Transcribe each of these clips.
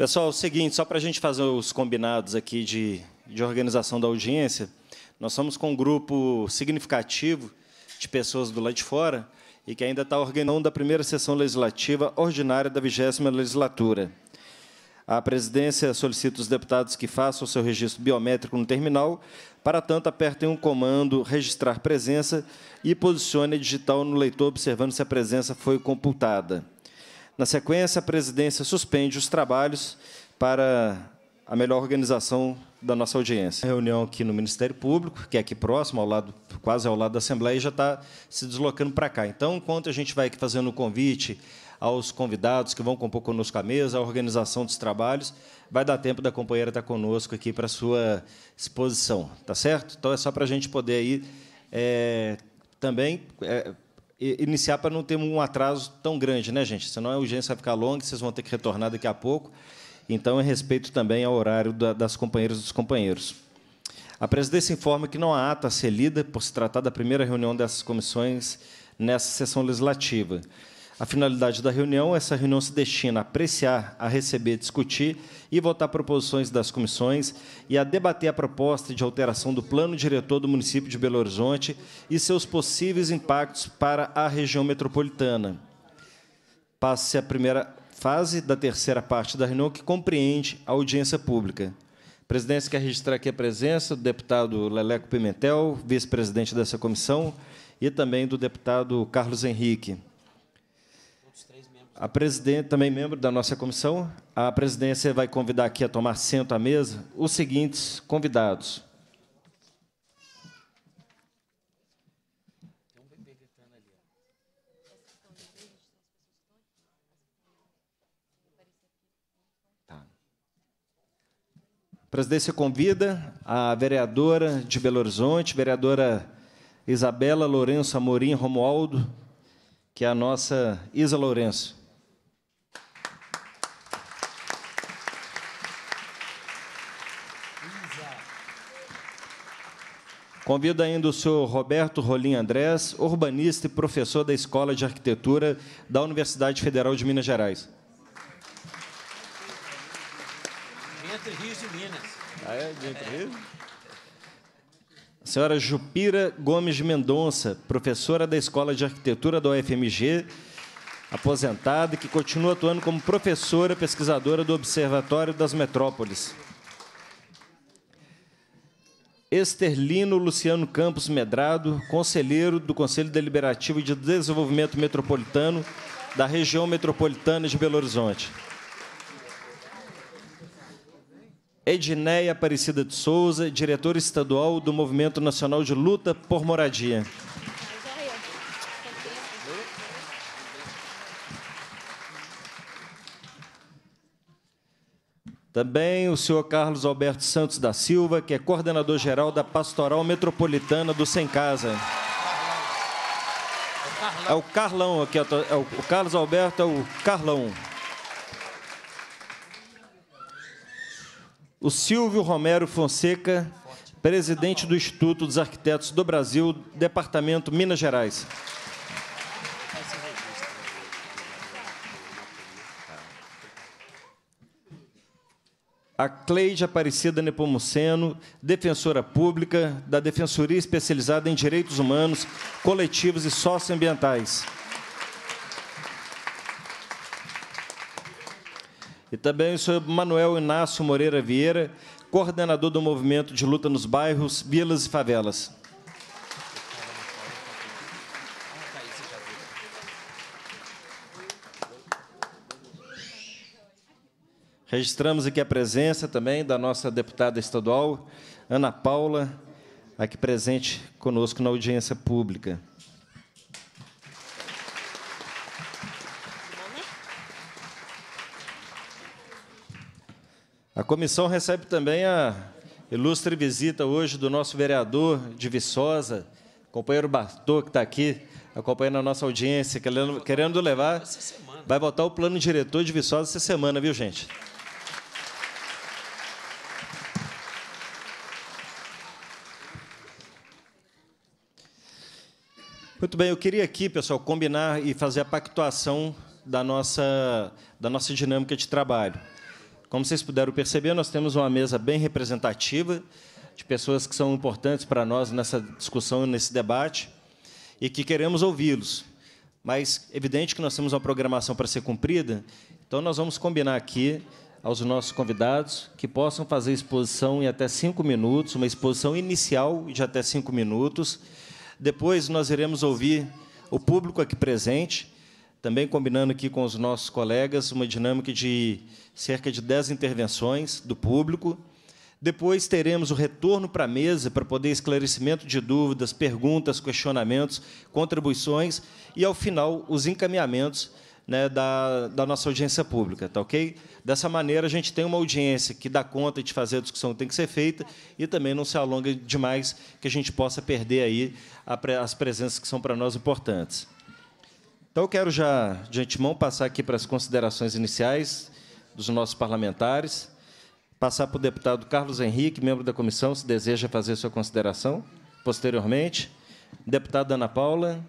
Pessoal, é o seguinte, só para a gente fazer os combinados aqui de, de organização da audiência, nós somos com um grupo significativo de pessoas do lado de fora e que ainda está organizando a primeira sessão legislativa ordinária da vigésima legislatura. A presidência solicita os deputados que façam o seu registro biométrico no terminal, para tanto, apertem um comando registrar presença e posicione a digital no leitor observando se a presença foi computada. Na sequência, a presidência suspende os trabalhos para a melhor organização da nossa audiência. A reunião aqui no Ministério Público, que é aqui próximo, ao lado, quase ao lado da Assembleia, já está se deslocando para cá. Então, enquanto a gente vai aqui fazendo o convite aos convidados que vão compor conosco a mesa, a organização dos trabalhos, vai dar tempo da companheira estar conosco aqui para a sua exposição, tá certo? Então, é só para a gente poder aí é, também... É, iniciar para não ter um atraso tão grande, né, gente? Senão a urgência vai ficar longa, vocês vão ter que retornar daqui a pouco. Então, em respeito também ao horário das companheiras e dos companheiros. A presidência informa que não há ata a ser lida por se tratar da primeira reunião dessas comissões nessa sessão legislativa. A finalidade da reunião, essa reunião se destina a apreciar, a receber, discutir e votar proposições das comissões e a debater a proposta de alteração do plano diretor do município de Belo Horizonte e seus possíveis impactos para a região metropolitana. Passe a primeira fase da terceira parte da reunião, que compreende a audiência pública. A presidência quer registrar aqui a presença do deputado Leleco Pimentel, vice-presidente dessa comissão, e também do deputado Carlos Henrique. A presidente, também membro da nossa comissão, a presidência vai convidar aqui a tomar assento à mesa os seguintes convidados. Tá. A presidência convida a vereadora de Belo Horizonte, vereadora Isabela Lourenço Amorim Romualdo, que é a nossa Isa Lourenço. Convido ainda o senhor Roberto Rolim Andrés, urbanista e professor da Escola de Arquitetura da Universidade Federal de Minas Gerais. Entre Rios de Minas. Ah, é? De Entre Rios? A senhora Jupira Gomes Mendonça, professora da Escola de Arquitetura da UFMG, aposentada, que continua atuando como professora pesquisadora do Observatório das Metrópoles. Esterlino Luciano Campos Medrado, conselheiro do Conselho Deliberativo de Desenvolvimento Metropolitano da região metropolitana de Belo Horizonte. Edneia Aparecida de Souza, diretora estadual do Movimento Nacional de Luta por Moradia. Também o senhor Carlos Alberto Santos da Silva, que é coordenador geral da Pastoral Metropolitana do Sem Casa. É o Carlão aqui, é o Carlos Alberto é o Carlão. O Silvio Romero Fonseca, presidente do Instituto dos Arquitetos do Brasil, Departamento Minas Gerais. a Cleide Aparecida Nepomuceno, defensora pública da Defensoria Especializada em Direitos Humanos, Coletivos e Socioambientais. E também o senhor Manuel Inácio Moreira Vieira, coordenador do Movimento de Luta nos Bairros, Vilas e Favelas. Registramos aqui a presença também da nossa deputada estadual, Ana Paula, aqui presente conosco na audiência pública. A comissão recebe também a ilustre visita hoje do nosso vereador de Viçosa, companheiro Bartô, que está aqui acompanhando a nossa audiência, querendo, querendo levar. Vai votar o plano diretor de Viçosa essa semana, viu, gente? Muito bem, eu queria aqui, pessoal, combinar e fazer a pactuação da nossa, da nossa dinâmica de trabalho. Como vocês puderam perceber, nós temos uma mesa bem representativa de pessoas que são importantes para nós nessa discussão, nesse debate, e que queremos ouvi-los. Mas é evidente que nós temos uma programação para ser cumprida, então nós vamos combinar aqui aos nossos convidados que possam fazer exposição em até cinco minutos, uma exposição inicial de até cinco minutos depois nós iremos ouvir o público aqui presente, também combinando aqui com os nossos colegas uma dinâmica de cerca de 10 intervenções do público. Depois teremos o retorno para a mesa para poder esclarecimento de dúvidas, perguntas, questionamentos, contribuições e, ao final, os encaminhamentos né, da, da nossa audiência pública, tá ok? Dessa maneira, a gente tem uma audiência que dá conta de fazer a discussão que tem que ser feita e também não se alonga demais que a gente possa perder aí as presenças que são para nós importantes. Então, eu quero já, de antemão, passar aqui para as considerações iniciais dos nossos parlamentares. Passar para o deputado Carlos Henrique, membro da comissão, se deseja fazer sua consideração posteriormente. Deputada Ana Paula,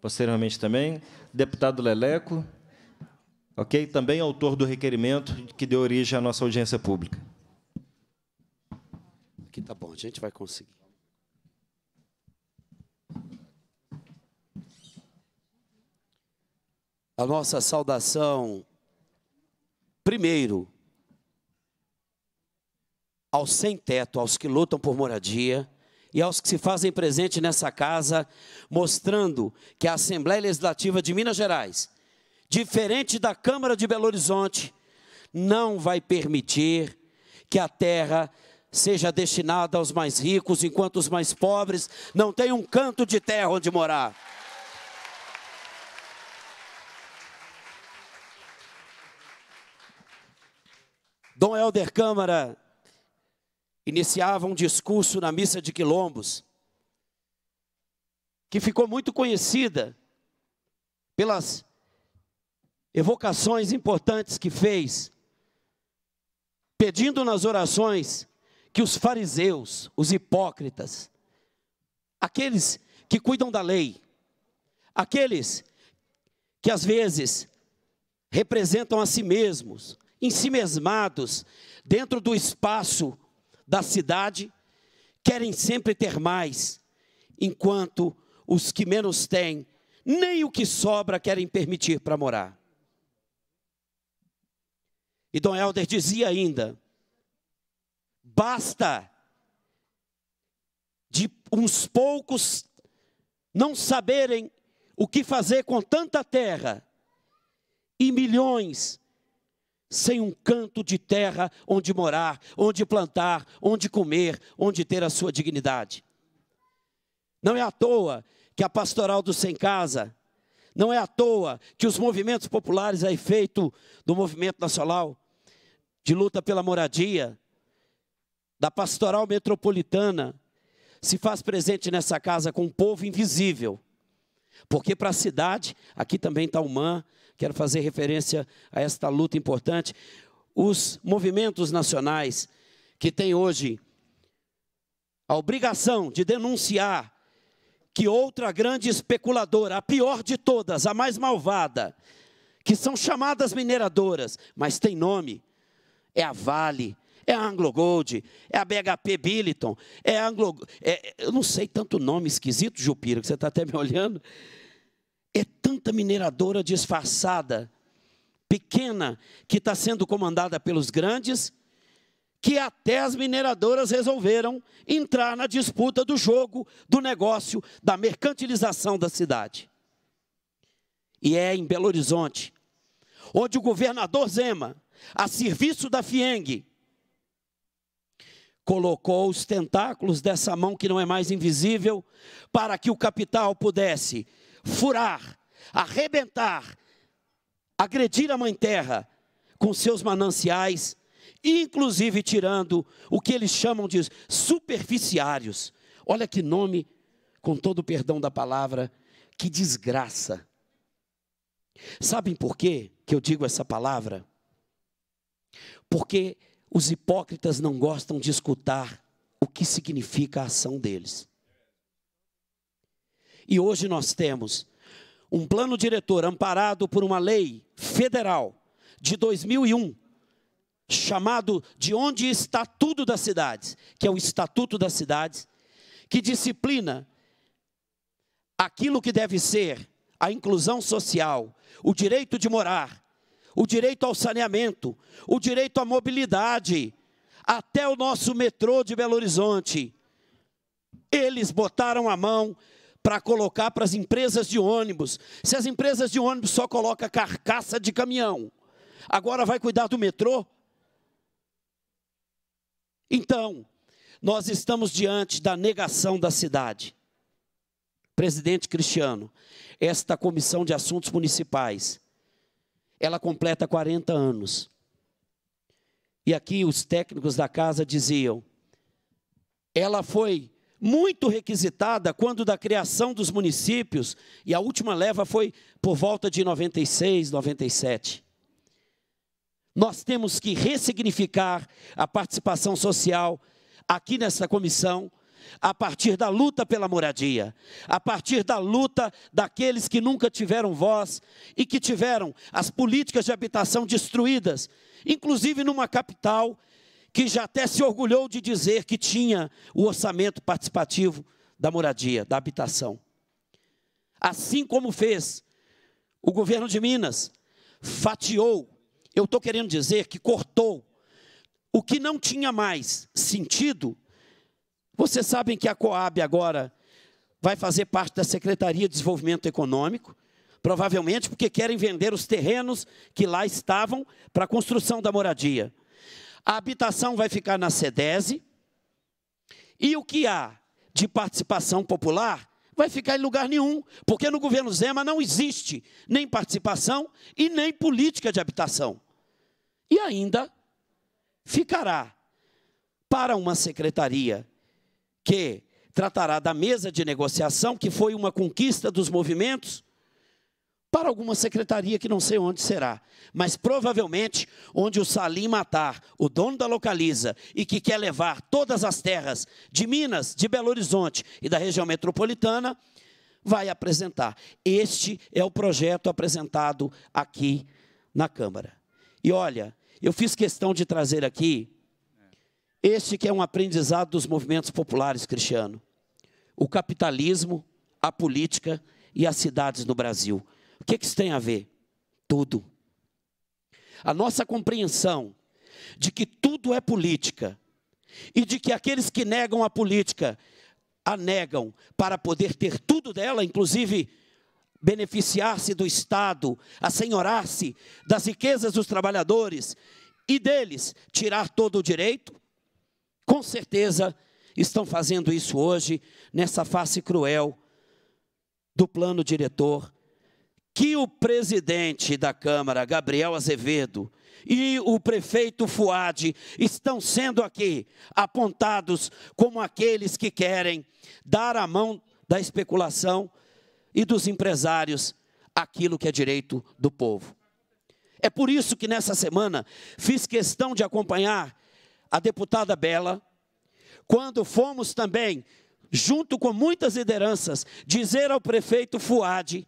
posteriormente também. Deputado Leleco, ok? Também autor do requerimento que deu origem à nossa audiência pública. Aqui tá bom, a gente vai conseguir. A nossa saudação, primeiro, aos sem-teto, aos que lutam por moradia e aos que se fazem presente nessa casa, mostrando que a Assembleia Legislativa de Minas Gerais, diferente da Câmara de Belo Horizonte, não vai permitir que a terra seja destinada aos mais ricos, enquanto os mais pobres não têm um canto de terra onde morar. Dom Helder Câmara iniciava um discurso na missa de quilombos, que ficou muito conhecida pelas evocações importantes que fez, pedindo nas orações que os fariseus, os hipócritas, aqueles que cuidam da lei, aqueles que às vezes representam a si mesmos, ensimesmados, dentro do espaço da cidade querem sempre ter mais, enquanto os que menos têm, nem o que sobra querem permitir para morar. E Dom Helder dizia ainda: basta de uns poucos não saberem o que fazer com tanta terra e milhões sem um canto de terra onde morar, onde plantar, onde comer, onde ter a sua dignidade. Não é à toa que a pastoral do Sem Casa, não é à toa que os movimentos populares a efeito do movimento nacional de luta pela moradia, da pastoral metropolitana, se faz presente nessa casa com um povo invisível. Porque para a cidade, aqui também está Humã, quero fazer referência a esta luta importante. Os movimentos nacionais que têm hoje a obrigação de denunciar que outra grande especuladora, a pior de todas, a mais malvada, que são chamadas mineradoras, mas tem nome, é a Vale, é a Anglo Gold, é a BHP Billiton, é a Anglo. É, eu não sei tanto nome esquisito, Jupira, que você está até me olhando. É tanta mineradora disfarçada, pequena, que está sendo comandada pelos grandes, que até as mineradoras resolveram entrar na disputa do jogo, do negócio, da mercantilização da cidade. E é em Belo Horizonte, onde o governador Zema, a serviço da FIENG, colocou os tentáculos dessa mão que não é mais invisível, para que o capital pudesse furar, arrebentar, agredir a mãe terra com seus mananciais, inclusive tirando o que eles chamam de superficiários. Olha que nome, com todo o perdão da palavra, que desgraça. Sabem por quê que eu digo essa palavra? Porque os hipócritas não gostam de escutar o que significa a ação deles. E hoje nós temos um plano diretor amparado por uma lei federal de 2001, chamado de onde está tudo das cidades, que é o Estatuto das Cidades, que disciplina aquilo que deve ser a inclusão social, o direito de morar, o direito ao saneamento, o direito à mobilidade, até o nosso metrô de Belo Horizonte. Eles botaram a mão para colocar para as empresas de ônibus. Se as empresas de ônibus só colocam carcaça de caminhão, agora vai cuidar do metrô? Então, nós estamos diante da negação da cidade. Presidente Cristiano, esta comissão de assuntos municipais, ela completa 40 anos. E aqui os técnicos da casa diziam, ela foi muito requisitada quando da criação dos municípios, e a última leva foi por volta de 96, 97. Nós temos que ressignificar a participação social aqui nessa comissão, a partir da luta pela moradia, a partir da luta daqueles que nunca tiveram voz e que tiveram as políticas de habitação destruídas, inclusive numa capital que já até se orgulhou de dizer que tinha o orçamento participativo da moradia, da habitação. Assim como fez o governo de Minas, fatiou, eu estou querendo dizer que cortou o que não tinha mais sentido. Vocês sabem que a Coab agora vai fazer parte da Secretaria de Desenvolvimento Econômico, provavelmente porque querem vender os terrenos que lá estavam para a construção da moradia a habitação vai ficar na SEDESE, e o que há de participação popular vai ficar em lugar nenhum, porque no governo Zema não existe nem participação e nem política de habitação. E ainda ficará para uma secretaria que tratará da mesa de negociação, que foi uma conquista dos movimentos, para alguma secretaria que não sei onde será, mas provavelmente onde o Salim Matar, o dono da localiza e que quer levar todas as terras de Minas, de Belo Horizonte e da região metropolitana, vai apresentar. Este é o projeto apresentado aqui na Câmara. E olha, eu fiz questão de trazer aqui este que é um aprendizado dos movimentos populares cristiano. O capitalismo, a política e as cidades no Brasil. O que, que isso tem a ver? Tudo. A nossa compreensão de que tudo é política e de que aqueles que negam a política a negam para poder ter tudo dela, inclusive beneficiar-se do Estado, assenhorar-se das riquezas dos trabalhadores e deles tirar todo o direito? Com certeza estão fazendo isso hoje, nessa face cruel do plano diretor que o presidente da Câmara, Gabriel Azevedo, e o prefeito Fuad estão sendo aqui apontados como aqueles que querem dar a mão da especulação e dos empresários aquilo que é direito do povo. É por isso que nessa semana fiz questão de acompanhar a deputada Bela, quando fomos também, junto com muitas lideranças, dizer ao prefeito Fuad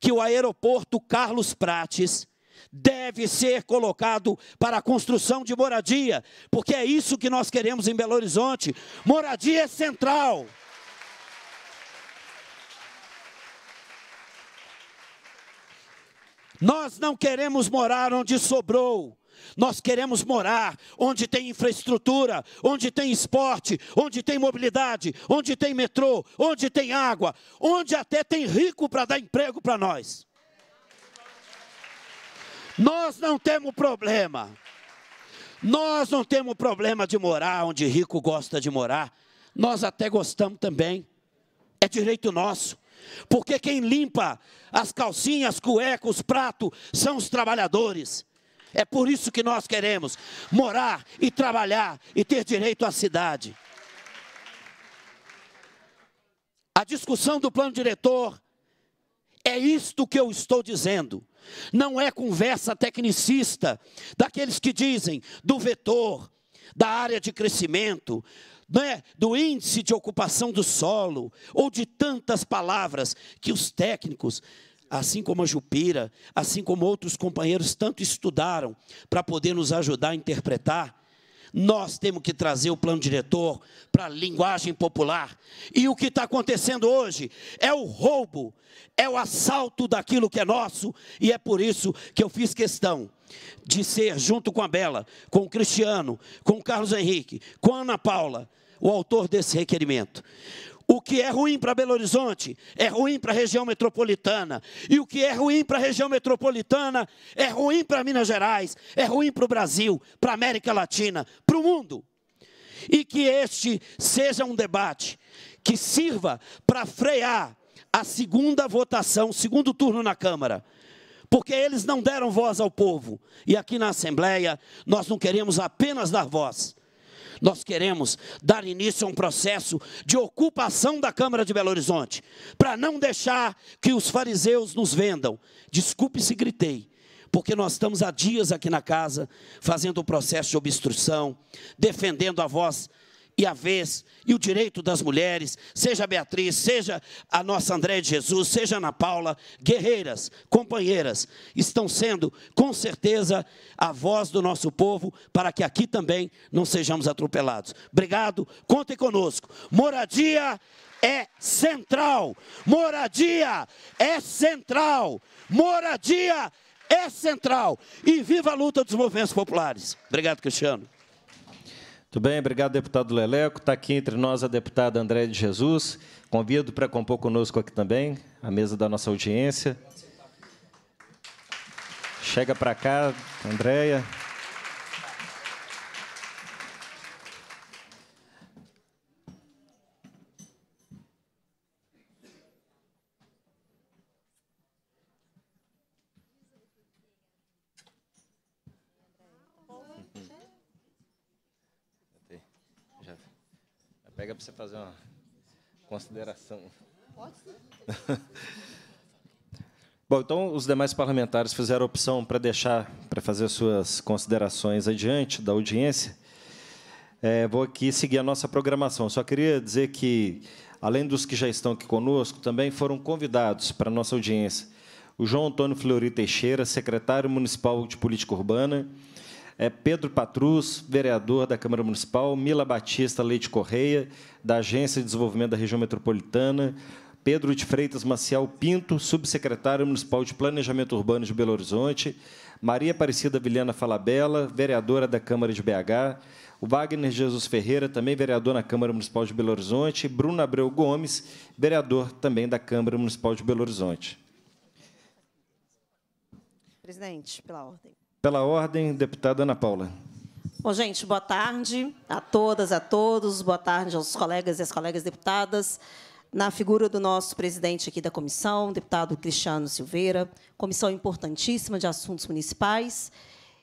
que o aeroporto Carlos Prates deve ser colocado para a construção de moradia, porque é isso que nós queremos em Belo Horizonte. Moradia central. Nós não queremos morar onde sobrou. Nós queremos morar onde tem infraestrutura, onde tem esporte, onde tem mobilidade, onde tem metrô, onde tem água, onde até tem rico para dar emprego para nós. Nós não temos problema. Nós não temos problema de morar onde rico gosta de morar. Nós até gostamos também. É direito nosso. Porque quem limpa as calcinhas, cuecas, os pratos são os trabalhadores. É por isso que nós queremos morar e trabalhar e ter direito à cidade. A discussão do plano diretor é isto que eu estou dizendo. Não é conversa tecnicista daqueles que dizem do vetor, da área de crescimento, né, do índice de ocupação do solo, ou de tantas palavras que os técnicos assim como a Jupira, assim como outros companheiros tanto estudaram para poder nos ajudar a interpretar, nós temos que trazer o plano diretor para a linguagem popular. E o que está acontecendo hoje é o roubo, é o assalto daquilo que é nosso, e é por isso que eu fiz questão de ser, junto com a Bela, com o Cristiano, com o Carlos Henrique, com a Ana Paula, o autor desse requerimento. O que é ruim para Belo Horizonte é ruim para a região metropolitana. E o que é ruim para a região metropolitana é ruim para Minas Gerais, é ruim para o Brasil, para a América Latina, para o mundo. E que este seja um debate que sirva para frear a segunda votação, segundo turno na Câmara porque eles não deram voz ao povo. E aqui na Assembleia, nós não queremos apenas dar voz, nós queremos dar início a um processo de ocupação da Câmara de Belo Horizonte, para não deixar que os fariseus nos vendam. Desculpe se gritei, porque nós estamos há dias aqui na casa fazendo o processo de obstrução, defendendo a voz e a vez e o direito das mulheres, seja a Beatriz, seja a nossa André de Jesus, seja a Ana Paula, guerreiras, companheiras, estão sendo com certeza a voz do nosso povo para que aqui também não sejamos atropelados. Obrigado, contem conosco. Moradia é central. Moradia é central. Moradia é central. E viva a luta dos movimentos populares. Obrigado, Cristiano. Muito bem, obrigado, deputado Leleco. Está aqui entre nós a deputada André de Jesus. Convido para compor conosco aqui também, a mesa da nossa audiência. Chega para cá, Andréia. para você fazer uma consideração. Pode Bom, então os demais parlamentares fizeram a opção para deixar, para fazer suas considerações adiante da audiência. É, vou aqui seguir a nossa programação. Só queria dizer que, além dos que já estão aqui conosco, também foram convidados para a nossa audiência o João Antônio Fleury Teixeira, secretário municipal de Política Urbana, é Pedro Patrus, vereador da Câmara Municipal, Mila Batista Leite Correia, da Agência de Desenvolvimento da Região Metropolitana, Pedro de Freitas Maciel Pinto, subsecretário municipal de Planejamento Urbano de Belo Horizonte, Maria Aparecida Vilhena Falabella, vereadora da Câmara de BH, o Wagner Jesus Ferreira, também vereador na Câmara Municipal de Belo Horizonte, Bruno Abreu Gomes, vereador também da Câmara Municipal de Belo Horizonte. Presidente, pela ordem. Pela ordem, deputada Ana Paula. Bom, gente, boa tarde a todas, a todos. Boa tarde aos colegas e às colegas deputadas. Na figura do nosso presidente aqui da comissão, deputado Cristiano Silveira, comissão importantíssima de assuntos municipais.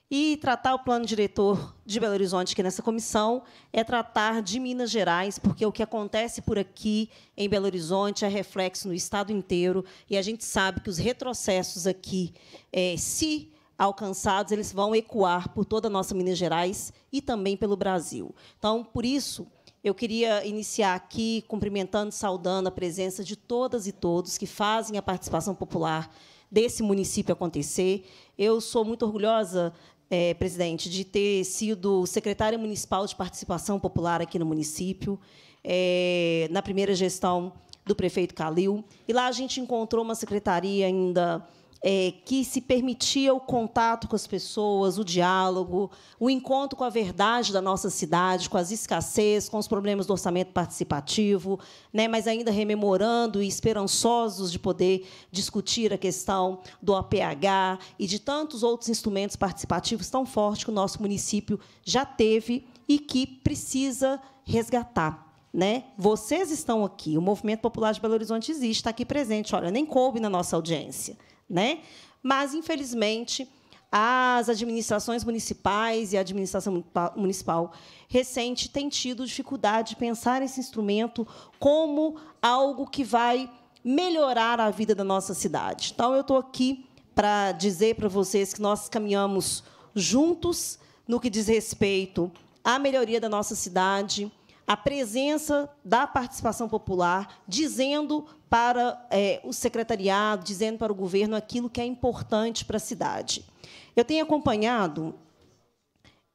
E tratar o plano diretor de Belo Horizonte aqui nessa comissão é tratar de Minas Gerais, porque o que acontece por aqui em Belo Horizonte é reflexo no estado inteiro, e a gente sabe que os retrocessos aqui, é, se alcançados, eles vão ecoar por toda a nossa Minas Gerais e também pelo Brasil. Então, por isso, eu queria iniciar aqui cumprimentando, saudando a presença de todas e todos que fazem a participação popular desse município acontecer. Eu sou muito orgulhosa, é, presidente, de ter sido secretária municipal de participação popular aqui no município, é, na primeira gestão do prefeito Calil. E lá a gente encontrou uma secretaria ainda é, que se permitia o contato com as pessoas, o diálogo, o encontro com a verdade da nossa cidade, com as escassez, com os problemas do orçamento participativo, né, mas ainda rememorando e esperançosos de poder discutir a questão do APH e de tantos outros instrumentos participativos tão fortes que o nosso município já teve e que precisa resgatar. Né? Vocês estão aqui, o Movimento Popular de Belo Horizonte existe, está aqui presente. Olha, nem coube na nossa audiência né? Mas infelizmente as administrações municipais e a administração municipal recente têm tido dificuldade de pensar esse instrumento como algo que vai melhorar a vida da nossa cidade. Então, eu estou aqui para dizer para vocês que nós caminhamos juntos no que diz respeito à melhoria da nossa cidade, a presença da participação popular, dizendo para é, o secretariado, dizendo para o governo aquilo que é importante para a cidade. Eu tenho acompanhado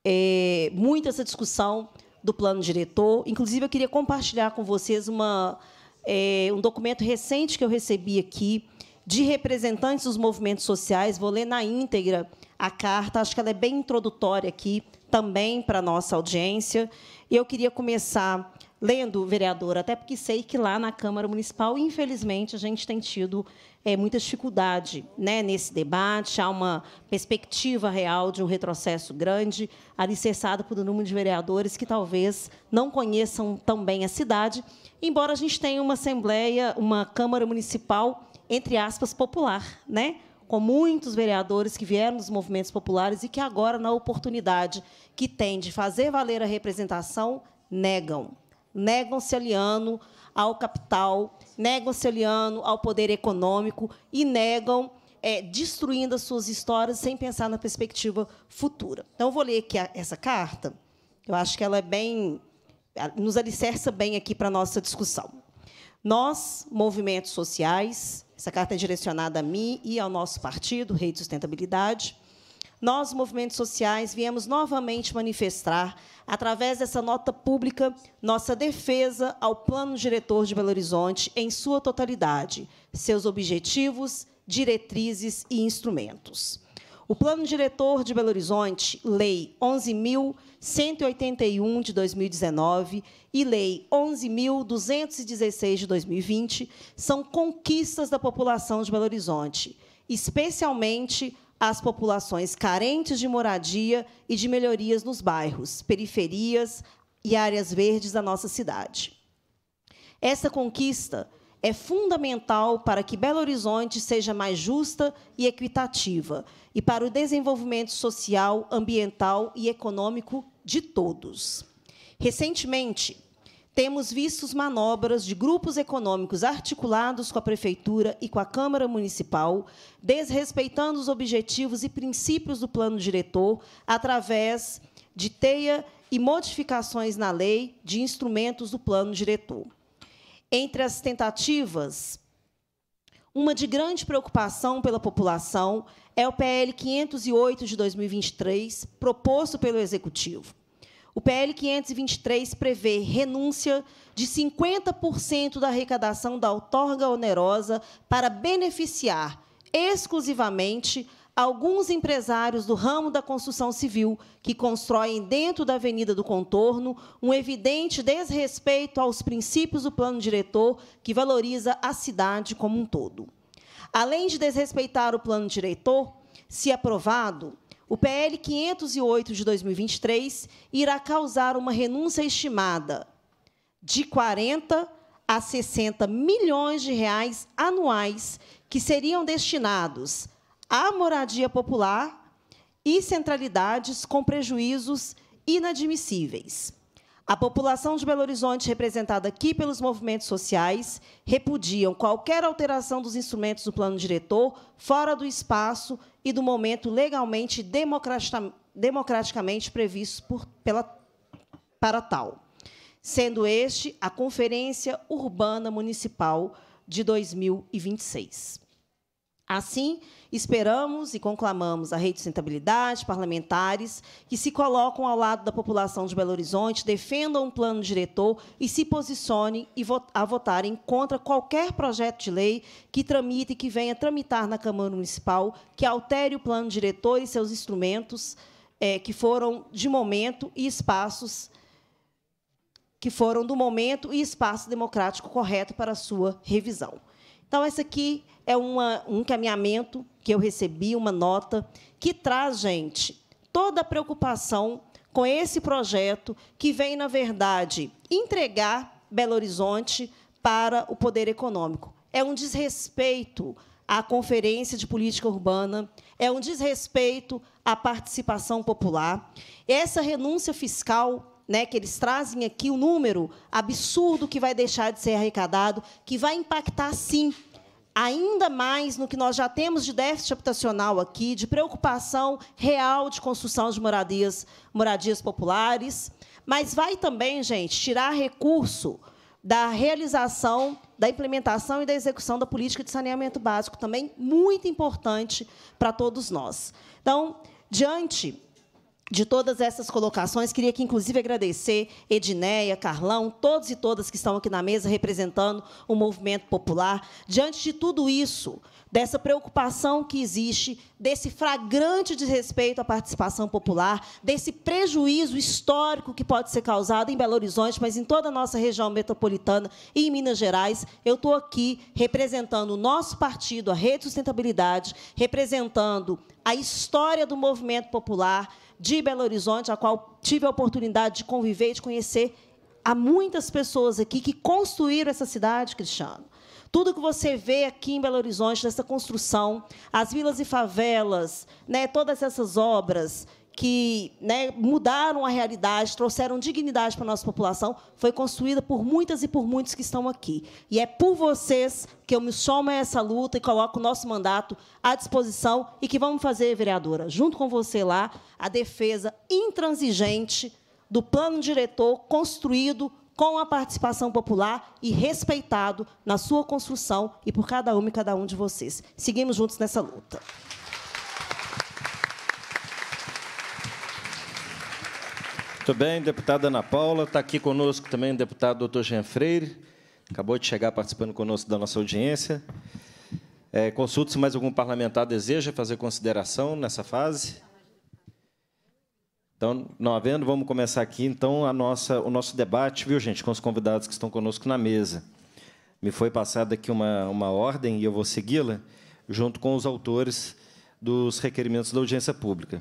é, muito essa discussão do plano diretor. Inclusive, eu queria compartilhar com vocês uma, é, um documento recente que eu recebi aqui de representantes dos movimentos sociais. Vou ler na íntegra a carta, acho que ela é bem introdutória aqui também para a nossa audiência. E eu queria começar lendo, vereador, até porque sei que lá na Câmara Municipal, infelizmente, a gente tem tido é, muita dificuldade né, nesse debate. Há uma perspectiva real de um retrocesso grande, alicerçado por um número de vereadores que talvez não conheçam tão bem a cidade, embora a gente tenha uma Assembleia, uma Câmara Municipal, entre aspas, popular, né? com muitos vereadores que vieram dos movimentos populares e que agora, na oportunidade que tem de fazer valer a representação, negam. Negam se aliano ao capital, negam se aliano ao poder econômico e negam é, destruindo as suas histórias sem pensar na perspectiva futura. Então, eu vou ler aqui essa carta, eu acho que ela é bem. nos alicerça bem aqui para a nossa discussão. Nós, movimentos sociais, essa carta é direcionada a mim e ao nosso partido, Rede Sustentabilidade. Nós, movimentos sociais, viemos novamente manifestar, através dessa nota pública, nossa defesa ao Plano Diretor de Belo Horizonte em sua totalidade, seus objetivos, diretrizes e instrumentos. O Plano Diretor de Belo Horizonte, Lei 11.181 de 2019 e Lei 11.216 de 2020, são conquistas da população de Belo Horizonte, especialmente as populações carentes de moradia e de melhorias nos bairros, periferias e áreas verdes da nossa cidade. Essa conquista é fundamental para que Belo Horizonte seja mais justa e equitativa e para o desenvolvimento social, ambiental e econômico de todos. Recentemente, temos visto manobras de grupos econômicos articulados com a Prefeitura e com a Câmara Municipal, desrespeitando os objetivos e princípios do plano diretor através de teia e modificações na lei de instrumentos do plano diretor entre as tentativas, uma de grande preocupação pela população é o PL 508 de 2023, proposto pelo Executivo. O PL 523 prevê renúncia de 50% da arrecadação da outorga onerosa para beneficiar exclusivamente alguns empresários do ramo da construção civil que constroem dentro da Avenida do Contorno um evidente desrespeito aos princípios do plano diretor que valoriza a cidade como um todo. Além de desrespeitar o plano diretor, se aprovado, o PL 508 de 2023 irá causar uma renúncia estimada de 40 a 60 milhões de reais anuais que seriam destinados à moradia popular e centralidades com prejuízos inadmissíveis. A população de Belo Horizonte, representada aqui pelos movimentos sociais, repudiam qualquer alteração dos instrumentos do plano diretor fora do espaço e do momento legalmente democraticamente previsto por, pela, para tal, sendo este a Conferência Urbana Municipal de 2026. Assim, esperamos e conclamamos a rede de sustentabilidade parlamentares que se colocam ao lado da população de Belo Horizonte, defendam um plano diretor e se posicionem a votarem contra qualquer projeto de lei que tramite e que venha tramitar na Câmara Municipal, que altere o plano diretor e seus instrumentos, é, que foram de momento e espaços que foram do momento e espaço democrático correto para a sua revisão. Então, essa aqui é uma, um encaminhamento que eu recebi, uma nota, que traz, gente, toda a preocupação com esse projeto que vem, na verdade, entregar Belo Horizonte para o poder econômico. É um desrespeito à Conferência de Política Urbana, é um desrespeito à participação popular. Essa renúncia fiscal né, que eles trazem aqui, o número absurdo que vai deixar de ser arrecadado, que vai impactar, sim, ainda mais no que nós já temos de déficit habitacional aqui, de preocupação real de construção de moradias, moradias populares, mas vai também, gente, tirar recurso da realização, da implementação e da execução da política de saneamento básico, também muito importante para todos nós. Então, diante de todas essas colocações. Queria que, inclusive, agradecer Edneia, Carlão, todos e todas que estão aqui na mesa representando o movimento popular. Diante de tudo isso, dessa preocupação que existe, desse flagrante desrespeito à participação popular, desse prejuízo histórico que pode ser causado em Belo Horizonte, mas em toda a nossa região metropolitana e em Minas Gerais, eu estou aqui representando o nosso partido, a Rede Sustentabilidade, representando a história do movimento popular, de Belo Horizonte, a qual tive a oportunidade de conviver e de conhecer. Há muitas pessoas aqui que construíram essa cidade, Cristiano. Tudo que você vê aqui em Belo Horizonte, dessa construção, as vilas e favelas, né, todas essas obras, que né, mudaram a realidade, trouxeram dignidade para a nossa população, foi construída por muitas e por muitos que estão aqui. E é por vocês que eu me somo a essa luta e coloco o nosso mandato à disposição e que vamos fazer, vereadora, junto com você lá, a defesa intransigente do plano diretor construído com a participação popular e respeitado na sua construção e por cada um e cada um de vocês. Seguimos juntos nessa luta. Muito bem, deputada Ana Paula. Está aqui conosco também o deputado doutor Jean Freire. Acabou de chegar participando conosco da nossa audiência. É, se mais algum parlamentar deseja fazer consideração nessa fase. Então, não havendo, vamos começar aqui então a nossa, o nosso debate, viu, gente, com os convidados que estão conosco na mesa. Me foi passada aqui uma, uma ordem e eu vou segui-la, junto com os autores dos requerimentos da audiência pública.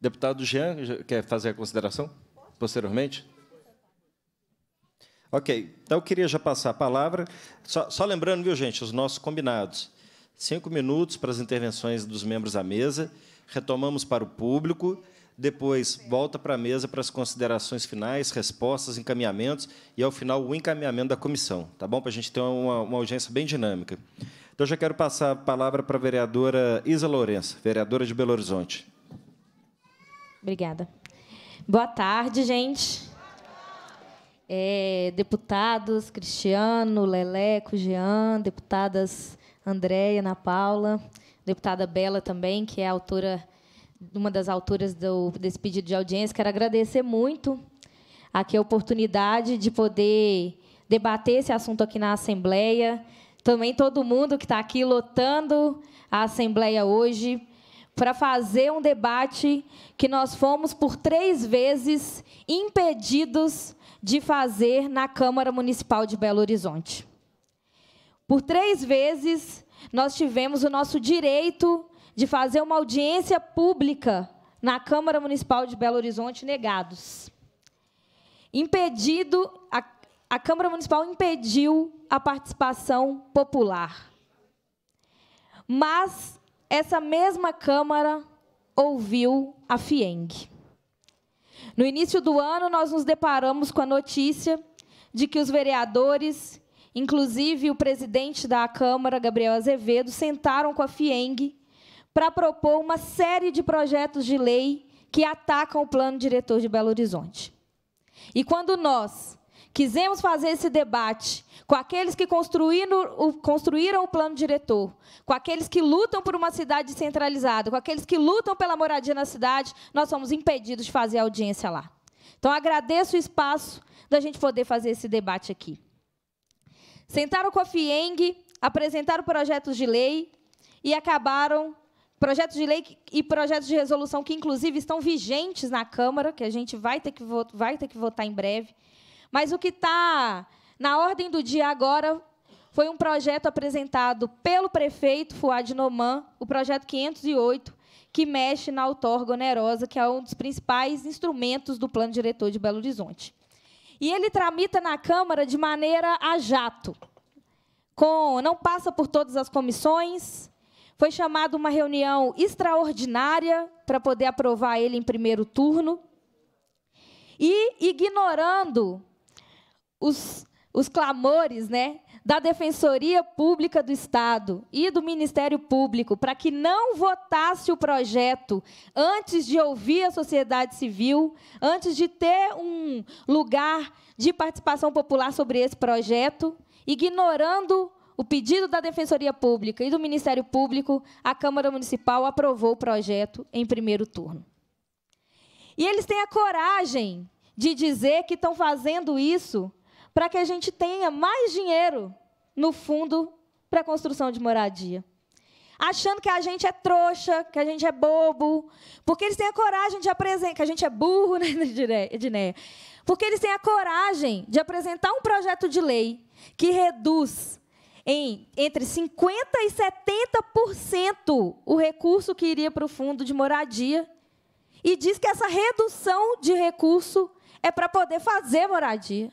Deputado Jean, quer fazer a consideração posteriormente? Ok, então eu queria já passar a palavra. Só, só, lembrando, viu, gente, os nossos combinados. Cinco minutos para as intervenções dos membros da mesa, retomamos para o público, depois volta para a mesa para as considerações finais, respostas, encaminhamentos e, ao final, o encaminhamento da comissão, tá bom? Para a gente ter uma, uma audiência bem dinâmica. Então, já quero passar a palavra para a vereadora Isa Lourenço, vereadora de Belo Horizonte. Obrigada. Boa tarde, gente. É, deputados Cristiano, Leleco, Jean, deputadas Andréia, Ana Paula, deputada Bela também, que é autora, uma das autoras do, desse pedido de audiência. Quero agradecer muito aqui a oportunidade de poder debater esse assunto aqui na Assembleia. Também todo mundo que está aqui lotando a Assembleia hoje para fazer um debate que nós fomos por três vezes impedidos de fazer na Câmara Municipal de Belo Horizonte. Por três vezes nós tivemos o nosso direito de fazer uma audiência pública na Câmara Municipal de Belo Horizonte negados. Impedido, a, a Câmara Municipal impediu a participação popular. Mas essa mesma Câmara ouviu a FIENG. No início do ano, nós nos deparamos com a notícia de que os vereadores, inclusive o presidente da Câmara, Gabriel Azevedo, sentaram com a FIENG para propor uma série de projetos de lei que atacam o plano diretor de Belo Horizonte. E quando nós, Quisemos fazer esse debate com aqueles que construíram, construíram o plano diretor, com aqueles que lutam por uma cidade descentralizada, com aqueles que lutam pela moradia na cidade, nós somos impedidos de fazer audiência lá. Então, agradeço o espaço da gente poder fazer esse debate aqui. Sentaram com a FIENG, apresentaram projetos de lei e acabaram projetos de lei e projetos de resolução que, inclusive, estão vigentes na Câmara, que a gente vai ter que, vai ter que votar em breve, mas o que está na ordem do dia agora foi um projeto apresentado pelo prefeito Fuad Noman, o projeto 508, que mexe na outorga onerosa, que é um dos principais instrumentos do plano diretor de Belo Horizonte. E ele tramita na Câmara de maneira a jato. Com, não passa por todas as comissões. Foi chamada uma reunião extraordinária para poder aprovar ele em primeiro turno. E ignorando os, os clamores né, da Defensoria Pública do Estado e do Ministério Público para que não votasse o projeto antes de ouvir a sociedade civil, antes de ter um lugar de participação popular sobre esse projeto, ignorando o pedido da Defensoria Pública e do Ministério Público, a Câmara Municipal aprovou o projeto em primeiro turno. E eles têm a coragem de dizer que estão fazendo isso para que a gente tenha mais dinheiro no fundo para a construção de moradia. Achando que a gente é trouxa, que a gente é bobo, porque eles têm a coragem de apresentar, que a gente é burro, né, Edneia? Porque eles têm a coragem de apresentar um projeto de lei que reduz em entre 50% e 70% o recurso que iria para o fundo de moradia e diz que essa redução de recurso é para poder fazer moradia.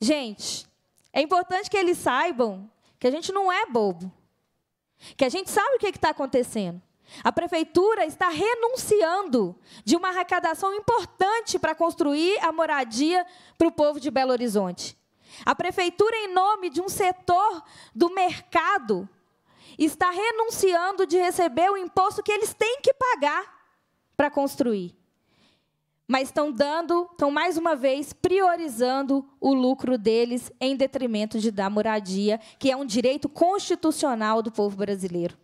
Gente, é importante que eles saibam que a gente não é bobo, que a gente sabe o que é está acontecendo. A prefeitura está renunciando de uma arrecadação importante para construir a moradia para o povo de Belo Horizonte. A prefeitura, em nome de um setor do mercado, está renunciando de receber o imposto que eles têm que pagar para construir mas estão dando, estão mais uma vez priorizando o lucro deles em detrimento de dar moradia, que é um direito constitucional do povo brasileiro.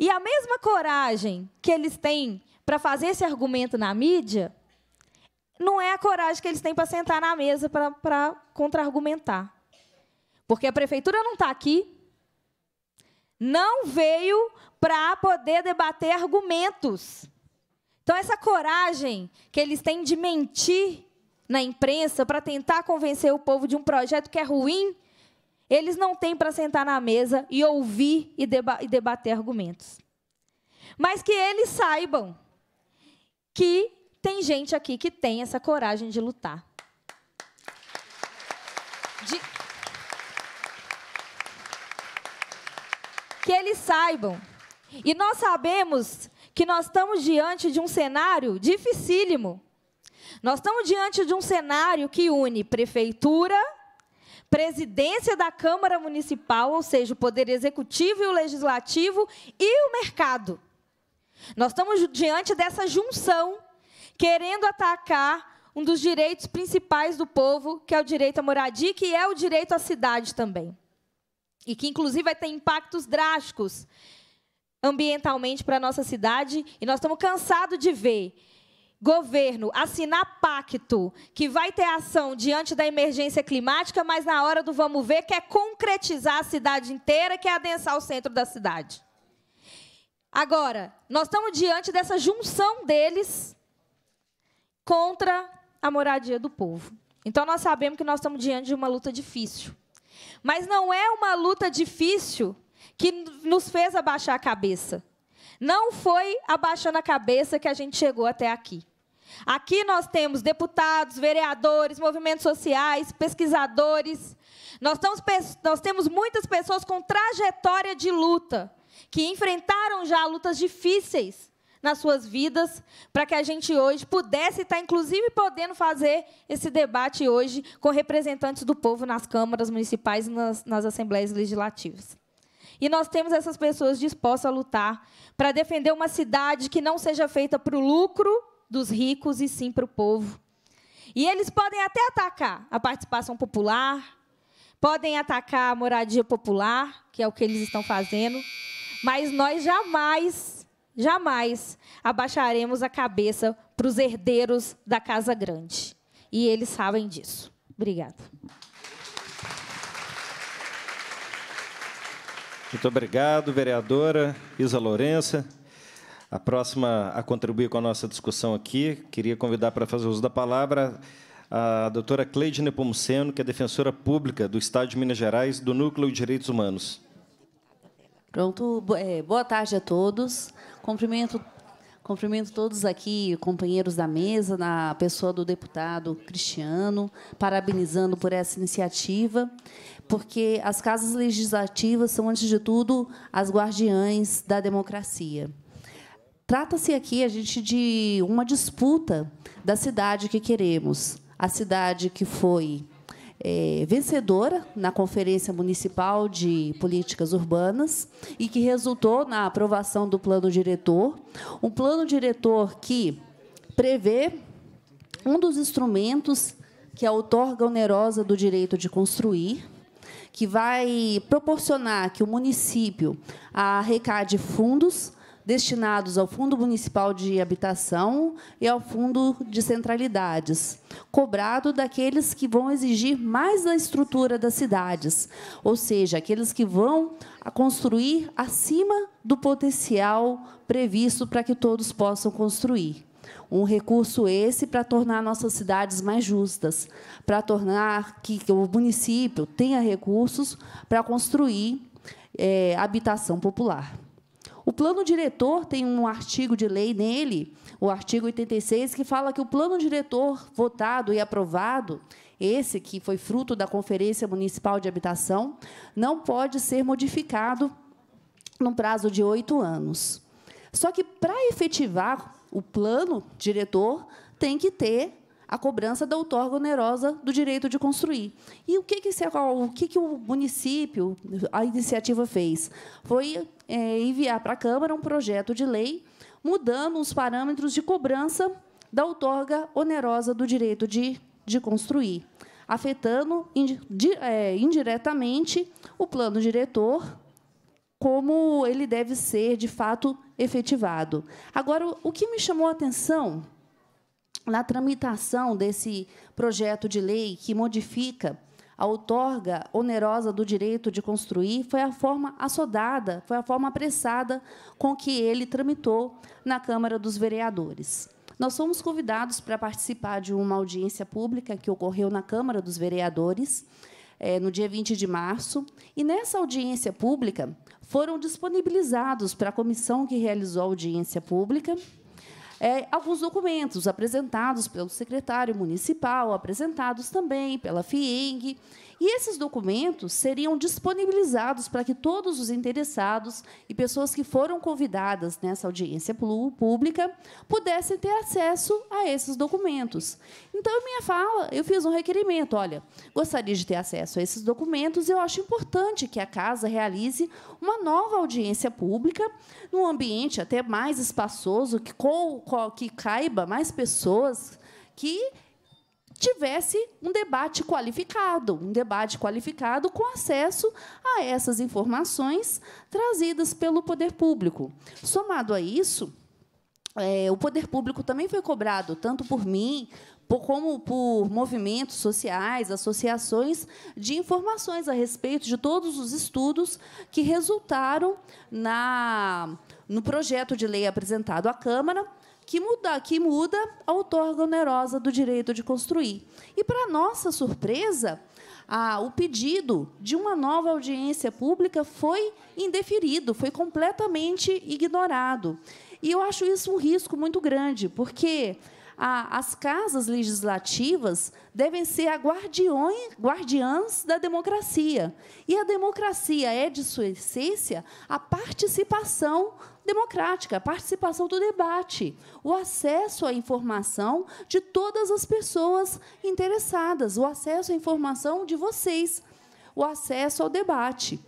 E a mesma coragem que eles têm para fazer esse argumento na mídia, não é a coragem que eles têm para sentar na mesa para contra-argumentar. Porque a prefeitura não está aqui, não veio para poder debater argumentos. Então, essa coragem que eles têm de mentir na imprensa para tentar convencer o povo de um projeto que é ruim, eles não têm para sentar na mesa e ouvir e, deba e debater argumentos. Mas que eles saibam que tem gente aqui que tem essa coragem de lutar. De... Que eles saibam. E nós sabemos que nós estamos diante de um cenário dificílimo. Nós estamos diante de um cenário que une prefeitura, presidência da Câmara Municipal, ou seja, o poder executivo e o legislativo, e o mercado. Nós estamos diante dessa junção, querendo atacar um dos direitos principais do povo, que é o direito à moradia, que é o direito à cidade também. E que, inclusive, vai ter impactos drásticos ambientalmente para a nossa cidade e nós estamos cansados de ver governo assinar pacto que vai ter ação diante da emergência climática, mas na hora do vamos ver quer concretizar a cidade inteira, quer adensar o centro da cidade. Agora, nós estamos diante dessa junção deles contra a moradia do povo. Então nós sabemos que nós estamos diante de uma luta difícil. Mas não é uma luta difícil que nos fez abaixar a cabeça. Não foi abaixando a cabeça que a gente chegou até aqui. Aqui nós temos deputados, vereadores, movimentos sociais, pesquisadores. Nós, estamos, nós temos muitas pessoas com trajetória de luta, que enfrentaram já lutas difíceis nas suas vidas, para que a gente hoje pudesse estar, inclusive, podendo fazer esse debate hoje com representantes do povo nas câmaras municipais e nas, nas assembleias legislativas. E nós temos essas pessoas dispostas a lutar para defender uma cidade que não seja feita para o lucro dos ricos e sim para o povo. E eles podem até atacar a participação popular, podem atacar a moradia popular, que é o que eles estão fazendo, mas nós jamais, jamais abaixaremos a cabeça para os herdeiros da Casa Grande. E eles sabem disso. Obrigada. Muito obrigado, vereadora Isa Lourença. A próxima a contribuir com a nossa discussão aqui, queria convidar para fazer uso da palavra a doutora Cleide Nepomuceno, que é defensora pública do Estado de Minas Gerais, do Núcleo de Direitos Humanos. Pronto, é, boa tarde a todos. Cumprimento, cumprimento todos aqui, companheiros da mesa, na pessoa do deputado Cristiano, parabenizando por essa iniciativa porque as casas legislativas são, antes de tudo, as guardiães da democracia. Trata-se aqui a gente de uma disputa da cidade que queremos, a cidade que foi é, vencedora na Conferência Municipal de Políticas Urbanas e que resultou na aprovação do plano diretor, um plano diretor que prevê um dos instrumentos que é a outorga onerosa do direito de construir, que vai proporcionar que o município arrecade fundos destinados ao Fundo Municipal de Habitação e ao Fundo de Centralidades, cobrado daqueles que vão exigir mais da estrutura das cidades, ou seja, aqueles que vão construir acima do potencial previsto para que todos possam construir. Um recurso esse para tornar nossas cidades mais justas, para tornar que o município tenha recursos para construir é, habitação popular. O plano diretor tem um artigo de lei nele, o artigo 86, que fala que o plano diretor votado e aprovado, esse que foi fruto da Conferência Municipal de Habitação, não pode ser modificado no prazo de oito anos. Só que, para efetivar o plano diretor tem que ter a cobrança da outorga onerosa do direito de construir. E o que, que, se, o, que, que o município, a iniciativa fez? Foi é, enviar para a Câmara um projeto de lei mudando os parâmetros de cobrança da outorga onerosa do direito de, de construir, afetando indi, é, indiretamente o plano diretor, como ele deve ser, de fato, efetivado. Agora, o que me chamou a atenção na tramitação desse projeto de lei que modifica a outorga onerosa do direito de construir foi a forma assodada, foi a forma apressada com que ele tramitou na Câmara dos Vereadores. Nós fomos convidados para participar de uma audiência pública que ocorreu na Câmara dos Vereadores, eh, no dia 20 de março, e nessa audiência pública foram disponibilizados para a comissão que realizou a audiência pública é, alguns documentos apresentados pelo secretário municipal, apresentados também pela FIENG, e esses documentos seriam disponibilizados para que todos os interessados e pessoas que foram convidadas nessa audiência pública pudessem ter acesso a esses documentos. Então, em minha fala, eu fiz um requerimento. Olha, gostaria de ter acesso a esses documentos e eu acho importante que a Casa realize uma nova audiência pública num ambiente até mais espaçoso, que, com, que caiba mais pessoas que tivesse um debate qualificado, um debate qualificado com acesso a essas informações trazidas pelo poder público. Somado a isso, é, o poder público também foi cobrado, tanto por mim, como por movimentos sociais, associações, de informações a respeito de todos os estudos que resultaram na, no projeto de lei apresentado à Câmara que muda, que muda a outorga onerosa do direito de construir. E, para nossa surpresa, a, o pedido de uma nova audiência pública foi indeferido, foi completamente ignorado. E eu acho isso um risco muito grande, porque a, as casas legislativas devem ser a guardiões, guardiãs da democracia. E a democracia é, de sua essência, a participação democrática, a participação do debate, o acesso à informação de todas as pessoas interessadas, o acesso à informação de vocês, o acesso ao debate.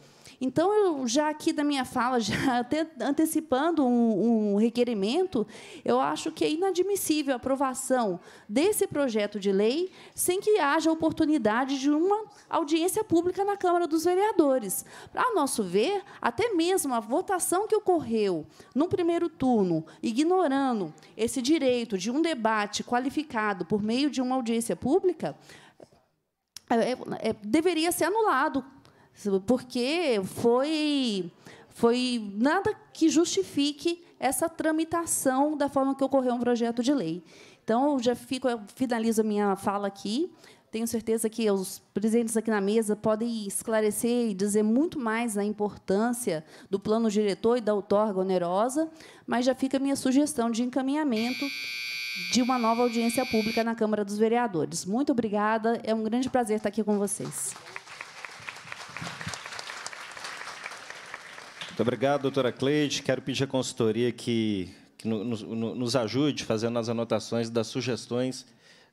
Então, eu, já aqui da minha fala, já até antecipando um, um requerimento, eu acho que é inadmissível a aprovação desse projeto de lei sem que haja oportunidade de uma audiência pública na Câmara dos Vereadores. A nosso ver, até mesmo a votação que ocorreu no primeiro turno, ignorando esse direito de um debate qualificado por meio de uma audiência pública, é, é, deveria ser anulado, porque foi foi nada que justifique essa tramitação da forma que ocorreu um projeto de lei. Então, eu já fico, eu finalizo a minha fala aqui. Tenho certeza que os presentes aqui na mesa podem esclarecer e dizer muito mais a importância do plano diretor e da outorga onerosa, mas já fica a minha sugestão de encaminhamento de uma nova audiência pública na Câmara dos Vereadores. Muito obrigada, é um grande prazer estar aqui com vocês. Muito obrigado, doutora Cleide. Quero pedir à consultoria que, que nos, nos ajude fazendo as anotações das sugestões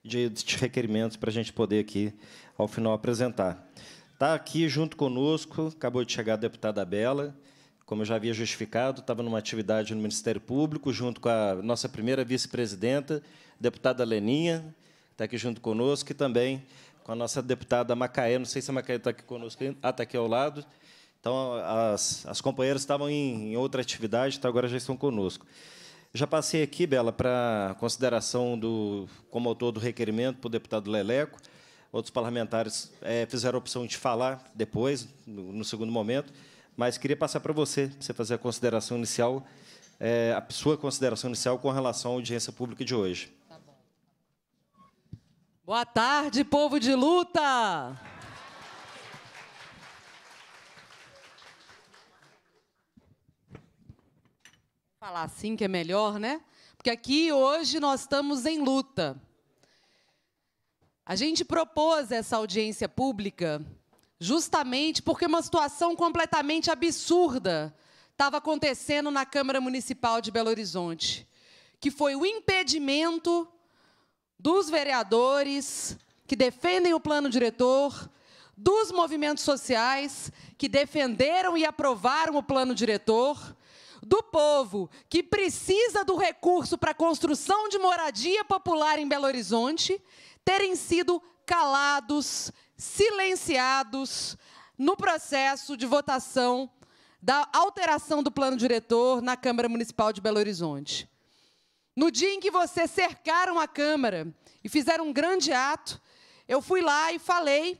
de, de requerimentos para a gente poder aqui, ao final, apresentar. Está aqui junto conosco, acabou de chegar a deputada Bela, como eu já havia justificado, estava numa atividade no Ministério Público, junto com a nossa primeira vice-presidenta, deputada Leninha, está aqui junto conosco, e também com a nossa deputada Macaé, não sei se a Macaé está aqui conosco, ah, está aqui ao lado, então, as, as companheiras estavam em, em outra atividade, então agora já estão conosco. Já passei aqui, Bela, para consideração do, como autor do requerimento para o deputado Leleco. Outros parlamentares é, fizeram a opção de falar depois, no, no segundo momento, mas queria passar para você, para você fazer a consideração inicial, é, a sua consideração inicial com relação à audiência pública de hoje. Tá Boa tarde, povo de luta! Falar assim que é melhor, né? Porque aqui hoje nós estamos em luta. A gente propôs essa audiência pública justamente porque uma situação completamente absurda estava acontecendo na Câmara Municipal de Belo Horizonte, que foi o impedimento dos vereadores que defendem o plano diretor, dos movimentos sociais que defenderam e aprovaram o plano diretor, do povo que precisa do recurso para a construção de moradia popular em Belo Horizonte terem sido calados, silenciados no processo de votação da alteração do plano diretor na Câmara Municipal de Belo Horizonte. No dia em que vocês cercaram a Câmara e fizeram um grande ato, eu fui lá e falei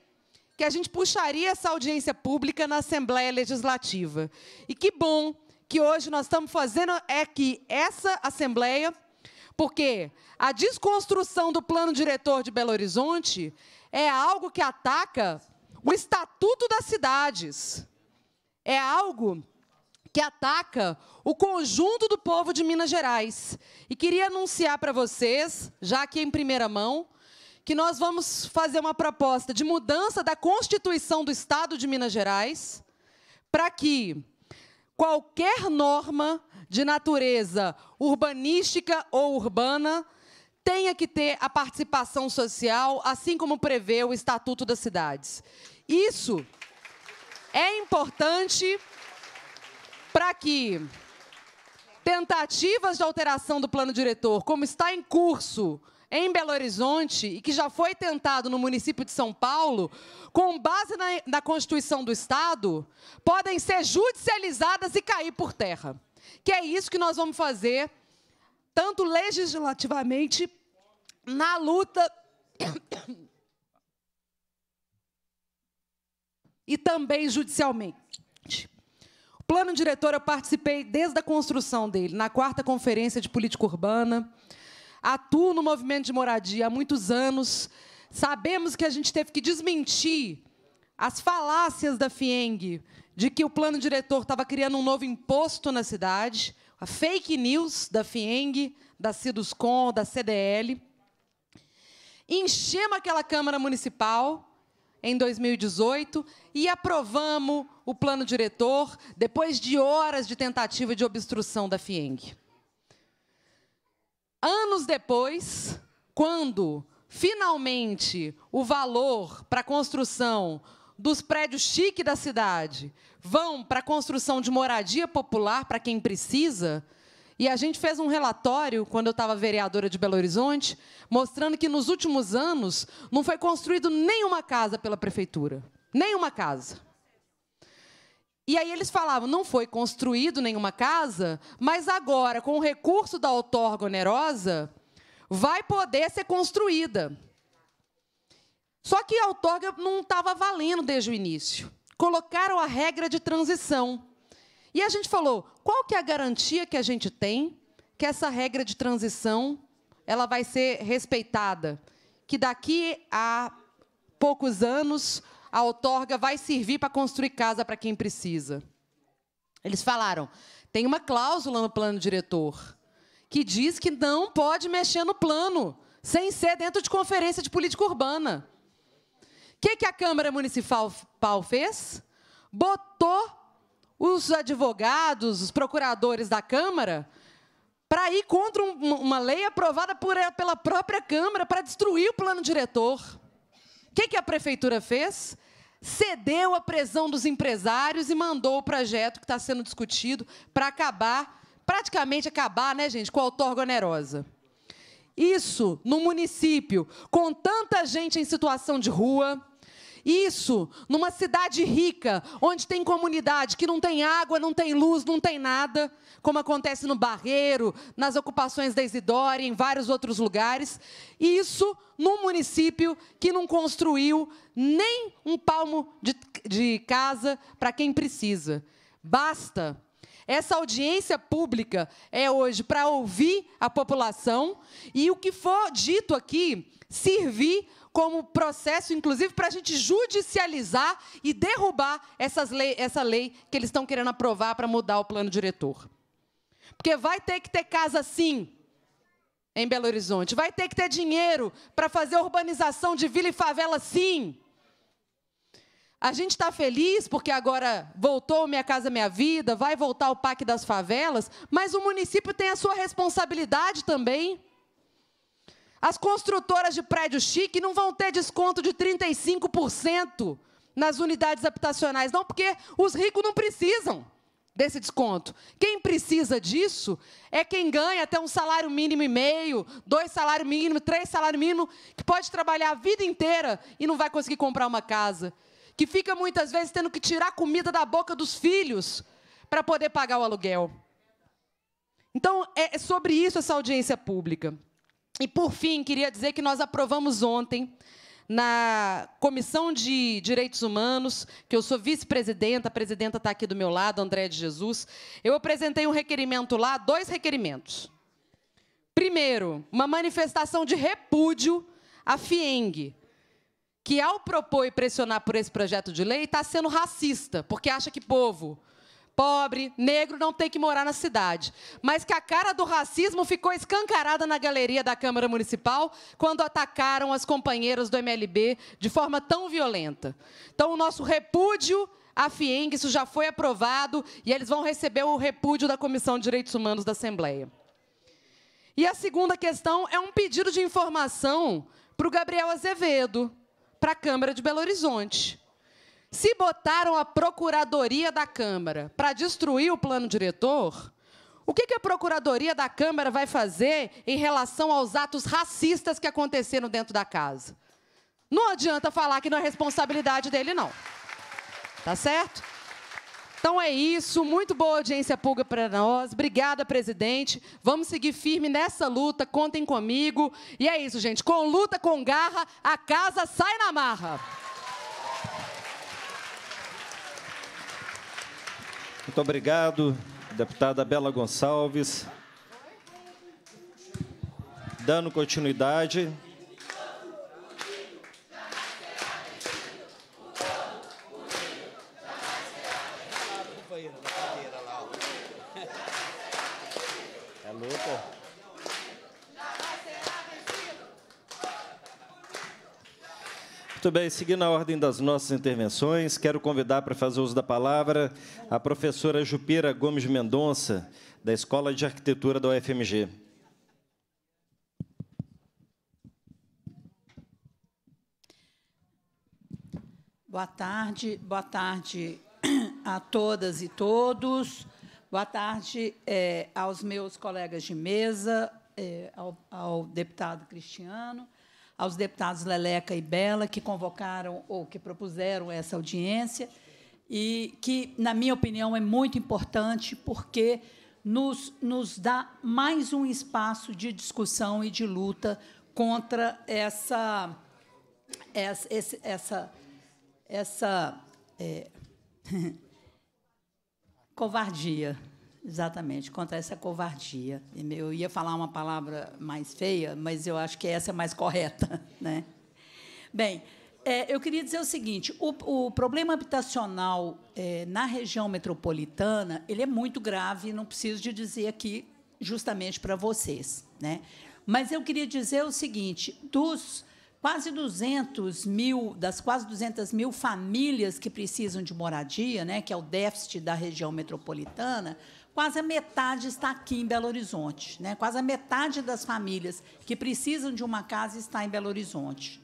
que a gente puxaria essa audiência pública na Assembleia Legislativa. E que bom que hoje nós estamos fazendo é que essa Assembleia, porque a desconstrução do plano diretor de Belo Horizonte é algo que ataca o Estatuto das Cidades. É algo que ataca o conjunto do povo de Minas Gerais. E queria anunciar para vocês, já aqui em primeira mão, que nós vamos fazer uma proposta de mudança da Constituição do Estado de Minas Gerais para que qualquer norma de natureza urbanística ou urbana tenha que ter a participação social, assim como prevê o Estatuto das Cidades. Isso é importante para que tentativas de alteração do plano diretor, como está em curso em Belo Horizonte e que já foi tentado no município de São Paulo, com base na, na Constituição do Estado, podem ser judicializadas e cair por terra. Que é isso que nós vamos fazer, tanto legislativamente, na luta. e também judicialmente. O plano diretor eu participei desde a construção dele, na quarta conferência de política urbana, atuo no movimento de moradia há muitos anos. Sabemos que a gente teve que desmentir as falácias da FIENG de que o plano diretor estava criando um novo imposto na cidade, a fake news da FIENG, da Ciduscom, da CDL. Enchemos aquela Câmara Municipal em 2018 e aprovamos o plano diretor depois de horas de tentativa de obstrução da FIENG. Anos depois, quando finalmente o valor para a construção dos prédios chique da cidade vão para a construção de moradia popular para quem precisa, e a gente fez um relatório, quando eu estava vereadora de Belo Horizonte, mostrando que nos últimos anos não foi construído nenhuma casa pela prefeitura. Nenhuma casa. E aí eles falavam, não foi construído nenhuma casa, mas agora, com o recurso da outorga onerosa, vai poder ser construída. Só que a outorga não estava valendo desde o início. Colocaram a regra de transição. E a gente falou, qual que é a garantia que a gente tem que essa regra de transição ela vai ser respeitada? Que daqui a poucos anos a outorga vai servir para construir casa para quem precisa. Eles falaram: tem uma cláusula no plano diretor que diz que não pode mexer no plano sem ser dentro de conferência de política urbana. O que, que a Câmara Municipal fez? Botou os advogados, os procuradores da Câmara, para ir contra um, uma lei aprovada por, pela própria Câmara para destruir o plano diretor. O que, que a prefeitura fez? Cedeu à pressão dos empresários e mandou o projeto que está sendo discutido para acabar, praticamente acabar, né, gente, com a outorga onerosa. Isso no município, com tanta gente em situação de rua, isso, numa cidade rica, onde tem comunidade que não tem água, não tem luz, não tem nada, como acontece no Barreiro, nas ocupações da Isidória, em vários outros lugares. Isso num município que não construiu nem um palmo de, de casa para quem precisa. Basta. Essa audiência pública é hoje para ouvir a população e o que for dito aqui servir como processo, inclusive, para a gente judicializar e derrubar lei, essa lei que eles estão querendo aprovar para mudar o plano diretor. Porque vai ter que ter casa sim em Belo Horizonte, vai ter que ter dinheiro para fazer urbanização de vila e favela sim. A gente está feliz porque agora voltou Minha Casa Minha Vida, vai voltar o PAC das Favelas, mas o município tem a sua responsabilidade também. As construtoras de prédio chique não vão ter desconto de 35% nas unidades habitacionais, não, porque os ricos não precisam desse desconto. Quem precisa disso é quem ganha até um salário mínimo e meio, dois salários mínimos, três salários mínimos, que pode trabalhar a vida inteira e não vai conseguir comprar uma casa. Que fica muitas vezes tendo que tirar comida da boca dos filhos para poder pagar o aluguel. Então, é, é sobre isso essa audiência pública. E por fim, queria dizer que nós aprovamos ontem na Comissão de Direitos Humanos, que eu sou vice-presidenta, a presidenta está aqui do meu lado, André de Jesus. Eu apresentei um requerimento lá, dois requerimentos. Primeiro, uma manifestação de repúdio à FIENG, que ao propor e pressionar por esse projeto de lei, está sendo racista, porque acha que povo pobre, negro não tem que morar na cidade. Mas que a cara do racismo ficou escancarada na galeria da Câmara Municipal quando atacaram as companheiras do MLB de forma tão violenta. Então, o nosso repúdio à FIENG, isso já foi aprovado e eles vão receber o repúdio da Comissão de Direitos Humanos da Assembleia. E a segunda questão é um pedido de informação para o Gabriel Azevedo, para a Câmara de Belo Horizonte. Se botaram a Procuradoria da Câmara para destruir o plano diretor, o que, a Procuradoria da Câmara vai fazer em relação aos atos racistas que aconteceram dentro da casa? Não adianta falar que não é responsabilidade dele, não. Tá certo? Então é isso. Muito boa audiência pública para nós. Obrigada, presidente. Vamos seguir firme nessa luta. Contem comigo. E é isso, gente. Com luta, com garra, a casa sai na marra. Muito obrigado, deputada Bela Gonçalves. Dando continuidade, Muito bem, seguindo a ordem das nossas intervenções, quero convidar para fazer uso da palavra a professora Jupira Gomes Mendonça, da Escola de Arquitetura da UFMG. Boa tarde, boa tarde a todas e todos. Boa tarde é, aos meus colegas de mesa, é, ao, ao deputado Cristiano aos deputados Leleca e Bela, que convocaram ou que propuseram essa audiência, e que, na minha opinião, é muito importante, porque nos, nos dá mais um espaço de discussão e de luta contra essa. essa, essa, essa é, covardia. Exatamente, contra essa covardia. Eu ia falar uma palavra mais feia, mas eu acho que essa é mais correta. Né? Bem, é, eu queria dizer o seguinte: o, o problema habitacional é, na região metropolitana ele é muito grave, não preciso de dizer aqui justamente para vocês. Né? Mas eu queria dizer o seguinte: dos quase 200 mil, das quase 200 mil famílias que precisam de moradia, né, que é o déficit da região metropolitana, quase a metade está aqui em Belo Horizonte. Né? Quase a metade das famílias que precisam de uma casa está em Belo Horizonte.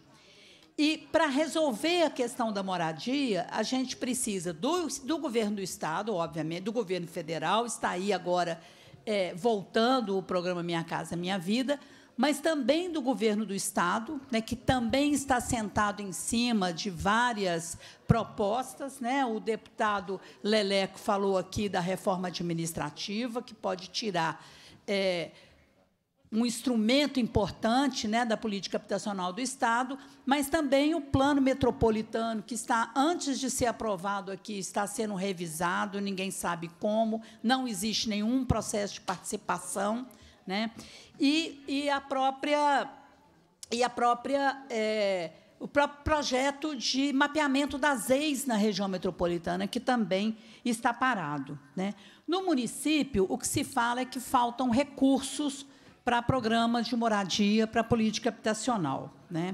E para resolver a questão da moradia, a gente precisa do, do governo do Estado, obviamente, do governo federal, está aí agora é, voltando o programa Minha Casa Minha Vida, mas também do governo do Estado, né, que também está sentado em cima de várias propostas. Né? O deputado Leleco falou aqui da reforma administrativa, que pode tirar. É, um instrumento importante né, da política habitacional do Estado, mas também o plano metropolitano, que está, antes de ser aprovado aqui, está sendo revisado, ninguém sabe como, não existe nenhum processo de participação. Né? E, e a própria. E a própria é, o próprio projeto de mapeamento das ex na região metropolitana, que também está parado. Né? No município, o que se fala é que faltam recursos para programas de moradia, para política habitacional. Né?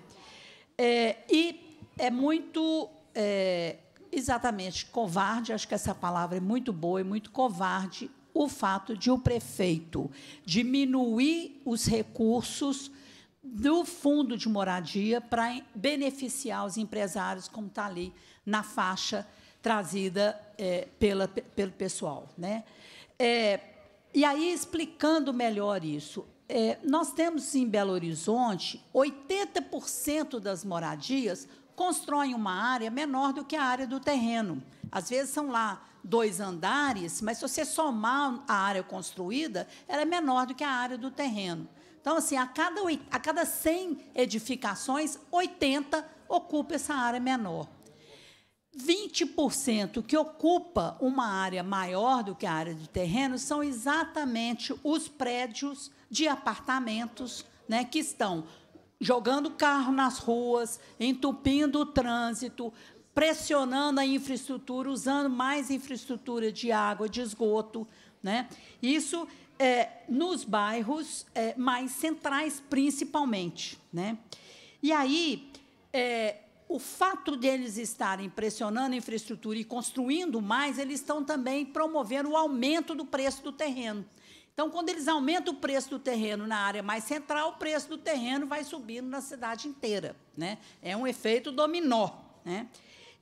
É, e é muito, é, exatamente, covarde, acho que essa palavra é muito boa e é muito covarde o fato de o prefeito diminuir os recursos do fundo de moradia para beneficiar os empresários, como está ali na faixa trazida é, pela, pelo pessoal. Né? É, e aí, explicando melhor isso, é, nós temos em Belo Horizonte 80% das moradias constroem uma área menor do que a área do terreno. Às vezes são lá dois andares, mas se você somar a área construída, ela é menor do que a área do terreno. Então, assim, a cada, a cada 100 edificações, 80 ocupa essa área menor. 20% que ocupa uma área maior do que a área de terreno são exatamente os prédios de apartamentos né, que estão jogando carro nas ruas, entupindo o trânsito, pressionando a infraestrutura, usando mais infraestrutura de água, de esgoto. Né? Isso é, nos bairros é, mais centrais, principalmente. Né? E aí, é, o fato deles estarem pressionando a infraestrutura e construindo mais, eles estão também promovendo o aumento do preço do terreno. Então, quando eles aumentam o preço do terreno na área mais central, o preço do terreno vai subindo na cidade inteira. Né? É um efeito dominó. Né?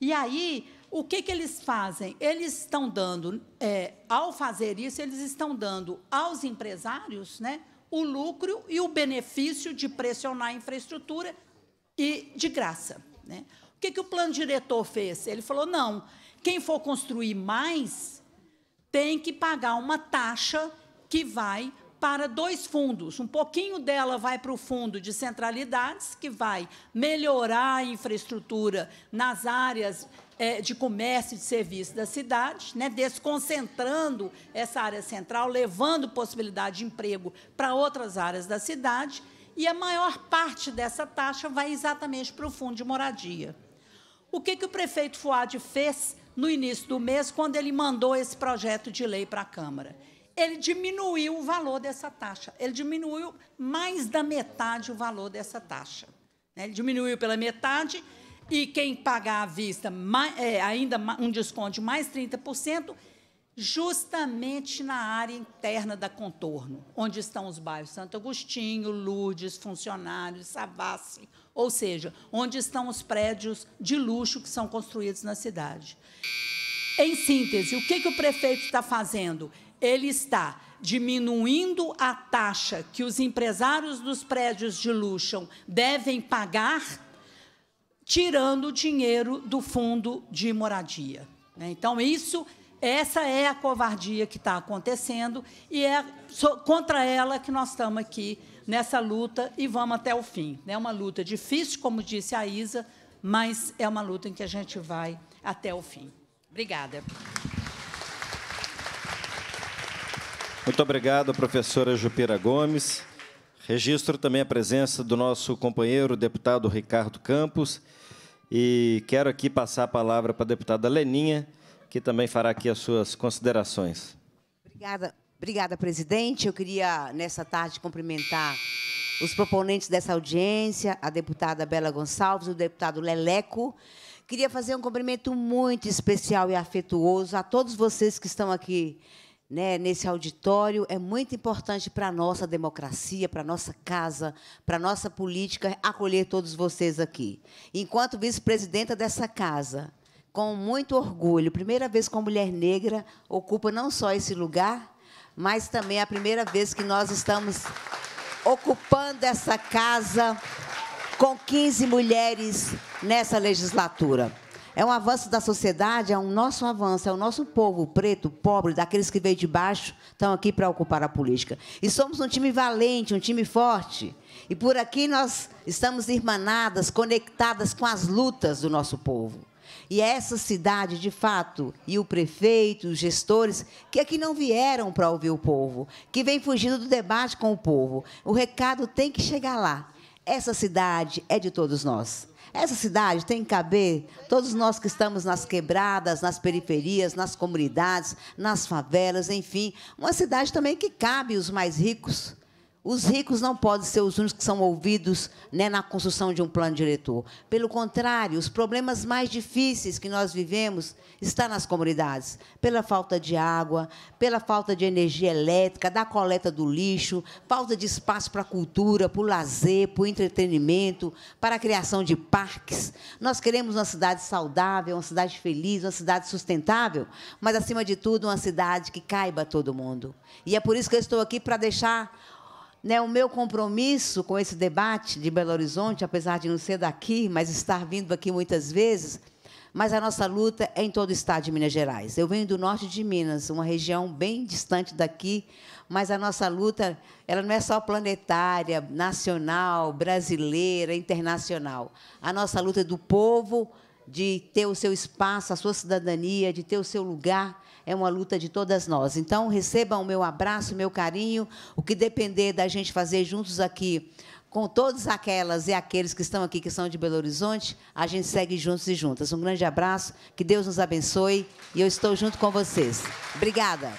E aí, o que, que eles fazem? Eles estão dando, é, ao fazer isso, eles estão dando aos empresários né, o lucro e o benefício de pressionar a infraestrutura e de graça. Né? O que, que o plano diretor fez? Ele falou: não, quem for construir mais tem que pagar uma taxa que vai para dois fundos. Um pouquinho dela vai para o fundo de centralidades, que vai melhorar a infraestrutura nas áreas é, de comércio e de serviço da cidade, né, desconcentrando essa área central, levando possibilidade de emprego para outras áreas da cidade. E a maior parte dessa taxa vai exatamente para o fundo de moradia. O que, que o prefeito Fuad fez no início do mês, quando ele mandou esse projeto de lei para a Câmara? ele diminuiu o valor dessa taxa. Ele diminuiu mais da metade o valor dessa taxa. Né? Ele diminuiu pela metade e quem pagar à vista mais, é, ainda um desconto de mais 30%, justamente na área interna da Contorno, onde estão os bairros Santo Agostinho, Lourdes, Funcionários, Savassi, ou seja, onde estão os prédios de luxo que são construídos na cidade. Em síntese, o que, que o prefeito está fazendo? ele está diminuindo a taxa que os empresários dos prédios de luxo devem pagar, tirando o dinheiro do fundo de moradia. Né? Então, isso, essa é a covardia que está acontecendo e é contra ela que nós estamos aqui nessa luta e vamos até o fim. É uma luta difícil, como disse a Isa, mas é uma luta em que a gente vai até o fim. Obrigada. Muito obrigado, professora Jupira Gomes. Registro também a presença do nosso companheiro, deputado Ricardo Campos. E quero aqui passar a palavra para a deputada Leninha, que também fará aqui as suas considerações. Obrigada, obrigada presidente. Eu queria, nessa tarde, cumprimentar os proponentes dessa audiência, a deputada Bela Gonçalves, o deputado Leleco. Queria fazer um cumprimento muito especial e afetuoso a todos vocês que estão aqui né, nesse auditório é muito importante para a nossa democracia, para a nossa casa, para a nossa política, acolher todos vocês aqui. Enquanto vice-presidenta dessa casa, com muito orgulho, primeira vez que uma mulher negra ocupa não só esse lugar, mas também é a primeira vez que nós estamos ocupando essa casa com 15 mulheres nessa legislatura. É um avanço da sociedade, é um nosso avanço, é o nosso povo preto, pobre, daqueles que veio de baixo, estão aqui para ocupar a política. E somos um time valente, um time forte. E por aqui nós estamos irmanadas, conectadas com as lutas do nosso povo. E é essa cidade, de fato, e o prefeito, os gestores, que aqui é não vieram para ouvir o povo, que vem fugindo do debate com o povo. O recado tem que chegar lá. Essa cidade é de todos nós. Essa cidade tem que caber todos nós que estamos nas quebradas, nas periferias, nas comunidades, nas favelas, enfim. Uma cidade também que cabe os mais ricos, os ricos não podem ser os únicos que são ouvidos né, na construção de um plano diretor. Pelo contrário, os problemas mais difíceis que nós vivemos estão nas comunidades, pela falta de água, pela falta de energia elétrica, da coleta do lixo, falta de espaço para a cultura, para o lazer, para o entretenimento, para a criação de parques. Nós queremos uma cidade saudável, uma cidade feliz, uma cidade sustentável, mas, acima de tudo, uma cidade que caiba todo mundo. E é por isso que eu estou aqui para deixar né, o meu compromisso com esse debate de Belo Horizonte, apesar de não ser daqui, mas estar vindo aqui muitas vezes, mas a nossa luta é em todo o estado de Minas Gerais. Eu venho do norte de Minas, uma região bem distante daqui, mas a nossa luta ela não é só planetária, nacional, brasileira, internacional. A nossa luta é do povo de ter o seu espaço, a sua cidadania, de ter o seu lugar é uma luta de todas nós. Então, recebam o meu abraço, o meu carinho, o que depender da gente fazer juntos aqui com todas aquelas e aqueles que estão aqui, que são de Belo Horizonte, a gente segue juntos e juntas. Um grande abraço, que Deus nos abençoe e eu estou junto com vocês. Obrigada.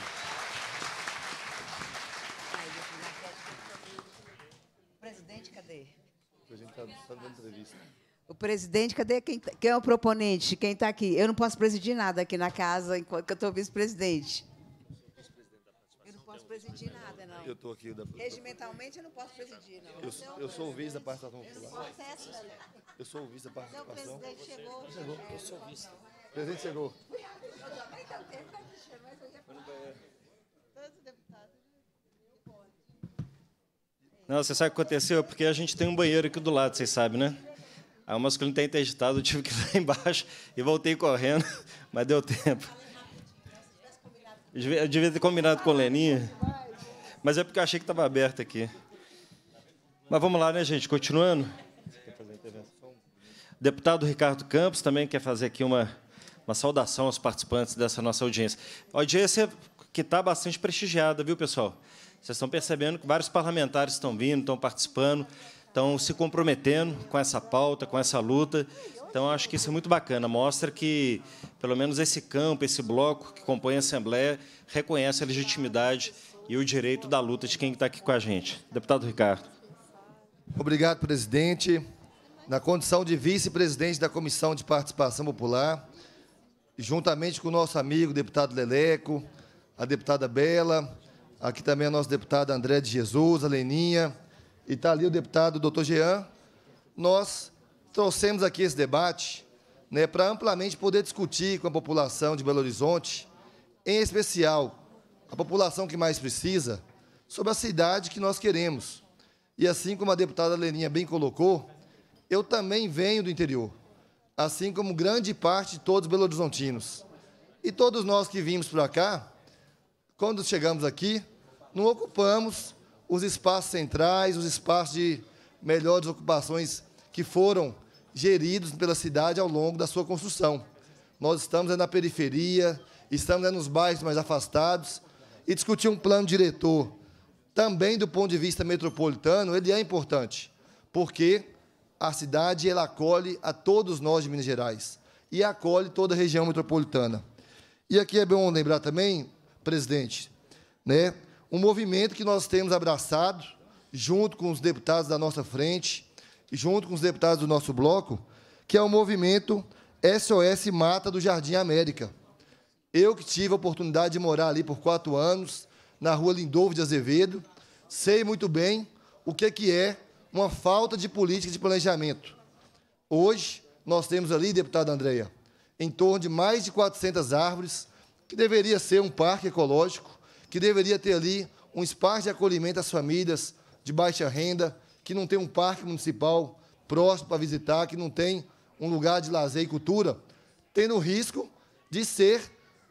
presidente, cadê quem, tá, quem é o proponente? Quem está aqui? Eu não posso presidir nada aqui na casa enquanto eu estou vice-presidente. Eu não posso presidir nada, não. Eu estou aqui da... Regimentalmente eu não posso presidir, não. Eu, sou o vice da participação popular. Eu sou o vice da participação. Não, o né? presidente chegou. chegou. Eu sou o vice. presidente chegou. Eu também tenho Não, você sabe o que aconteceu? É porque a gente tem um banheiro aqui do lado, vocês sabem, né? Aí o masculino está interditado, eu tive que ir lá embaixo e voltei correndo, mas deu tempo. Eu devia ter combinado com o Leninha, mas é porque eu achei que estava aberto aqui. Mas vamos lá, né, gente? Continuando. Deputado Ricardo Campos também quer fazer aqui uma, uma saudação aos participantes dessa nossa audiência. audiência que está bastante prestigiada, viu, pessoal? Vocês estão percebendo que vários parlamentares estão vindo, estão participando estão se comprometendo com essa pauta, com essa luta. Então, acho que isso é muito bacana. Mostra que, pelo menos, esse campo, esse bloco que compõe a Assembleia reconhece a legitimidade e o direito da luta de quem está aqui com a gente. Deputado Ricardo. Obrigado, presidente. Na condição de vice-presidente da Comissão de Participação Popular, juntamente com o nosso amigo deputado Leleco, a deputada Bela, aqui também a nossa deputada André de Jesus, a Leninha, e está ali o deputado doutor Jean, nós trouxemos aqui esse debate né, para amplamente poder discutir com a população de Belo Horizonte, em especial a população que mais precisa, sobre a cidade que nós queremos. E assim como a deputada Leninha bem colocou, eu também venho do interior, assim como grande parte de todos os belo-horizontinos. E todos nós que vimos para cá, quando chegamos aqui, não ocupamos os espaços centrais, os espaços de melhores ocupações que foram geridos pela cidade ao longo da sua construção. Nós estamos na periferia, estamos nos bairros mais afastados e discutir um plano diretor também do ponto de vista metropolitano, ele é importante, porque a cidade ela acolhe a todos nós de Minas Gerais e acolhe toda a região metropolitana. E aqui é bom lembrar também, presidente, né, um movimento que nós temos abraçado, junto com os deputados da nossa frente, e junto com os deputados do nosso bloco, que é o movimento SOS Mata do Jardim América. Eu que tive a oportunidade de morar ali por quatro anos, na rua Lindolfo de Azevedo, sei muito bem o que é, é uma falta de política de planejamento. Hoje, nós temos ali, deputada Andréia, em torno de mais de 400 árvores, que deveria ser um parque ecológico, que deveria ter ali um espaço de acolhimento às famílias de baixa renda, que não tem um parque municipal próximo para visitar, que não tem um lugar de lazer e cultura, tendo o risco de ser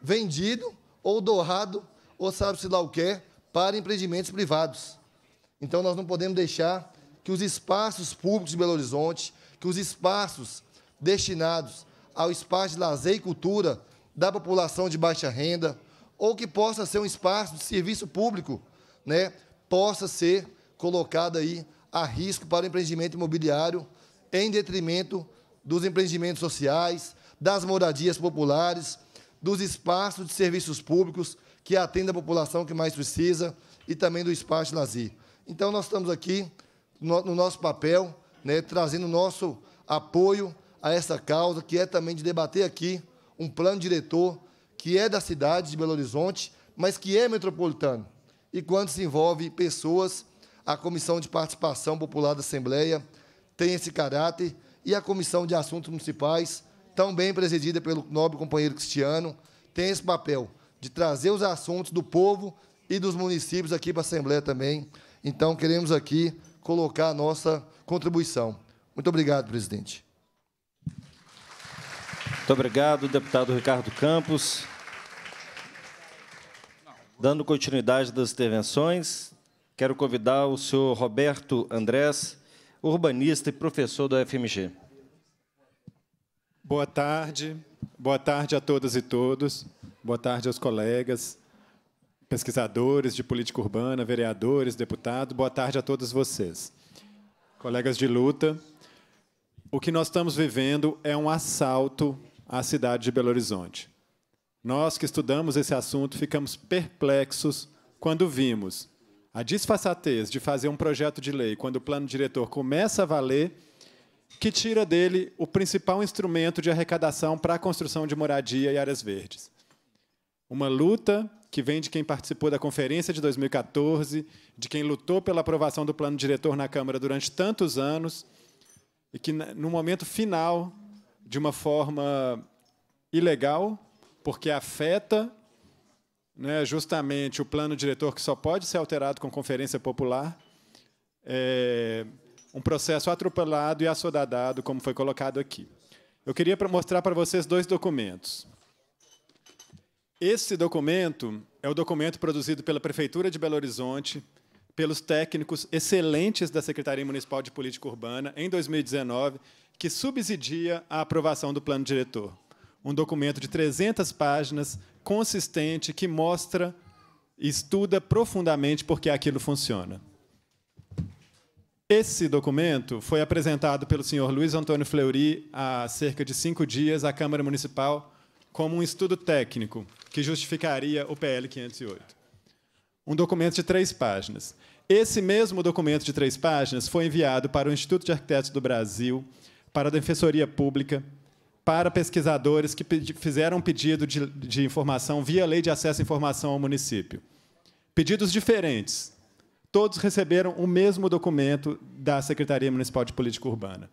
vendido ou doado, ou sabe-se lá o que, para empreendimentos privados. Então, nós não podemos deixar que os espaços públicos de Belo Horizonte, que os espaços destinados ao espaço de lazer e cultura da população de baixa renda, ou que possa ser um espaço de serviço público, né, possa ser colocado aí a risco para o empreendimento imobiliário em detrimento dos empreendimentos sociais, das moradias populares, dos espaços de serviços públicos que atendem a população que mais precisa e também do espaço de lazer. Então, nós estamos aqui no nosso papel, né, trazendo nosso apoio a essa causa, que é também de debater aqui um plano diretor que é da cidade de Belo Horizonte, mas que é metropolitano. E quando se envolve pessoas, a Comissão de Participação Popular da Assembleia tem esse caráter e a Comissão de Assuntos Municipais, tão bem presidida pelo nobre companheiro Cristiano, tem esse papel de trazer os assuntos do povo e dos municípios aqui para a Assembleia também. Então, queremos aqui colocar a nossa contribuição. Muito obrigado, presidente. Muito obrigado, deputado Ricardo Campos. Dando continuidade das intervenções, quero convidar o senhor Roberto Andrés, urbanista e professor da FMG. Boa tarde. Boa tarde a todas e todos. Boa tarde aos colegas, pesquisadores de política urbana, vereadores, deputados. Boa tarde a todos vocês. Colegas de luta, o que nós estamos vivendo é um assalto à cidade de Belo Horizonte. Nós que estudamos esse assunto ficamos perplexos quando vimos a disfarçatez de fazer um projeto de lei quando o plano diretor começa a valer, que tira dele o principal instrumento de arrecadação para a construção de moradia e áreas verdes. Uma luta que vem de quem participou da conferência de 2014, de quem lutou pela aprovação do plano diretor na Câmara durante tantos anos, e que, no momento final, de uma forma ilegal, porque afeta né, justamente o plano diretor, que só pode ser alterado com conferência popular, é um processo atropelado e assodadado, como foi colocado aqui. Eu queria mostrar para vocês dois documentos. Esse documento é o documento produzido pela Prefeitura de Belo Horizonte, pelos técnicos excelentes da Secretaria Municipal de Política Urbana, em 2019, que subsidia a aprovação do plano diretor um documento de 300 páginas, consistente, que mostra e estuda profundamente por que aquilo funciona. Esse documento foi apresentado pelo senhor Luiz Antônio Fleury há cerca de cinco dias à Câmara Municipal como um estudo técnico que justificaria o PL 508. Um documento de três páginas. Esse mesmo documento de três páginas foi enviado para o Instituto de Arquitetos do Brasil, para a Defensoria Pública, para pesquisadores que pedi fizeram pedido de, de informação via lei de acesso à informação ao município. Pedidos diferentes. Todos receberam o mesmo documento da Secretaria Municipal de Política Urbana.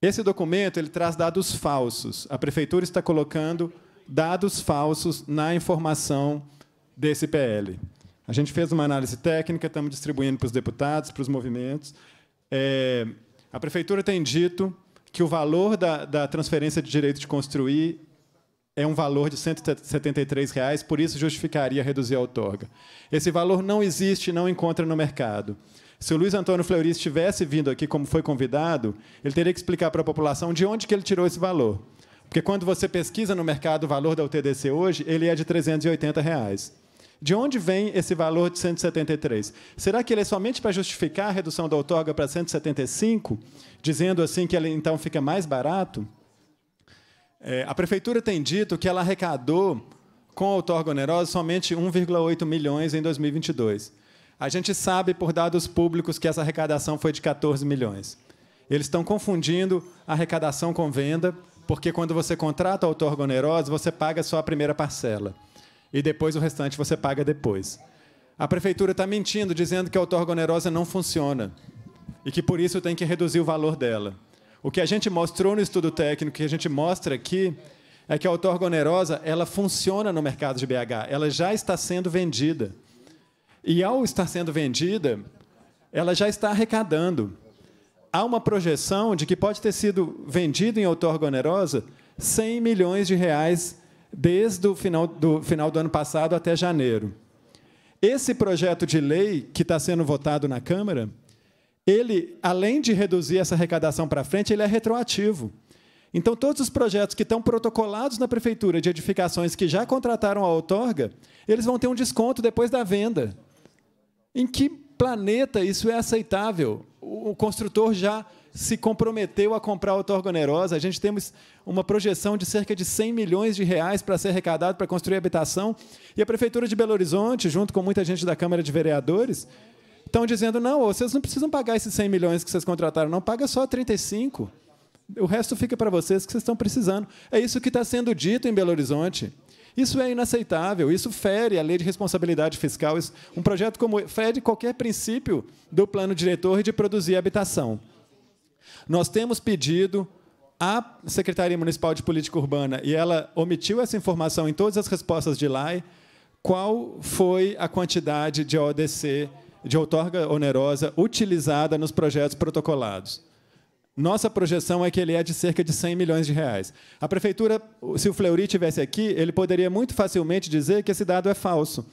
Esse documento ele traz dados falsos. A prefeitura está colocando dados falsos na informação desse PL. A gente fez uma análise técnica, estamos distribuindo para os deputados, para os movimentos. É, a prefeitura tem dito que o valor da, da transferência de direito de construir é um valor de R$ 173,00, por isso justificaria reduzir a outorga. Esse valor não existe, não encontra no mercado. Se o Luiz Antônio Fleury estivesse vindo aqui como foi convidado, ele teria que explicar para a população de onde que ele tirou esse valor. Porque quando você pesquisa no mercado o valor da UTDC hoje, ele é de R$ 380. Reais. De onde vem esse valor de 173? Será que ele é somente para justificar a redução da outorga para 175, dizendo assim que ele então fica mais barato? É, a prefeitura tem dito que ela arrecadou com a outorga onerosa somente 1,8 milhões em 2022. A gente sabe por dados públicos que essa arrecadação foi de 14 milhões. Eles estão confundindo arrecadação com venda, porque quando você contrata a outorga onerosa, você paga só a primeira parcela e depois o restante você paga depois. A prefeitura está mentindo, dizendo que a outorga onerosa não funciona e que por isso tem que reduzir o valor dela. O que a gente mostrou no estudo técnico, que a gente mostra aqui, é que a outorga onerosa ela funciona no mercado de BH, ela já está sendo vendida. E ao estar sendo vendida, ela já está arrecadando. Há uma projeção de que pode ter sido vendido em outorga onerosa 100 milhões de reais desde o final do, final do ano passado até janeiro. Esse projeto de lei que está sendo votado na Câmara, ele, além de reduzir essa arrecadação para frente, ele é retroativo. Então, todos os projetos que estão protocolados na prefeitura de edificações que já contrataram a outorga, eles vão ter um desconto depois da venda. Em que planeta isso é aceitável? O construtor já se comprometeu a comprar Torgonerosa. A gente temos uma projeção de cerca de 100 milhões de reais para ser arrecadado para construir habitação. E a Prefeitura de Belo Horizonte, junto com muita gente da Câmara de Vereadores, estão dizendo, não, vocês não precisam pagar esses 100 milhões que vocês contrataram, não, paga só 35. O resto fica para vocês que vocês estão precisando. É isso que está sendo dito em Belo Horizonte. Isso é inaceitável, isso fere a lei de responsabilidade fiscal. um projeto como fere qualquer princípio do plano diretor de produzir habitação. Nós temos pedido à Secretaria Municipal de Política Urbana, e ela omitiu essa informação em todas as respostas de LAI, qual foi a quantidade de ODC, de outorga onerosa, utilizada nos projetos protocolados. Nossa projeção é que ele é de cerca de 100 milhões de reais. A prefeitura, se o Fleury tivesse aqui, ele poderia muito facilmente dizer que esse dado é falso.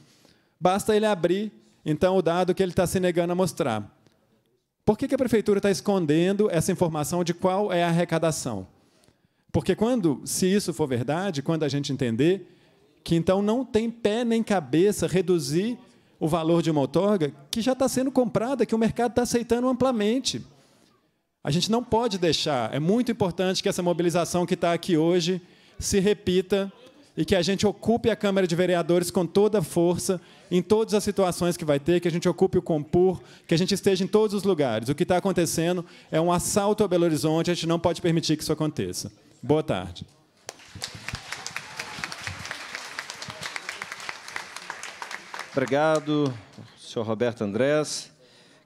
Basta ele abrir, então, o dado que ele está se negando a mostrar. Por que, que a prefeitura está escondendo essa informação de qual é a arrecadação? Porque quando, se isso for verdade, quando a gente entender que então não tem pé nem cabeça reduzir o valor de uma outorga que já está sendo comprada, que o mercado está aceitando amplamente. A gente não pode deixar. É muito importante que essa mobilização que está aqui hoje se repita e que a gente ocupe a Câmara de Vereadores com toda a força, em todas as situações que vai ter, que a gente ocupe o Compur, que a gente esteja em todos os lugares. O que está acontecendo é um assalto a Belo Horizonte, a gente não pode permitir que isso aconteça. Boa tarde. Obrigado, senhor Roberto Andrés.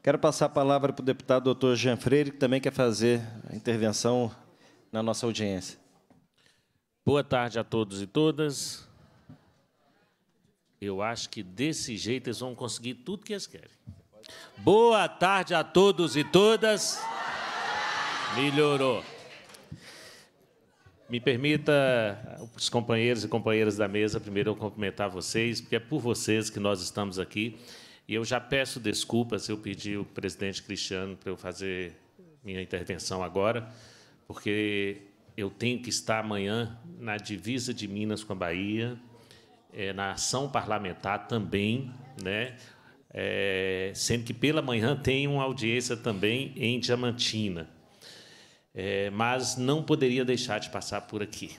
Quero passar a palavra para o deputado doutor Jean Freire, que também quer fazer a intervenção na nossa audiência. Boa tarde a todos e todas. Eu acho que desse jeito eles vão conseguir tudo que eles querem. Boa tarde a todos e todas. Melhorou. Me permita, os companheiros e companheiras da mesa, primeiro eu cumprimentar vocês, porque é por vocês que nós estamos aqui. E eu já peço desculpas, eu pedi o presidente Cristiano para eu fazer minha intervenção agora, porque eu tenho que estar amanhã na divisa de Minas com a Bahia, é, na ação parlamentar também, né? É, sendo que pela manhã tem uma audiência também em Diamantina. É, mas não poderia deixar de passar por aqui.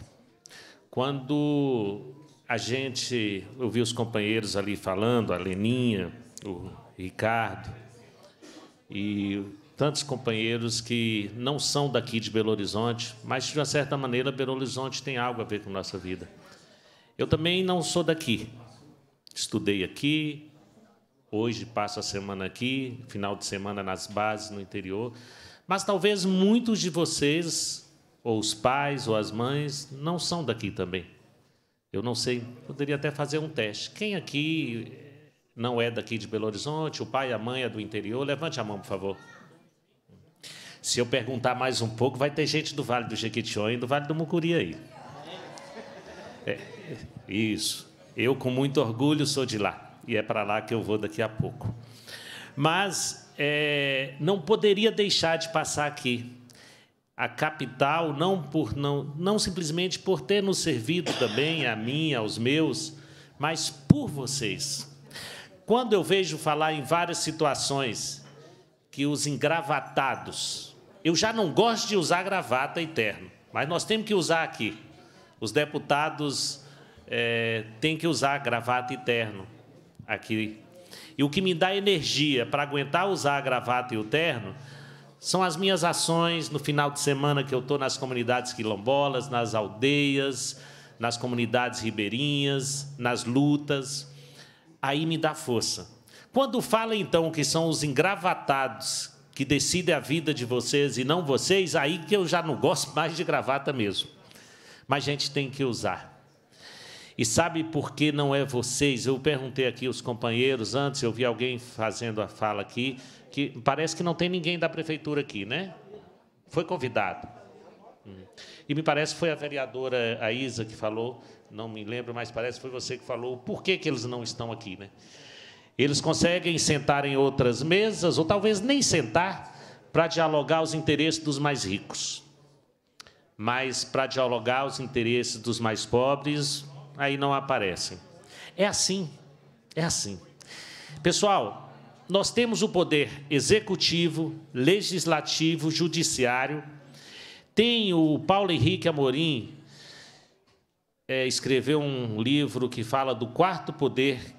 Quando a gente ouviu os companheiros ali falando, a Leninha, o Ricardo e tantos companheiros que não são daqui de Belo Horizonte, mas de uma certa maneira Belo Horizonte tem algo a ver com nossa vida. Eu também não sou daqui. Estudei aqui, hoje passo a semana aqui, final de semana nas bases no interior, mas talvez muitos de vocês, ou os pais ou as mães, não são daqui também. Eu não sei, poderia até fazer um teste. Quem aqui não é daqui de Belo Horizonte, o pai, a mãe é do interior, levante a mão, por favor. Se eu perguntar mais um pouco, vai ter gente do Vale do Jequitinhonha e do Vale do Mucuri aí. É, é isso. Eu, com muito orgulho, sou de lá. E é para lá que eu vou daqui a pouco. Mas é, não poderia deixar de passar aqui a capital, não por não, não simplesmente por ter nos servido também a mim, aos meus, mas por vocês. Quando eu vejo falar em várias situações que os engravatados, eu já não gosto de usar gravata e terno, mas nós temos que usar aqui. Os deputados é, têm que usar gravata e terno aqui. E o que me dá energia para aguentar usar a gravata e o terno são as minhas ações no final de semana que eu estou nas comunidades quilombolas, nas aldeias, nas comunidades ribeirinhas, nas lutas. Aí me dá força. Quando fala então que são os engravatados que decide a vida de vocês e não vocês, aí que eu já não gosto mais de gravata mesmo. Mas a gente tem que usar. E sabe por que não é vocês? Eu perguntei aqui os companheiros antes, eu vi alguém fazendo a fala aqui, que parece que não tem ninguém da prefeitura aqui, né? Foi convidado. Hum. E me parece que foi a vereadora a Isa que falou, não me lembro, mas parece que foi você que falou por que, que eles não estão aqui, né? Eles conseguem sentar em outras mesas, ou talvez nem sentar, para dialogar os interesses dos mais ricos. Mas para dialogar os interesses dos mais pobres, aí não aparecem. É assim, é assim. Pessoal, nós temos o poder executivo, legislativo, judiciário. Tem o Paulo Henrique Amorim, é, escreveu um livro que fala do quarto poder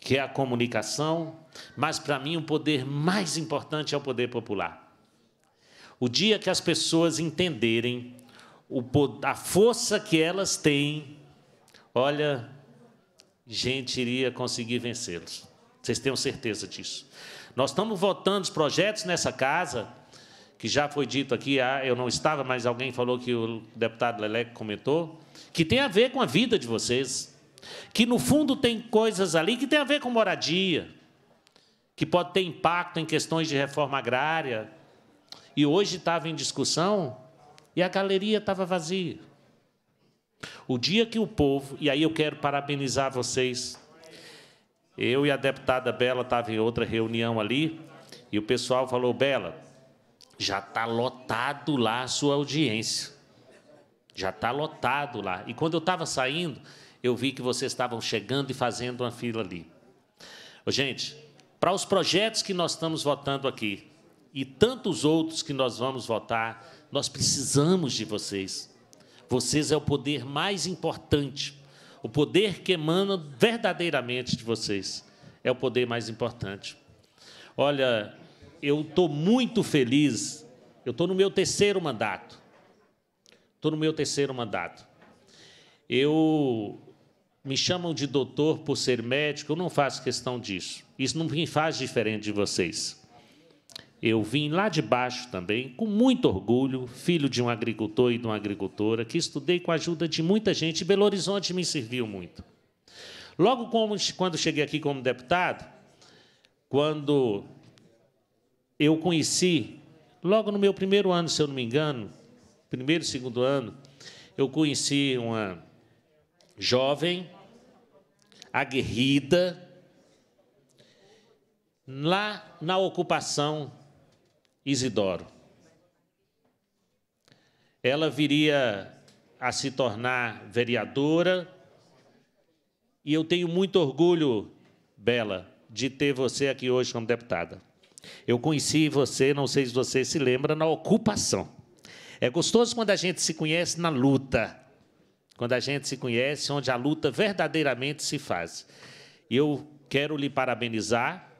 que é a comunicação, mas para mim o poder mais importante é o poder popular. O dia que as pessoas entenderem o, a força que elas têm, olha, gente iria conseguir vencê-los. Vocês tenham certeza disso. Nós estamos votando os projetos nessa casa, que já foi dito aqui, ah, eu não estava, mas alguém falou que o deputado Leleco comentou, que tem a ver com a vida de vocês que no fundo tem coisas ali que tem a ver com moradia, que pode ter impacto em questões de reforma agrária. E hoje estava em discussão e a galeria estava vazia. O dia que o povo, e aí eu quero parabenizar vocês, eu e a deputada Bela estavam em outra reunião ali, e o pessoal falou: Bela, já está lotado lá a sua audiência. Já está lotado lá. E quando eu estava saindo, eu vi que vocês estavam chegando e fazendo uma fila ali. Ô, gente, para os projetos que nós estamos votando aqui e tantos outros que nós vamos votar, nós precisamos de vocês. Vocês é o poder mais importante, o poder que emana verdadeiramente de vocês. É o poder mais importante. Olha, eu estou muito feliz. Eu estou no meu terceiro mandato. Estou no meu terceiro mandato. Eu me chamam de doutor por ser médico, eu não faço questão disso. Isso não me faz diferente de vocês. Eu vim lá de baixo também, com muito orgulho, filho de um agricultor e de uma agricultora, que estudei com a ajuda de muita gente. Belo Horizonte me serviu muito. Logo quando cheguei aqui como deputado, quando eu conheci, logo no meu primeiro ano, se eu não me engano, primeiro, segundo ano, eu conheci uma jovem, aguerrida, lá na ocupação Isidoro. Ela viria a se tornar vereadora e eu tenho muito orgulho, Bela, de ter você aqui hoje como deputada. Eu conheci você, não sei se você se lembra, na ocupação. É gostoso quando a gente se conhece na luta quando a gente se conhece, onde a luta verdadeiramente se faz. E eu quero lhe parabenizar,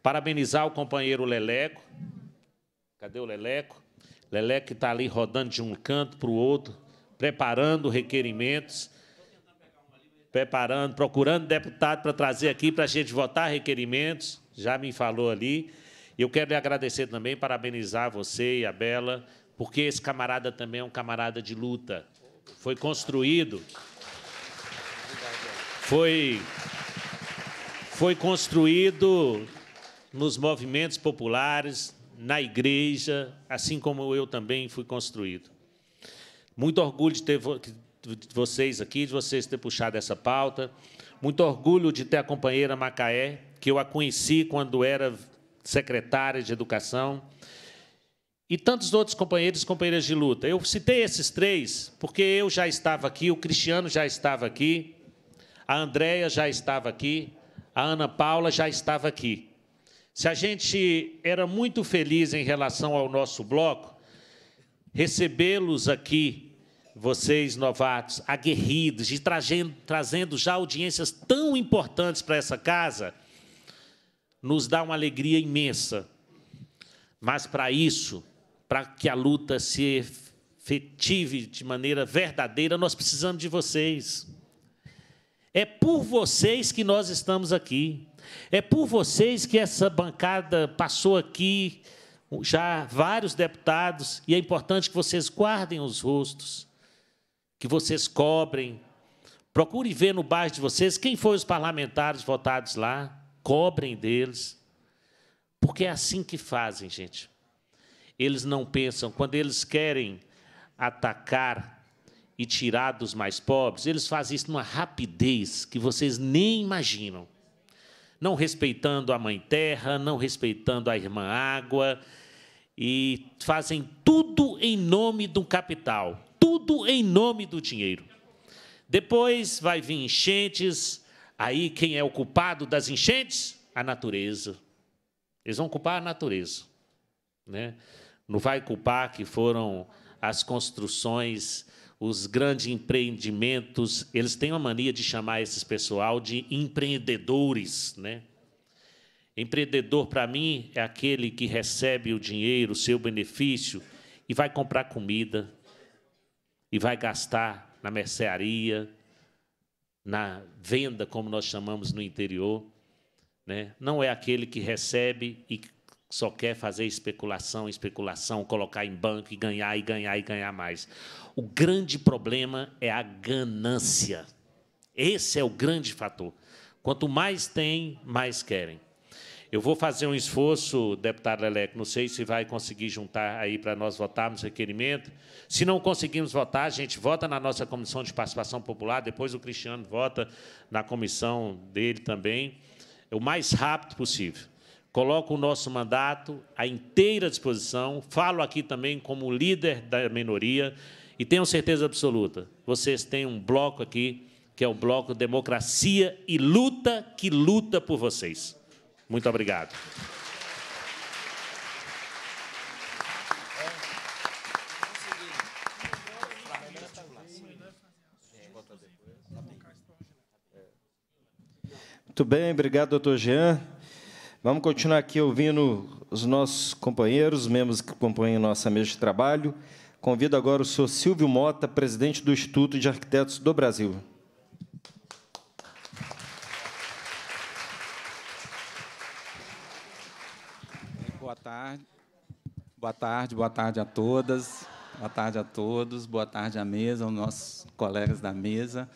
parabenizar o companheiro Leleco. Cadê o Leleco? Leleco que está ali rodando de um canto para o outro, preparando requerimentos, preparando, procurando deputado para trazer aqui para a gente votar requerimentos. Já me falou ali. Eu quero lhe agradecer também, parabenizar você e a Bela, porque esse camarada também é um camarada de luta foi construído, foi, foi construído nos movimentos populares, na igreja, assim como eu também fui construído. Muito orgulho de ter de vocês aqui, de vocês ter puxado essa pauta. Muito orgulho de ter a companheira Macaé, que eu a conheci quando era secretária de Educação e tantos outros companheiros e companheiras de luta. Eu citei esses três porque eu já estava aqui, o Cristiano já estava aqui, a Andréia já estava aqui, a Ana Paula já estava aqui. Se a gente era muito feliz em relação ao nosso bloco, recebê-los aqui, vocês novatos, aguerridos, e trazendo, trazendo já audiências tão importantes para essa casa, nos dá uma alegria imensa. Mas para isso, para que a luta se efetive de maneira verdadeira, nós precisamos de vocês. É por vocês que nós estamos aqui. É por vocês que essa bancada passou aqui, já vários deputados, e é importante que vocês guardem os rostos, que vocês cobrem. Procure ver no bairro de vocês quem foram os parlamentares votados lá, cobrem deles. Porque é assim que fazem, gente eles não pensam. Quando eles querem atacar e tirar dos mais pobres, eles fazem isso numa rapidez que vocês nem imaginam. Não respeitando a mãe terra, não respeitando a irmã água, e fazem tudo em nome do capital, tudo em nome do dinheiro. Depois vai vir enchentes, aí quem é o culpado das enchentes? A natureza. Eles vão culpar a natureza, né? no Vai Culpar, que foram as construções, os grandes empreendimentos. Eles têm uma mania de chamar esse pessoal de empreendedores. Né? Empreendedor, para mim, é aquele que recebe o dinheiro, o seu benefício, e vai comprar comida, e vai gastar na mercearia, na venda, como nós chamamos no interior. Né? Não é aquele que recebe e só quer fazer especulação, especulação, colocar em banco e ganhar e ganhar e ganhar mais. O grande problema é a ganância. Esse é o grande fator. Quanto mais tem, mais querem. Eu vou fazer um esforço, deputado Leleco, não sei se vai conseguir juntar aí para nós votarmos o requerimento. Se não conseguirmos votar, a gente vota na nossa comissão de participação popular, depois o Cristiano vota na comissão dele também, o mais rápido possível coloco o nosso mandato à inteira disposição, falo aqui também como líder da minoria e tenho certeza absoluta, vocês têm um bloco aqui que é o bloco Democracia e Luta que luta por vocês. Muito obrigado. Muito bem, obrigado, doutor Jean. Vamos continuar aqui ouvindo os nossos companheiros, os membros que acompanham nossa mesa de trabalho. Convido agora o senhor Silvio Mota, presidente do Instituto de Arquitetos do Brasil. Boa tarde. Boa tarde, boa tarde a todas. Boa tarde a todos, boa tarde à mesa, aos nossos colegas da mesa.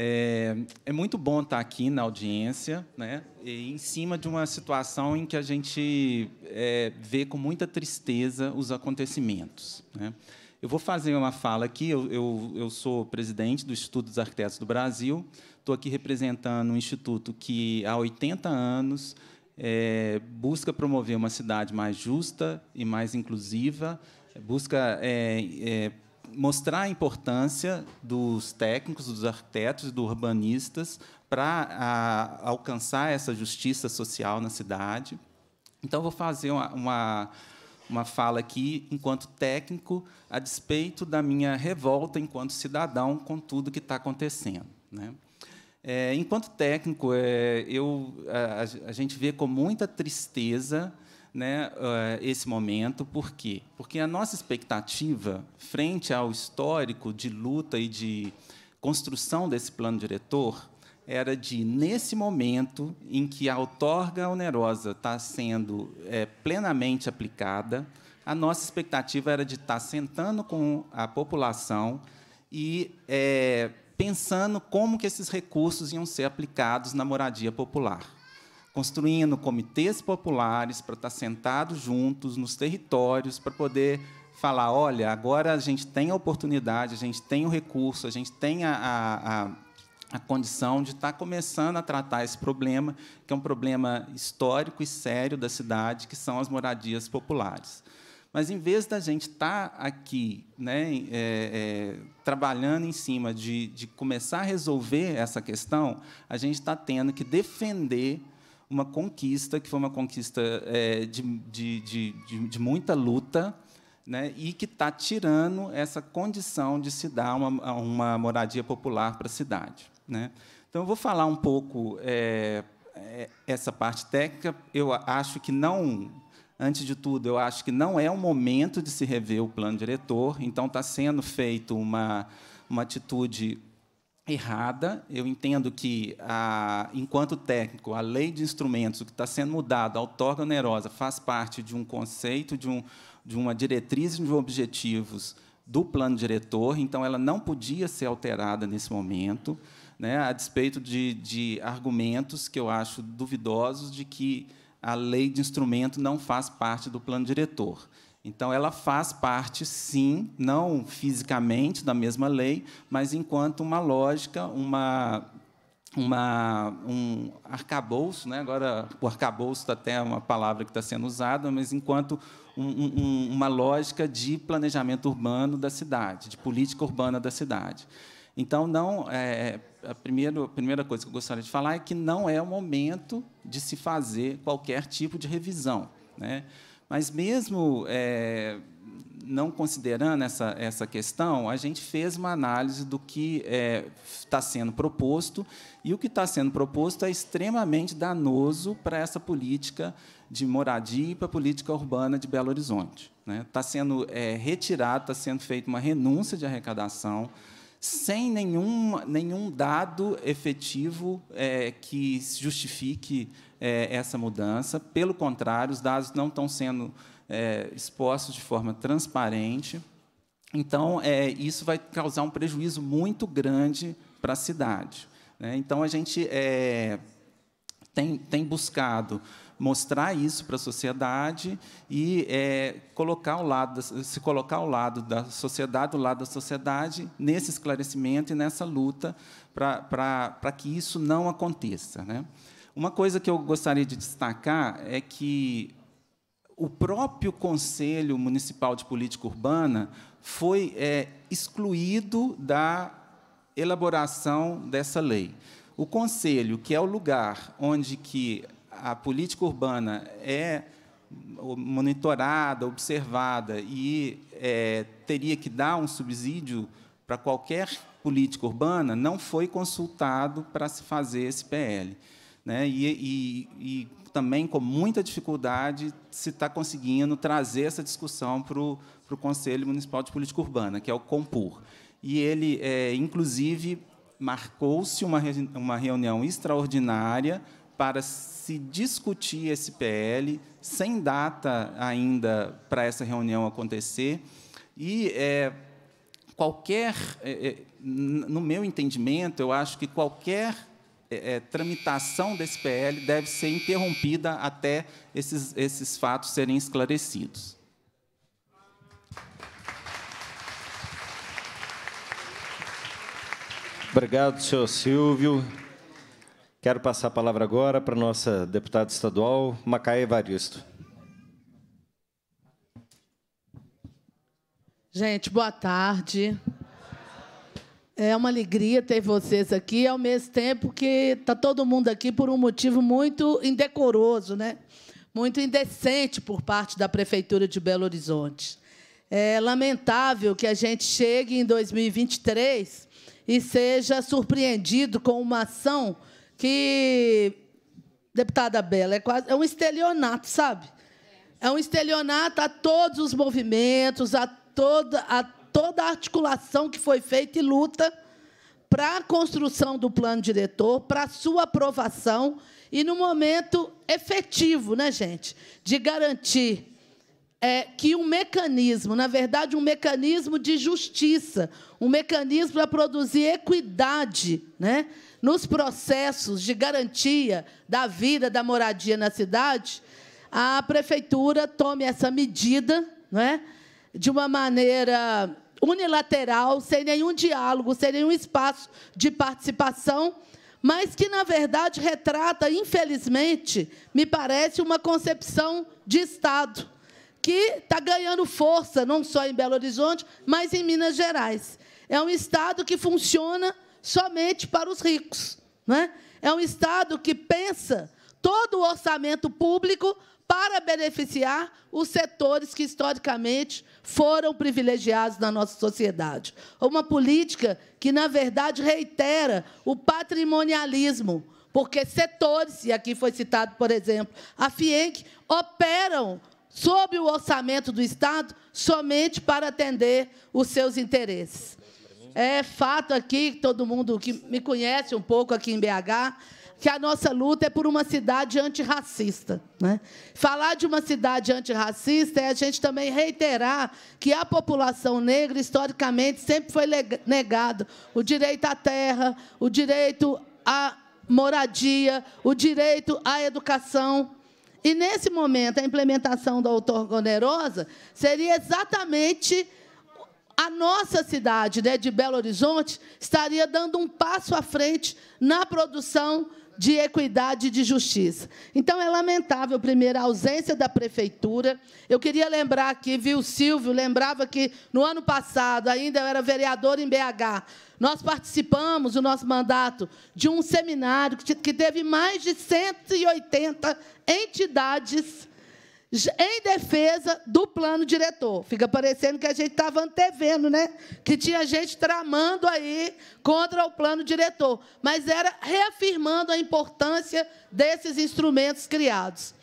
É, é, muito bom estar aqui na audiência, né? E em cima de uma situação em que a gente é, vê com muita tristeza os acontecimentos. Né? Eu vou fazer uma fala aqui. Eu, eu, eu sou presidente do Instituto dos Arquitetos do Brasil. Estou aqui representando um instituto que há 80 anos é, busca promover uma cidade mais justa e mais inclusiva, busca é, é, mostrar a importância dos técnicos, dos arquitetos e dos urbanistas para alcançar essa justiça social na cidade. Então, vou fazer uma, uma, uma, fala aqui enquanto técnico, a despeito da minha revolta enquanto cidadão com tudo que está acontecendo. Né? É, enquanto técnico, é, eu, a, a gente vê com muita tristeza né, eh, esse momento. Por quê? Porque a nossa expectativa frente ao histórico de luta e de construção desse plano diretor era de, nesse momento em que a outorga onerosa está sendo é, plenamente aplicada, a nossa expectativa era de estar tá sentando com a população e é, pensando como que esses recursos iam ser aplicados na moradia popular construindo comitês populares para estar sentados juntos nos territórios para poder falar, olha, agora a gente tem a oportunidade, a gente tem o recurso, a gente tem a, a, a a condição de estar começando a tratar esse problema, que é um problema histórico e sério da cidade, que são as moradias populares. Mas, em vez da gente estar aqui né, é, é, trabalhando em cima de, de começar a resolver essa questão, a gente está tendo que defender uma conquista, que foi uma conquista é, de, de, de, de, muita luta, né, e que está tirando essa condição de se dar uma, uma moradia popular para a cidade. Né? Então, eu vou falar um pouco é, é, essa parte técnica. Eu acho que não antes de tudo, eu acho que não é o momento de se rever o plano diretor, então está sendo feita uma, uma atitude errada. Eu entendo que, a, enquanto técnico, a lei de instrumentos, o que está sendo mudado, a outorga onerosa, faz parte de um conceito, de, um, de uma diretriz de objetivos do plano diretor, então ela não podia ser alterada nesse momento, né, a despeito de, de argumentos que eu acho duvidosos de que a lei de instrumento não faz parte do plano diretor. Então, ela faz parte, sim, não fisicamente da mesma lei, mas enquanto uma lógica, uma, uma, um arcabouço, né? agora o arcabouço está até uma palavra que está sendo usada, mas enquanto um, um, uma lógica de planejamento urbano da cidade, de política urbana da cidade. Então, não, é, a, primeira, a primeira coisa que eu gostaria de falar é que não é o momento de se fazer qualquer tipo de revisão. Né? Mas mesmo é, não considerando essa, essa questão, a gente fez uma análise do que está é, tá sendo proposto, e o que está sendo proposto é extremamente danoso para essa política de moradia e para a política urbana de Belo Horizonte. Né? Está sendo é, retirado, está sendo feita uma renúncia de arrecadação, sem nenhum, nenhum dado efetivo é, que justifique é, essa mudança. Pelo contrário, os dados não estão sendo é, expostos de forma transparente. Então, é, isso vai causar um prejuízo muito grande para a cidade. Né? Então, a gente é, tem, tem buscado mostrar isso para a sociedade e é, colocar ao lado, se colocar ao lado da sociedade, do lado da sociedade, nesse esclarecimento e nessa luta para que isso não aconteça. Né? Uma coisa que eu gostaria de destacar é que o próprio Conselho Municipal de Política Urbana foi é, excluído da elaboração dessa lei. O Conselho, que é o lugar onde que a política urbana é monitorada, observada e é, teria que dar um subsídio para qualquer política urbana, não foi consultado para se fazer esse PL né? e, e, e também com muita dificuldade se está conseguindo trazer essa discussão para o, Conselho Municipal de Política Urbana, que é o COMPUR. E ele, é, inclusive, marcou-se uma, uma reunião extraordinária para se discutir esse PL, sem data ainda para essa reunião acontecer. E é, qualquer, é, é no meu entendimento, eu acho que qualquer é, é, tramitação desse PL deve ser interrompida até esses, esses fatos serem esclarecidos. Obrigado, senhor Silvio. Quero passar a palavra agora para a nossa deputada estadual, Macaé Evaristo. Gente, boa tarde. É uma alegria ter vocês aqui, ao mesmo tempo que está todo mundo aqui por um motivo muito indecoroso, né? muito indecente por parte da Prefeitura de Belo Horizonte. É lamentável que a gente chegue em 2023 e seja surpreendido com uma ação que, deputada Bela, é quase é um estelionato, sabe? É um estelionato a todos os movimentos, a toda a toda a articulação que foi feita e luta para a construção do plano diretor, para a sua aprovação e no momento efetivo, né, gente, de garantir é, que um mecanismo, na verdade, um mecanismo de justiça, um mecanismo para produzir equidade, né, nos processos de garantia da vida, da moradia na cidade, a prefeitura tome essa medida, não é? de uma maneira unilateral, sem nenhum diálogo, sem nenhum espaço de participação, mas que, na verdade, retrata, infelizmente, me parece, uma concepção de Estado, que está ganhando força, não só em Belo Horizonte, mas em Minas Gerais. É um Estado que funciona somente para os ricos. Né? É um Estado que pensa todo o orçamento público para beneficiar os setores que historicamente foram privilegiados na nossa sociedade. Uma política que, na verdade, reitera o patrimonialismo, porque setores, e aqui foi citado, por exemplo, a FIENC, operam sob o orçamento do Estado somente para atender os seus interesses. É fato aqui, todo mundo que me conhece um pouco aqui em BH, que a nossa luta é por uma cidade antirracista. Né? Falar de uma cidade antirracista é a gente também reiterar que a população negra, historicamente, sempre foi negado o direito à terra, o direito à moradia, o direito à educação. E, nesse momento, a implementação da autor onerosa seria exatamente a nossa cidade né, de Belo Horizonte estaria dando um passo à frente na produção de equidade e de justiça. Então, é lamentável, primeiro, a ausência da prefeitura. Eu queria lembrar aqui, viu, Silvio, lembrava que no ano passado, ainda eu era vereador em BH, nós participamos, o nosso mandato, de um seminário que teve mais de 180 entidades em defesa do plano diretor. Fica parecendo que a gente estava antevendo, né? Que tinha gente tramando aí contra o plano diretor, mas era reafirmando a importância desses instrumentos criados.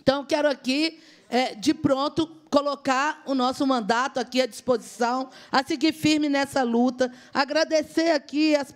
Então, quero aqui, é, de pronto, colocar o nosso mandato aqui à disposição, a seguir firme nessa luta, agradecer aqui as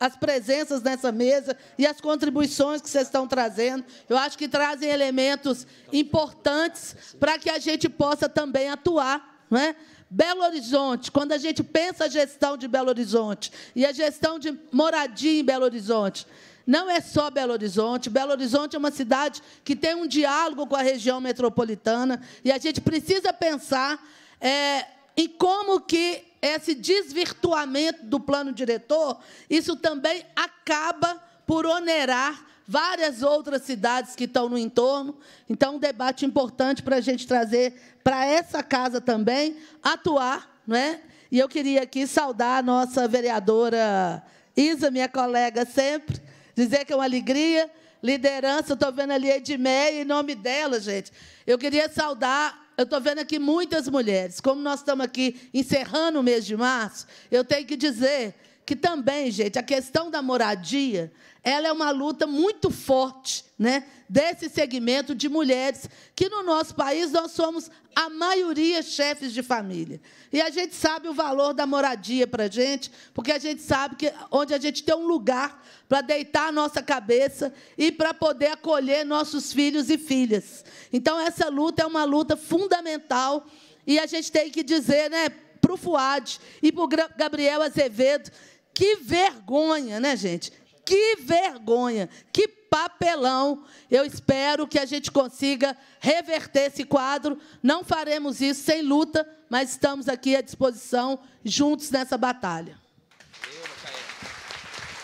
as presenças nessa mesa e as contribuições que vocês estão trazendo. Eu acho que trazem elementos importantes para que a gente possa também atuar. Não é? Belo Horizonte, quando a gente pensa a gestão de Belo Horizonte e a gestão de moradia em Belo Horizonte, não é só Belo Horizonte. Belo Horizonte é uma cidade que tem um diálogo com a região metropolitana e a gente precisa pensar é, em como que esse desvirtuamento do plano diretor, isso também acaba por onerar várias outras cidades que estão no entorno. Então, um debate importante para a gente trazer para essa casa também, atuar. Né? E eu queria aqui saudar a nossa vereadora Isa, minha colega sempre, dizer que é uma alegria. Liderança, estou vendo ali a Edmeia, em nome dela, gente. Eu queria saudar eu estou vendo aqui muitas mulheres. Como nós estamos aqui encerrando o mês de março, eu tenho que dizer que também, gente, a questão da moradia, ela é uma luta muito forte, né, desse segmento de mulheres, que no nosso país nós somos a maioria chefes de família. E a gente sabe o valor da moradia para a gente, porque a gente sabe que onde a gente tem um lugar para deitar a nossa cabeça e para poder acolher nossos filhos e filhas. Então, essa luta é uma luta fundamental e a gente tem que dizer, né, para o Fuad e para o Gabriel Azevedo, que vergonha, né, gente? Que vergonha, que papelão. Eu espero que a gente consiga reverter esse quadro. Não faremos isso sem luta, mas estamos aqui à disposição, juntos nessa batalha.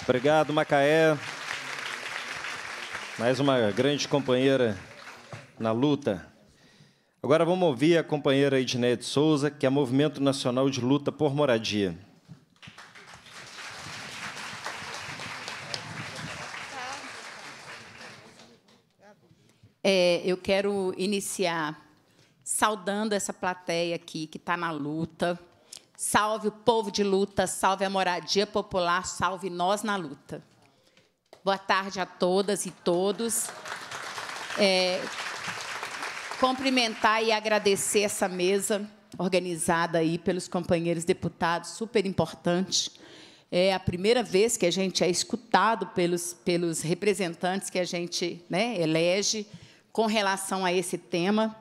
Obrigado, Macaé. Mais uma grande companheira na luta. Agora vamos ouvir a companheira Edneia de Souza, que é Movimento Nacional de Luta por Moradia. É, eu quero iniciar saudando essa plateia aqui que está na luta. Salve o povo de luta, salve a moradia popular, salve nós na luta. Boa tarde a todas e todos. É, cumprimentar e agradecer essa mesa organizada aí pelos companheiros deputados, super importante. É a primeira vez que a gente é escutado pelos, pelos representantes que a gente né, elege com relação a esse tema.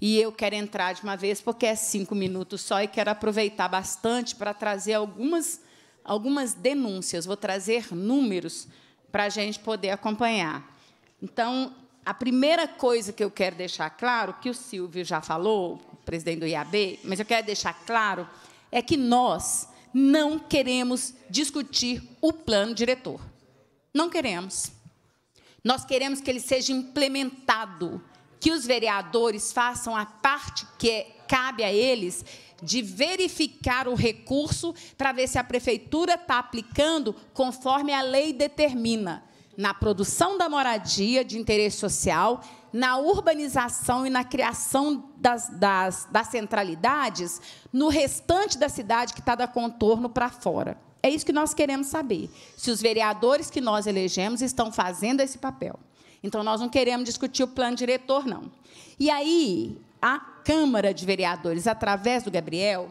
E eu quero entrar de uma vez, porque é cinco minutos só, e quero aproveitar bastante para trazer algumas, algumas denúncias. Vou trazer números para a gente poder acompanhar. Então, a primeira coisa que eu quero deixar claro, que o Silvio já falou, o presidente do IAB, mas eu quero deixar claro, é que nós não queremos discutir o plano diretor. Não queremos. Nós queremos que ele seja implementado, que os vereadores façam a parte que cabe a eles de verificar o recurso para ver se a prefeitura está aplicando conforme a lei determina na produção da moradia de interesse social, na urbanização e na criação das, das, das centralidades, no restante da cidade que está da contorno para fora. É isso que nós queremos saber. Se os vereadores que nós elegemos estão fazendo esse papel. Então, nós não queremos discutir o plano diretor, não. E aí, a Câmara de Vereadores, através do Gabriel,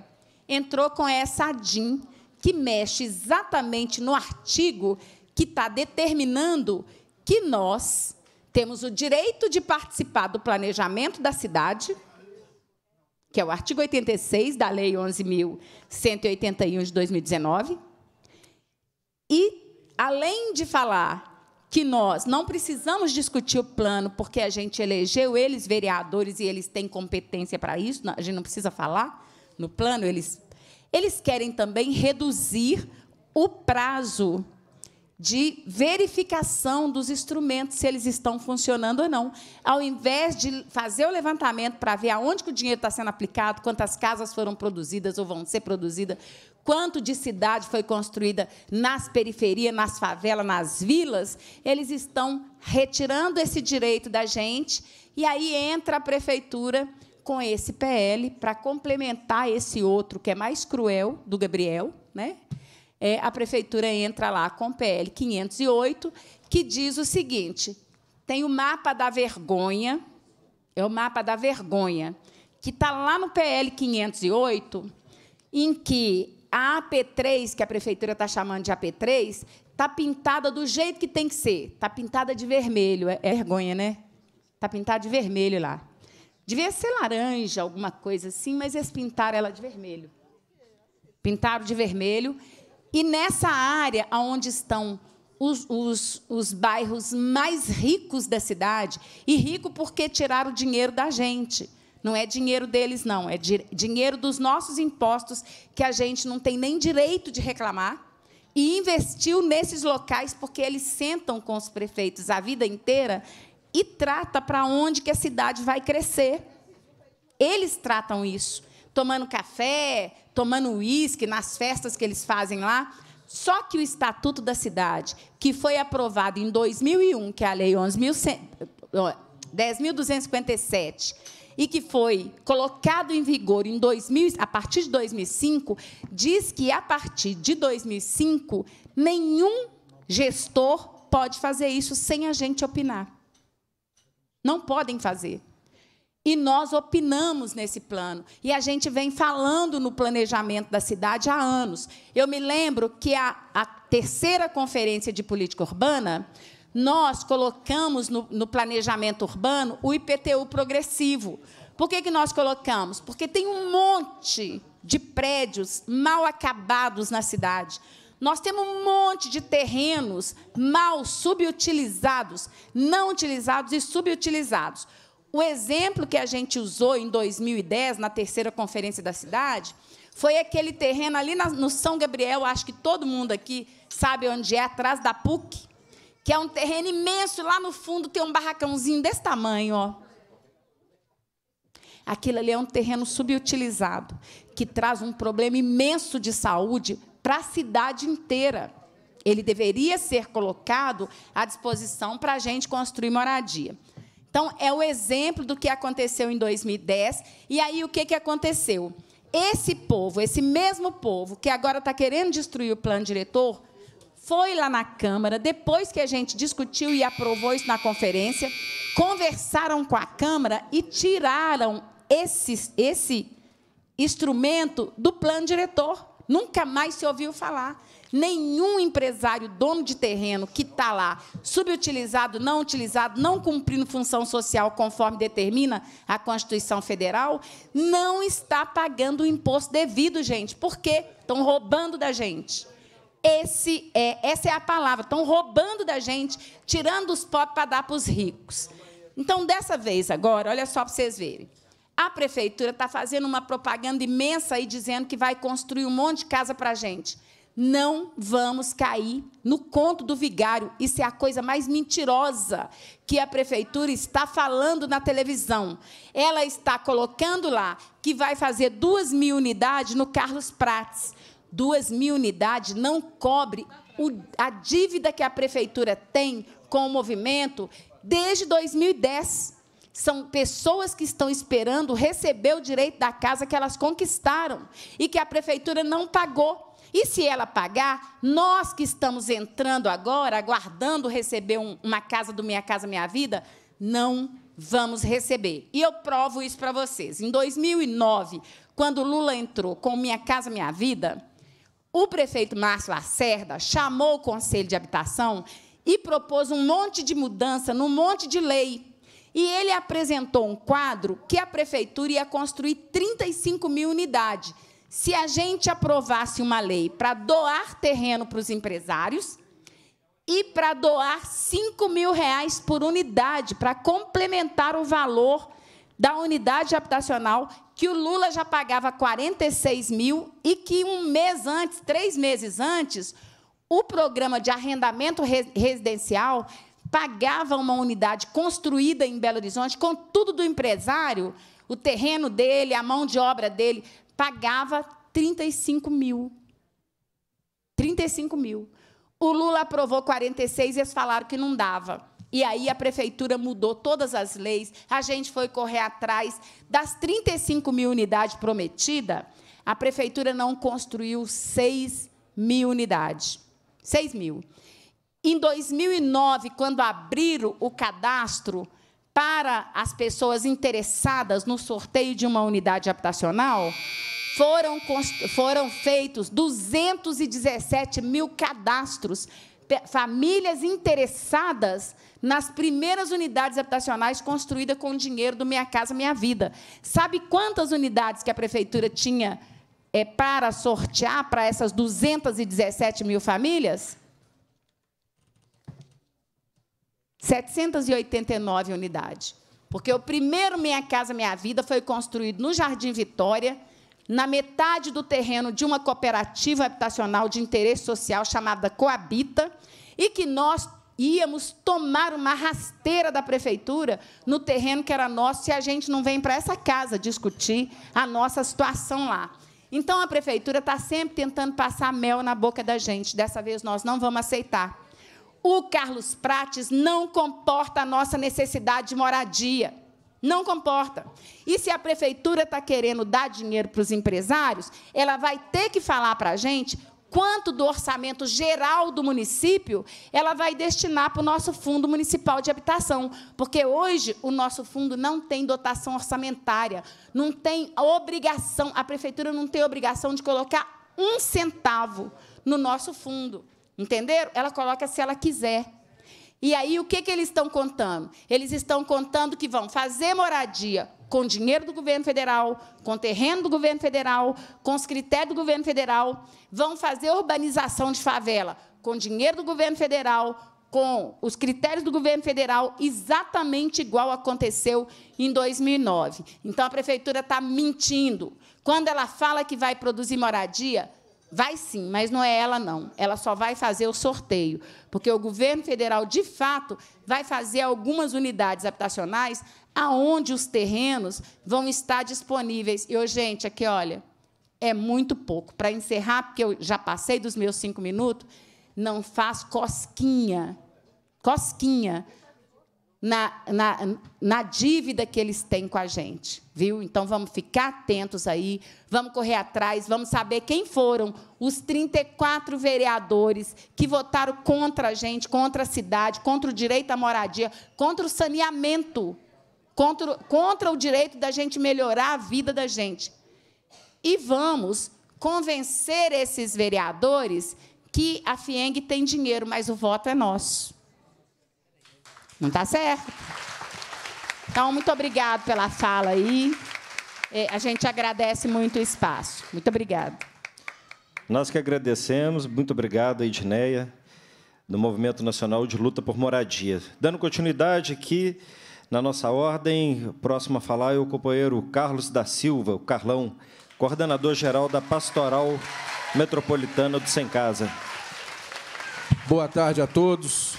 entrou com essa ADIM, que mexe exatamente no artigo que está determinando que nós temos o direito de participar do planejamento da cidade, que é o artigo 86 da Lei 11.181 de 2019. E, além de falar que nós não precisamos discutir o plano, porque a gente elegeu eles vereadores e eles têm competência para isso, a gente não precisa falar no plano, eles, eles querem também reduzir o prazo de verificação dos instrumentos, se eles estão funcionando ou não. Ao invés de fazer o levantamento para ver aonde o dinheiro está sendo aplicado, quantas casas foram produzidas ou vão ser produzidas, quanto de cidade foi construída nas periferias, nas favelas, nas vilas, eles estão retirando esse direito da gente e aí entra a prefeitura com esse PL para complementar esse outro que é mais cruel do Gabriel, né? É, a prefeitura entra lá com o PL 508 que diz o seguinte: tem o mapa da vergonha, é o mapa da vergonha que está lá no PL 508 em que a AP3, que a prefeitura está chamando de AP3, está pintada do jeito que tem que ser. Está pintada de vermelho. É, é vergonha, né? Está pintada de vermelho lá. Devia ser laranja, alguma coisa assim, mas eles pintaram ela de vermelho. Pintaram de vermelho. E nessa área onde estão os, os, os bairros mais ricos da cidade, e rico porque tiraram o dinheiro da gente não é dinheiro deles, não. É dinheiro dos nossos impostos que a gente não tem nem direito de reclamar. E investiu nesses locais porque eles sentam com os prefeitos a vida inteira e trata para onde que a cidade vai crescer. Eles tratam isso, tomando café, tomando uísque nas festas que eles fazem lá. Só que o Estatuto da Cidade, que foi aprovado em 2001, que é a Lei 10.257, e que foi colocado em vigor em 2000, a partir de 2005, diz que a partir de 2005 nenhum gestor pode fazer isso sem a gente opinar. Não podem fazer. E nós opinamos nesse plano. E a gente vem falando no planejamento da cidade há anos. Eu me lembro que a, a terceira conferência de política urbana nós colocamos no, no, planejamento urbano o IPTU progressivo. Por que, que nós colocamos? Porque tem um monte de prédios mal acabados na cidade. Nós temos um monte de terrenos mal subutilizados, não utilizados e subutilizados. O exemplo que a gente usou em 2010, na terceira conferência da cidade, foi aquele terreno ali no São Gabriel, acho que todo mundo aqui sabe onde é, atrás da PUC que é um terreno imenso, lá no fundo tem um barracãozinho desse tamanho, ó. Aquilo ali é um terreno subutilizado, que traz um problema imenso de saúde para a cidade inteira. Ele deveria ser colocado à disposição para a gente construir moradia. Então, é o exemplo do que aconteceu em 2010. E aí, o que, que aconteceu? Esse povo, esse mesmo povo que agora está querendo destruir o plano diretor, foi lá na Câmara, depois que a gente discutiu e aprovou isso na conferência, conversaram com a Câmara e tiraram esse, esse instrumento do plano diretor. Nunca mais se ouviu falar. Nenhum empresário, dono de terreno que está lá, subutilizado, não utilizado, não cumprindo função social conforme determina a Constituição Federal, não está pagando o imposto devido, gente. Por quê? Estão roubando da gente. Esse é, essa é a palavra. Estão roubando da gente, tirando os pobres para dar para os ricos. Então, dessa vez agora, olha só para vocês verem. A prefeitura está fazendo uma propaganda imensa aí dizendo que vai construir um monte de casa para a gente. Não vamos cair no conto do vigário. Isso é a coisa mais mentirosa que a prefeitura está falando na televisão. Ela está colocando lá que vai fazer duas mil unidades no Carlos Prates duas mil unidades não cobre o, a dívida que a prefeitura tem com o movimento desde 2010. São pessoas que estão esperando receber o direito da casa que elas conquistaram e que a prefeitura não pagou. E se ela pagar, nós que estamos entrando agora, aguardando receber um, uma casa do Minha Casa Minha Vida, não vamos receber. E eu provo isso para vocês. Em 2009, quando Lula entrou com Minha Casa Minha Vida, o prefeito Márcio Lacerda chamou o Conselho de Habitação e propôs um monte de mudança, num monte de lei. E ele apresentou um quadro que a prefeitura ia construir 35 mil unidades. Se a gente aprovasse uma lei para doar terreno para os empresários e para doar 5 mil reais por unidade, para complementar o valor da unidade habitacional que o Lula já pagava 46 mil e que um mês antes, três meses antes, o programa de arrendamento residencial pagava uma unidade construída em Belo Horizonte, com tudo do empresário, o terreno dele, a mão de obra dele, pagava 35 mil. 35 mil. O Lula aprovou 46 e eles falaram que não dava. E aí a prefeitura mudou todas as leis, a gente foi correr atrás. Das 35 mil unidades prometidas, a prefeitura não construiu 6 mil unidades. 6 mil. Em 2009, quando abriram o cadastro para as pessoas interessadas no sorteio de uma unidade habitacional, foram, foram feitos 217 mil cadastros, famílias interessadas nas primeiras unidades habitacionais construídas com o dinheiro do Minha Casa Minha Vida. Sabe quantas unidades que a prefeitura tinha é, para sortear para essas 217 mil famílias? 789 unidades. Porque o primeiro Minha Casa Minha Vida foi construído no Jardim Vitória, na metade do terreno de uma cooperativa habitacional de interesse social chamada Coabita, e que nós íamos tomar uma rasteira da prefeitura no terreno que era nosso se a gente não vem para essa casa discutir a nossa situação lá. Então a prefeitura está sempre tentando passar mel na boca da gente. Dessa vez nós não vamos aceitar. O Carlos Prates não comporta a nossa necessidade de moradia. Não comporta. E se a prefeitura está querendo dar dinheiro para os empresários, ela vai ter que falar para a gente quanto do orçamento geral do município ela vai destinar para o nosso Fundo Municipal de Habitação, porque hoje o nosso fundo não tem dotação orçamentária, não tem obrigação, a prefeitura não tem obrigação de colocar um centavo no nosso fundo. Entenderam? Ela coloca se ela quiser. E aí, o que, que eles estão contando? Eles estão contando que vão fazer moradia com dinheiro do governo federal, com terreno do governo federal, com os critérios do governo federal, vão fazer urbanização de favela com dinheiro do governo federal, com os critérios do governo federal, exatamente igual aconteceu em 2009. Então, a prefeitura está mentindo. Quando ela fala que vai produzir moradia, Vai sim, mas não é ela, não. Ela só vai fazer o sorteio, porque o governo federal, de fato, vai fazer algumas unidades habitacionais aonde os terrenos vão estar disponíveis. E, hoje, gente, aqui, olha, é muito pouco. Para encerrar, porque eu já passei dos meus cinco minutos, não faz cosquinha. Cosquinha na, na, na, dívida que eles têm com a gente, viu? Então vamos ficar atentos aí, vamos correr atrás, vamos saber quem foram os 34 vereadores que votaram contra a gente, contra a cidade, contra o direito à moradia, contra o saneamento, contra, contra o direito da gente melhorar a vida da gente. E vamos convencer esses vereadores que a FIENG tem dinheiro, mas o voto é nosso. Não está certo. Então, muito obrigado pela fala aí. É, a gente agradece muito o espaço. Muito obrigado. Nós que agradecemos. Muito obrigado, Edneia, do Movimento Nacional de Luta por Moradia. Dando continuidade aqui na nossa ordem, próximo a falar é o companheiro Carlos da Silva, o Carlão, coordenador-geral da Pastoral Metropolitana do Sem Casa. Boa tarde a todos.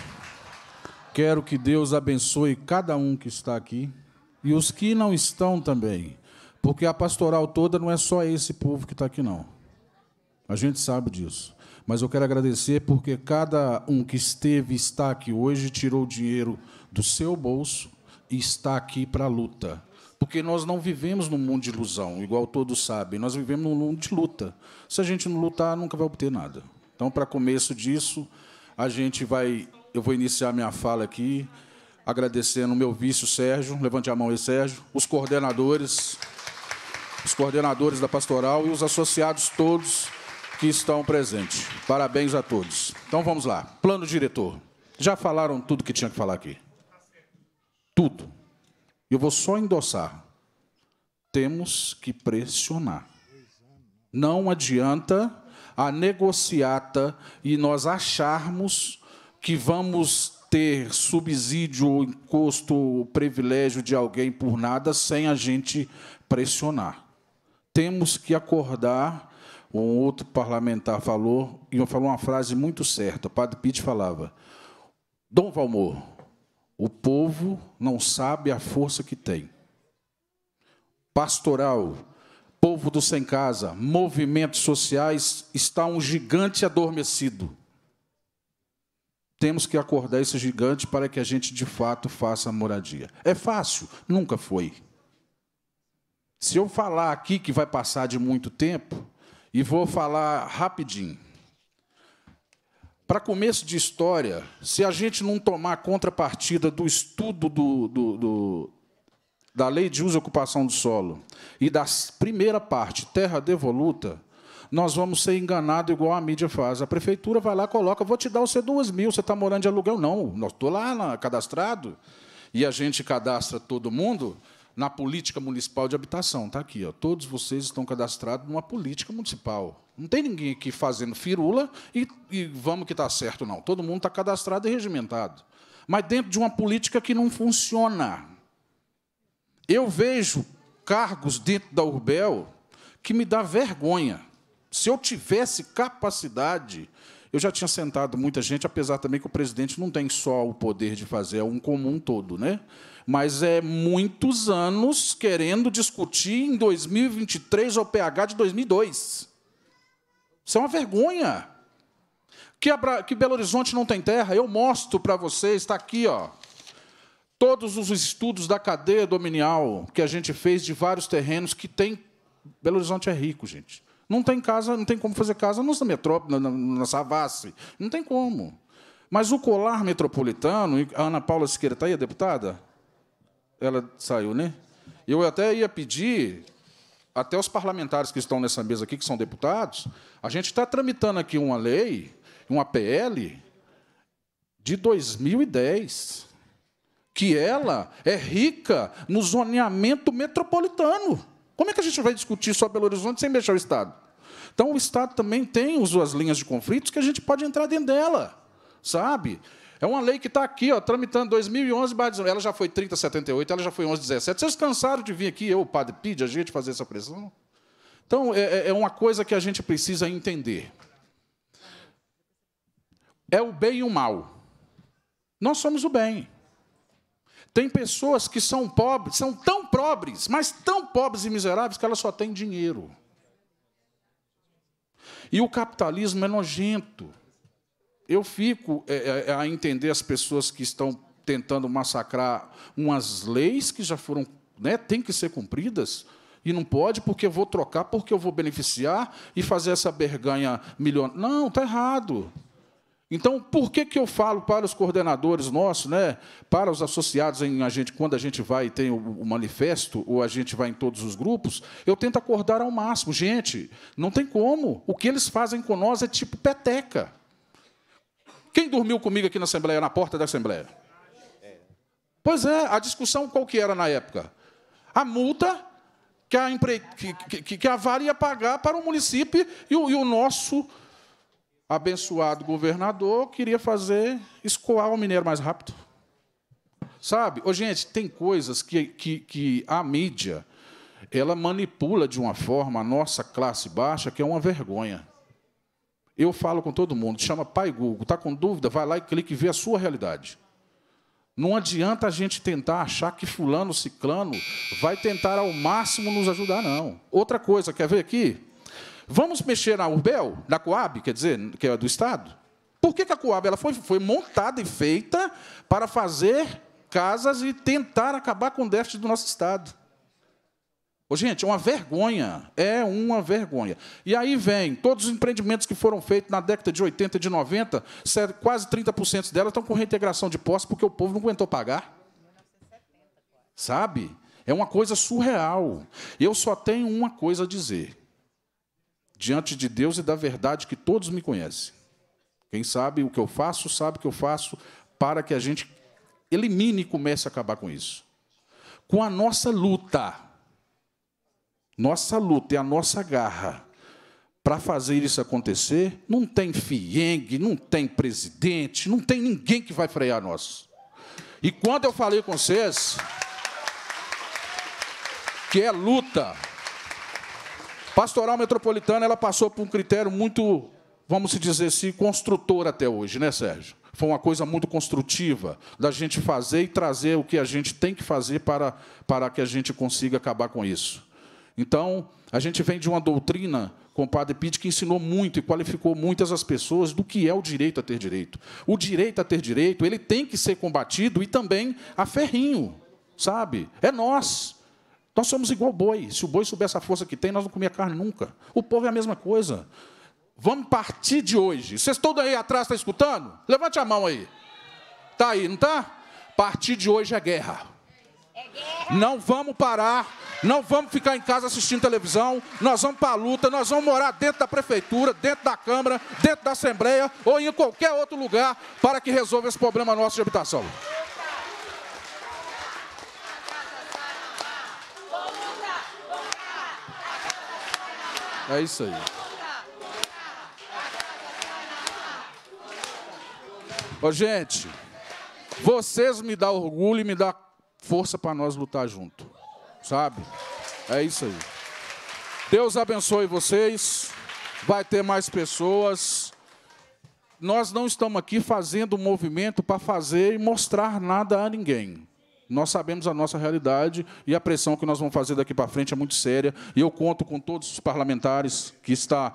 Quero que Deus abençoe cada um que está aqui e os que não estão também, porque a pastoral toda não é só esse povo que está aqui, não. A gente sabe disso. Mas eu quero agradecer porque cada um que esteve está aqui hoje tirou o dinheiro do seu bolso e está aqui para a luta. Porque nós não vivemos num mundo de ilusão, igual todos sabem. Nós vivemos num mundo de luta. Se a gente não lutar, nunca vai obter nada. Então, para começo disso, a gente vai eu vou iniciar minha fala aqui agradecendo o meu vice, Sérgio, levante a mão aí, Sérgio, os coordenadores, os coordenadores da pastoral e os associados todos que estão presentes. Parabéns a todos. Então vamos lá. Plano diretor. Já falaram tudo que tinha que falar aqui. Tudo. Eu vou só endossar. Temos que pressionar. Não adianta a negociata e nós acharmos que vamos ter subsídio, encosto, privilégio de alguém por nada sem a gente pressionar. Temos que acordar. Um outro parlamentar falou, e falou uma frase muito certa. O padre Pitt falava: Dom Valmor, o povo não sabe a força que tem. Pastoral, povo do sem casa, movimentos sociais, está um gigante adormecido temos que acordar esse gigante para que a gente de fato faça a moradia. É fácil? Nunca foi. Se eu falar aqui que vai passar de muito tempo, e vou falar rapidinho. Para começo de história, se a gente não tomar contrapartida do estudo do, do, do, da lei de uso e ocupação do solo e da primeira parte, terra devoluta, nós vamos ser enganados igual a mídia faz. A prefeitura vai lá, coloca, vou te dar você duas mil, você está morando de aluguel. Não, estou lá, lá cadastrado, e a gente cadastra todo mundo na política municipal de habitação. Está aqui, ó. todos vocês estão cadastrados numa política municipal. Não tem ninguém aqui fazendo firula e, e vamos que está certo, não. Todo mundo está cadastrado e regimentado. Mas dentro de uma política que não funciona. Eu vejo cargos dentro da Urbel que me dá vergonha. Se eu tivesse capacidade, eu já tinha sentado muita gente, apesar também que o presidente não tem só o poder de fazer, é um comum todo, né? Mas é muitos anos querendo discutir em 2023 o PH de 2002. Isso é uma vergonha. Que, Abra... que Belo Horizonte não tem terra, eu mostro para vocês, está aqui, ó. Todos os estudos da cadeia dominial que a gente fez de vários terrenos que tem. Belo Horizonte é rico, gente. Não tem casa, não tem como fazer casa na nossa metrópole, na, na Savassi. Não tem como. Mas o colar metropolitano, a Ana Paula Siqueira está aí, a deputada? Ela saiu, né? Eu até ia pedir, até os parlamentares que estão nessa mesa aqui, que são deputados, a gente está tramitando aqui uma lei, uma PL, de 2010, que ela é rica no zoneamento metropolitano. Como é que a gente vai discutir só Belo Horizonte sem mexer o Estado? Então, o Estado também tem as suas linhas de conflitos que a gente pode entrar dentro dela, sabe? É uma lei que está aqui, ó, tramitando 2011, ela já foi 3078, ela já foi 1117. Vocês cansaram de vir aqui, eu, o padre Pide, a gente fazer essa pressão? Então, é, é, é uma coisa que a gente precisa entender. É o bem e o mal. Nós somos o bem. Tem pessoas que são pobres, são tão pobres, mas tão pobres e miseráveis que elas só têm dinheiro. E o capitalismo é nojento. Eu fico é, é, é, a entender as pessoas que estão tentando massacrar umas leis que já foram, né, têm que ser cumpridas, e não pode porque eu vou trocar, porque eu vou beneficiar e fazer essa berganha milionária. Não, está errado. Então, por que, que eu falo para os coordenadores nossos, né, para os associados, em a gente, quando a gente vai e tem o, o, manifesto, ou a gente vai em todos os grupos, eu tento acordar ao máximo. Gente, não tem como. O que eles fazem com nós é tipo peteca. Quem dormiu comigo aqui na Assembleia, na porta da Assembleia? Pois é, a discussão qual que era na época? A multa que a, empre... que, que, que a VAR ia pagar para o município e o, e o nosso abençoado governador queria fazer escoar o mineiro mais rápido. Sabe? Ô, gente, tem coisas que, que, que a mídia ela manipula de uma forma a nossa classe baixa que é uma vergonha. Eu falo com todo mundo, chama Pai Google, está com dúvida? Vai lá e clique e vê a sua realidade. Não adianta a gente tentar achar que fulano, ciclano, vai tentar ao máximo nos ajudar, não. Outra coisa, quer ver aqui? Vamos mexer na Urbel, na Coab, quer dizer, que é do Estado? Por que, que a Coab ela foi, foi montada e feita para fazer casas e tentar acabar com o déficit do nosso Estado? Ô, gente, é uma vergonha, é uma vergonha. E aí vem todos os empreendimentos que foram feitos na década de 80 e de 90, quase 30% delas estão com reintegração de posse porque o povo não aguentou pagar. Sabe? É uma coisa surreal. Eu só tenho uma coisa a dizer diante de Deus e da verdade que todos me conhecem. Quem sabe o que eu faço, sabe o que eu faço para que a gente elimine e comece a acabar com isso. Com a nossa luta, nossa luta e a nossa garra para fazer isso acontecer, não tem FIENG, não tem presidente, não tem ninguém que vai frear nós. E quando eu falei com vocês que é luta, Pastoral Metropolitana, ela passou por um critério muito, vamos dizer assim, construtor até hoje, né, Sérgio? Foi uma coisa muito construtiva da gente fazer e trazer o que a gente tem que fazer para, para que a gente consiga acabar com isso. Então, a gente vem de uma doutrina com o padre Pitt que ensinou muito e qualificou muitas as pessoas do que é o direito a ter direito. O direito a ter direito, ele tem que ser combatido e também a ferrinho, sabe? É nós. Nós somos igual boi. Se o boi soubesse a força que tem, nós não comia carne nunca. O povo é a mesma coisa. Vamos partir de hoje. Vocês todos aí atrás estão tá escutando? Levante a mão aí. Tá aí, não tá? Partir de hoje É guerra. Não vamos parar. Não vamos ficar em casa assistindo televisão. Nós vamos para a luta. Nós vamos morar dentro da prefeitura, dentro da Câmara, dentro da Assembleia ou em qualquer outro lugar para que resolva esse problema nosso de habitação. É isso aí. Ô, gente, vocês me dão orgulho e me dão força para nós lutar junto. Sabe? É isso aí. Deus abençoe vocês. Vai ter mais pessoas. Nós não estamos aqui fazendo movimento para fazer e mostrar nada a ninguém. Nós sabemos a nossa realidade e a pressão que nós vamos fazer daqui para frente é muito séria. E eu conto com todos os parlamentares que estão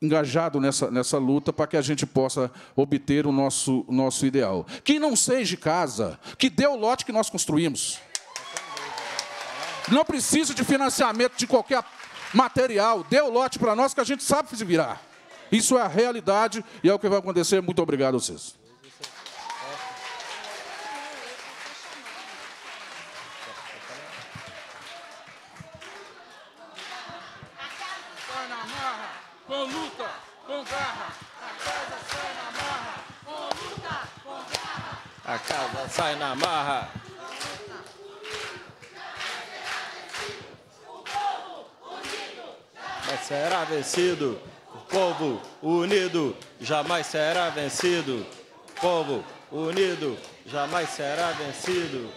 engajado nessa, nessa luta para que a gente possa obter o nosso, nosso ideal. Que não seja de casa, que dê o lote que nós construímos. Não precisa de financiamento de qualquer material, dê o lote para nós que a gente sabe se virar. Isso é a realidade e é o que vai acontecer. Muito obrigado a vocês. casa sai na marra. Mas será vencido. O povo unido jamais será vencido. O povo unido jamais será vencido.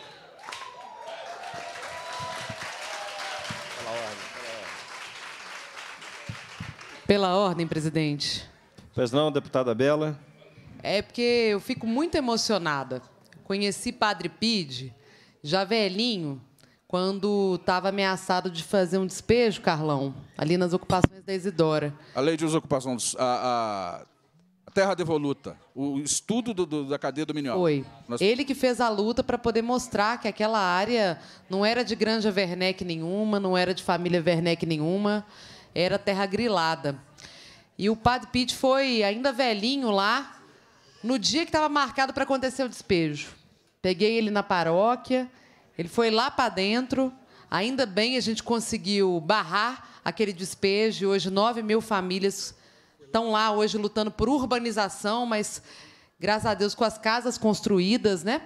Pela ordem. Pela ordem, presidente. Pois não, deputada Bela. É porque eu fico muito emocionada. Conheci Padre Pide, já velhinho, quando estava ameaçado de fazer um despejo, Carlão, ali nas ocupações da Isidora. A lei de usurpação, a, a terra devoluta, o estudo do, do, da cadeia dominial. Foi. Nós... Ele que fez a luta para poder mostrar que aquela área não era de Granja Werneck nenhuma, não era de família Werneck nenhuma, era terra grilada. E o Padre Pitt foi, ainda velhinho lá, no dia que estava marcado para acontecer o despejo. Peguei ele na paróquia, ele foi lá para dentro. Ainda bem a gente conseguiu barrar aquele despejo. Hoje, 9 mil famílias estão lá hoje lutando por urbanização, mas graças a Deus com as casas construídas, né?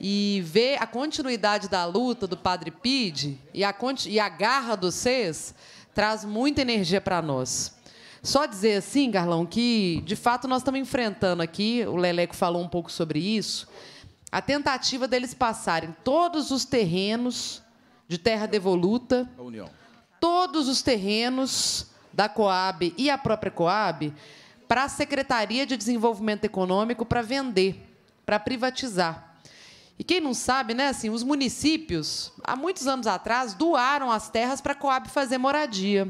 E ver a continuidade da luta do Padre Pide e a, e a garra do CES traz muita energia para nós. Só dizer assim, Carlão, que de fato nós estamos enfrentando aqui, o Leleco falou um pouco sobre isso, a tentativa deles passarem todos os terrenos de terra devoluta, todos os terrenos da Coab e a própria Coab para a Secretaria de Desenvolvimento Econômico para vender, para privatizar. E quem não sabe, né, assim, os municípios, há muitos anos atrás, doaram as terras para a Coab fazer moradia.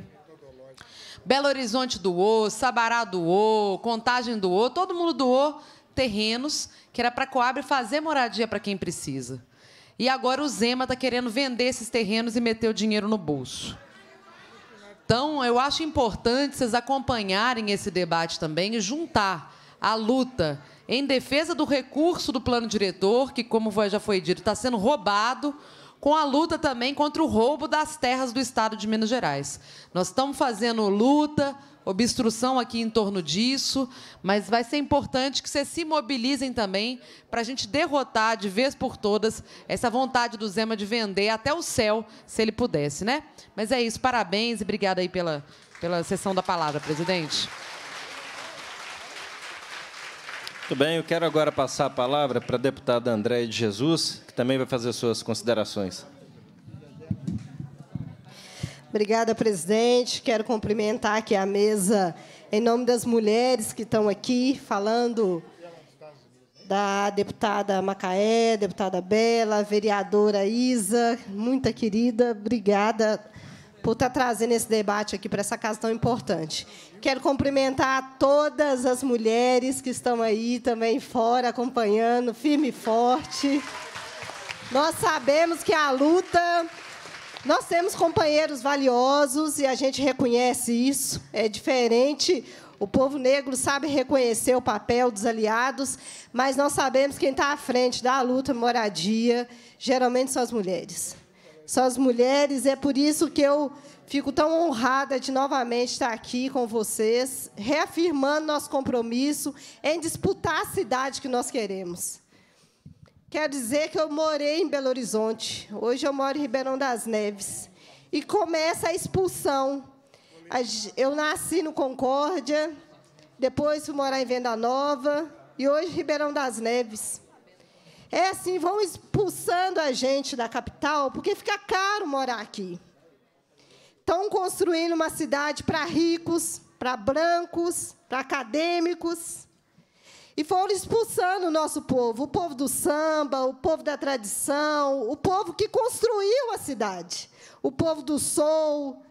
Belo Horizonte doou, Sabará doou, Contagem doou, todo mundo doou terrenos que era para a Coab fazer moradia para quem precisa. E agora o Zema está querendo vender esses terrenos e meter o dinheiro no bolso. Então, eu acho importante vocês acompanharem esse debate também e juntar a luta em defesa do recurso do plano diretor, que, como já foi dito, está sendo roubado com a luta também contra o roubo das terras do estado de Minas Gerais. Nós estamos fazendo luta, obstrução aqui em torno disso, mas vai ser importante que vocês se mobilizem também para a gente derrotar de vez por todas essa vontade do Zema de vender até o céu, se ele pudesse, né? Mas é isso, parabéns e obrigada aí pela, pela sessão da palavra, presidente. Muito bem, eu quero agora passar a palavra para a deputada Andréia de Jesus, que também vai fazer suas considerações. Obrigada, presidente. Quero cumprimentar aqui a mesa em nome das mulheres que estão aqui falando da deputada Macaé, deputada Bela, vereadora Isa, muita querida. Obrigada por estar trazendo esse debate aqui para essa casa tão importante. Quero cumprimentar todas as mulheres que estão aí também fora acompanhando, firme e forte. Nós sabemos que a luta nós temos companheiros valiosos e a gente reconhece isso. É diferente. O povo negro sabe reconhecer o papel dos aliados, mas nós sabemos quem está à frente da luta moradia geralmente são as mulheres. São as mulheres. É por isso que eu Fico tão honrada de novamente estar aqui com vocês, reafirmando nosso compromisso em disputar a cidade que nós queremos. Quero dizer que eu morei em Belo Horizonte, hoje eu moro em Ribeirão das Neves. E começa a expulsão. Eu nasci no Concórdia, depois fui morar em Venda Nova e hoje Ribeirão das Neves. É assim, vão expulsando a gente da capital porque fica caro morar aqui estão construindo uma cidade para ricos, para brancos, para acadêmicos. E foram expulsando o nosso povo, o povo do samba, o povo da tradição, o povo que construiu a cidade, o povo do sol.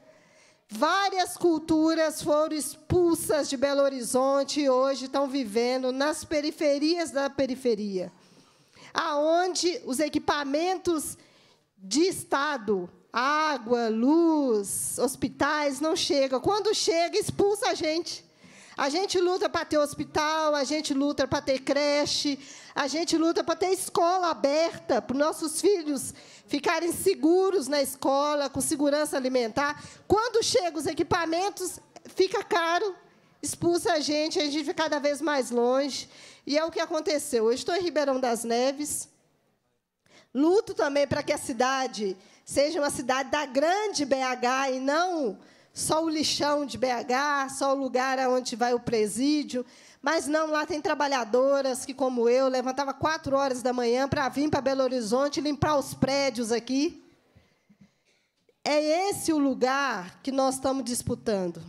Várias culturas foram expulsas de Belo Horizonte e hoje estão vivendo nas periferias da periferia, aonde os equipamentos de Estado Água, luz, hospitais, não chega. Quando chega, expulsa a gente. A gente luta para ter hospital, a gente luta para ter creche, a gente luta para ter escola aberta, para nossos filhos ficarem seguros na escola, com segurança alimentar. Quando chegam os equipamentos, fica caro, expulsa a gente, a gente fica cada vez mais longe. E é o que aconteceu. Eu estou em Ribeirão das Neves, luto também para que a cidade seja uma cidade da grande BH e não só o lixão de BH, só o lugar aonde vai o presídio. Mas não, lá tem trabalhadoras que, como eu, levantava quatro horas da manhã para vir para Belo Horizonte limpar os prédios aqui. É esse o lugar que nós estamos disputando.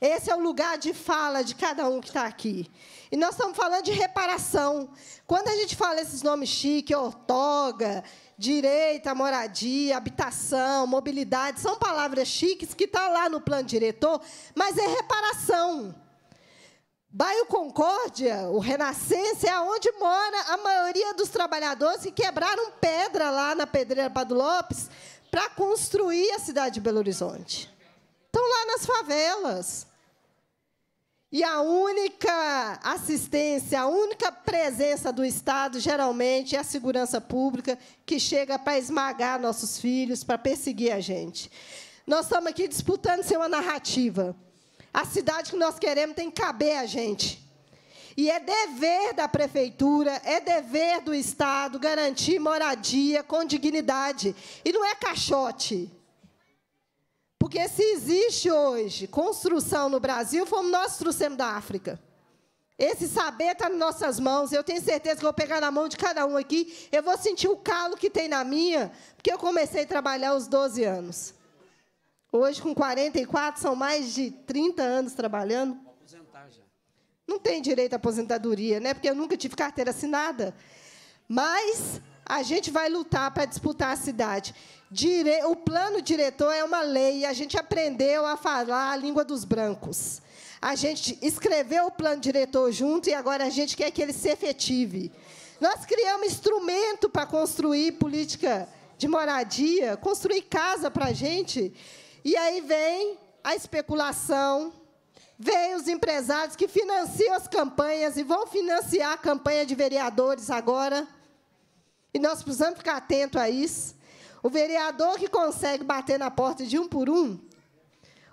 Esse é o lugar de fala de cada um que está aqui. E nós estamos falando de reparação. Quando a gente fala esses nomes chiques, ortoga, direito à moradia, habitação, mobilidade, são palavras chiques que estão tá lá no plano diretor, mas é reparação. Bairro Concórdia, o Renascença, é onde mora a maioria dos trabalhadores que quebraram pedra lá na pedreira Pado Lopes para construir a cidade de Belo Horizonte. Estão lá nas favelas. E a única assistência, a única presença do Estado, geralmente, é a segurança pública, que chega para esmagar nossos filhos, para perseguir a gente. Nós estamos aqui disputando ser uma narrativa. A cidade que nós queremos tem que caber a gente. E é dever da prefeitura, é dever do Estado garantir moradia com dignidade. E não é caixote. Porque se existe hoje construção no Brasil, fomos nós que trouxemos da África. Esse saber está nas nossas mãos. Eu tenho certeza que vou pegar na mão de cada um aqui. Eu vou sentir o calo que tem na minha, porque eu comecei a trabalhar aos 12 anos. Hoje, com 44, são mais de 30 anos trabalhando. Não tem direito à aposentadoria, né? Porque eu nunca tive carteira assinada. Mas a gente vai lutar para disputar a cidade. Dire... O plano diretor é uma lei, a gente aprendeu a falar a língua dos brancos. A gente escreveu o plano diretor junto e agora a gente quer que ele se efetive. Nós criamos instrumento para construir política de moradia, construir casa para a gente. E aí vem a especulação, vem os empresários que financiam as campanhas e vão financiar a campanha de vereadores agora e nós precisamos ficar atento a isso. O vereador que consegue bater na porta de um por um,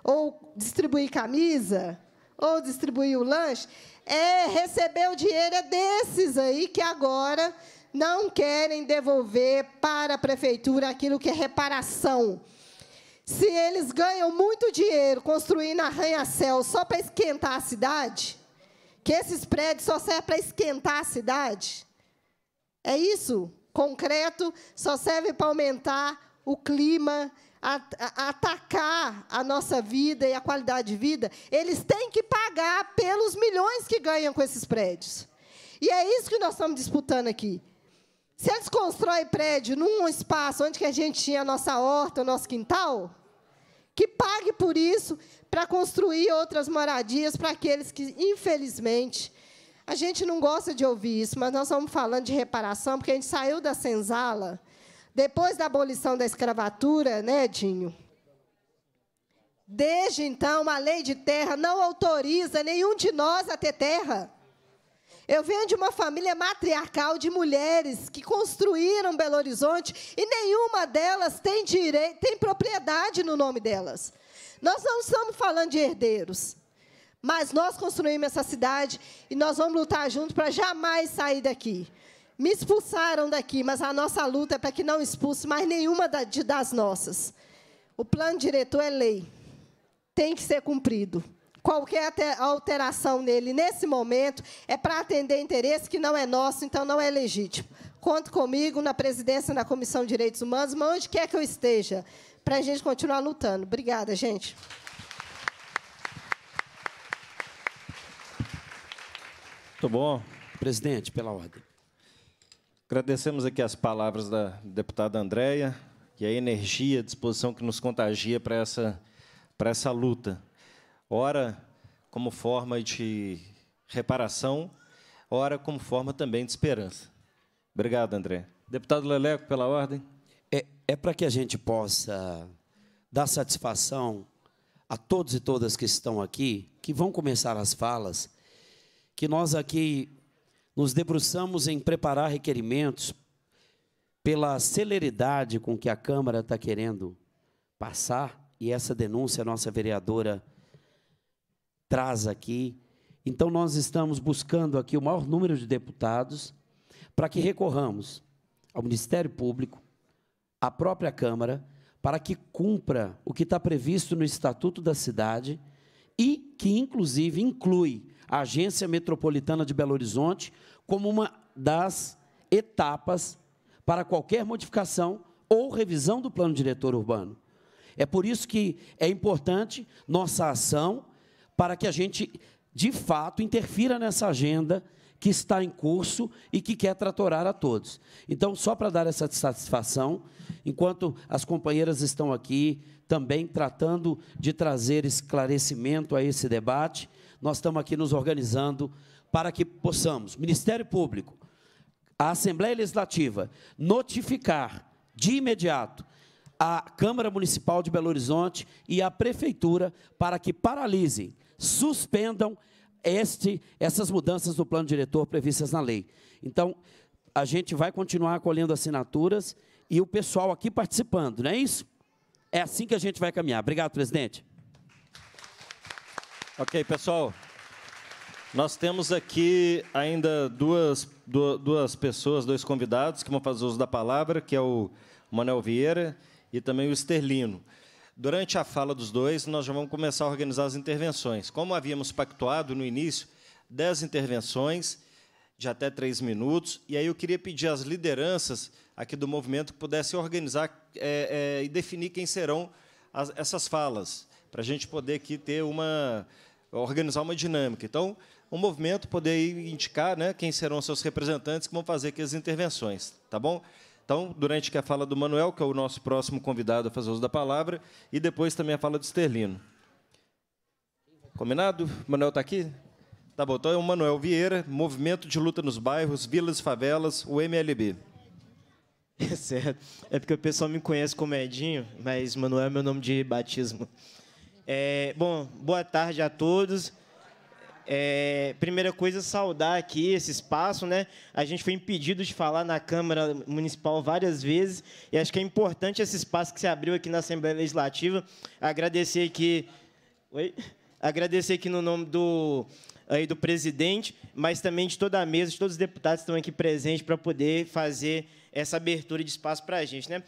ou distribuir camisa, ou distribuir o lanche, é receber o dinheiro é desses aí que agora não querem devolver para a prefeitura aquilo que é reparação. Se eles ganham muito dinheiro construindo arranha-céu só para esquentar a cidade, que esses prédios só servem para esquentar a cidade, é isso concreto só serve para aumentar o clima, a, a, atacar a nossa vida e a qualidade de vida, eles têm que pagar pelos milhões que ganham com esses prédios. E é isso que nós estamos disputando aqui. Se eles constroem prédio num espaço onde que a gente tinha a nossa horta, o nosso quintal, que pague por isso para construir outras moradias para aqueles que, infelizmente, a gente não gosta de ouvir isso, mas nós estamos falando de reparação, porque a gente saiu da senzala depois da abolição da escravatura, né, Dinho? Desde então, a lei de terra não autoriza nenhum de nós a ter terra. Eu venho de uma família matriarcal de mulheres que construíram Belo Horizonte e nenhuma delas tem direito, tem propriedade no nome delas. Nós não estamos falando de herdeiros. Mas nós construímos essa cidade e nós vamos lutar junto para jamais sair daqui. Me expulsaram daqui, mas a nossa luta é para que não expulse mais nenhuma das nossas. O plano diretor é lei. Tem que ser cumprido. Qualquer alteração nele, nesse momento, é para atender interesse que não é nosso, então não é legítimo. Conto comigo na presidência, na Comissão de Direitos Humanos, mas onde quer que eu esteja, para a gente continuar lutando. Obrigada, gente. Muito bom. Presidente, pela ordem. Agradecemos aqui as palavras da deputada Andréia e a energia, a disposição que nos contagia para essa, para essa luta. Ora, como forma de reparação, ora, como forma também de esperança. Obrigado, André. Deputado Leleco, pela ordem. É, é para que a gente possa dar satisfação a todos e todas que estão aqui, que vão começar as falas que nós aqui nos debruçamos em preparar requerimentos pela celeridade com que a Câmara está querendo passar e essa denúncia a nossa vereadora traz aqui. Então, nós estamos buscando aqui o maior número de deputados para que recorramos ao Ministério Público, à própria Câmara, para que cumpra o que está previsto no Estatuto da Cidade e que, inclusive, inclui a Agência Metropolitana de Belo Horizonte como uma das etapas para qualquer modificação ou revisão do plano diretor urbano. É por isso que é importante nossa ação para que a gente, de fato, interfira nessa agenda que está em curso e que quer tratorar a todos. Então, só para dar essa satisfação, enquanto as companheiras estão aqui também tratando de trazer esclarecimento a esse debate, nós estamos aqui nos organizando para que possamos, Ministério Público, a Assembleia Legislativa, notificar de imediato a Câmara Municipal de Belo Horizonte e a Prefeitura para que paralisem, suspendam este, essas mudanças do plano diretor previstas na lei. Então, a gente vai continuar acolhendo assinaturas e o pessoal aqui participando, não é isso? É assim que a gente vai caminhar. Obrigado, presidente. Ok, pessoal. Nós temos aqui ainda duas, duas pessoas, dois convidados que vão fazer uso da palavra, que é o Manuel Vieira e também o Esterlino. Durante a fala dos dois, nós já vamos começar a organizar as intervenções. Como havíamos pactuado no início, dez intervenções de até três minutos. E aí eu queria pedir às lideranças aqui do movimento que pudessem organizar é, é, e definir quem serão as, essas falas para a gente poder aqui ter uma organizar uma dinâmica. Então, o um movimento poder indicar né, quem serão seus representantes que vão fazer aqui as intervenções, tá bom? Então, durante a fala do Manuel, que é o nosso próximo convidado a fazer uso da palavra, e depois também a fala do Sterlino. Combinado? Manuel está aqui? Tá bom, então é o Manuel Vieira, Movimento de Luta nos Bairros, Vilas e Favelas, o MLB. É certo. É porque o pessoal me conhece como Edinho, mas Manuel é meu nome de batismo. É, bom, boa tarde a todos. É, primeira coisa, saudar aqui esse espaço. Né? A gente foi impedido de falar na Câmara Municipal várias vezes e acho que é importante esse espaço que se abriu aqui na Assembleia Legislativa. Agradecer aqui. Oi? Agradecer aqui no nome do, aí do presidente, mas também de toda a mesa, de todos os deputados que estão aqui presentes para poder fazer essa abertura de espaço para a gente. Né?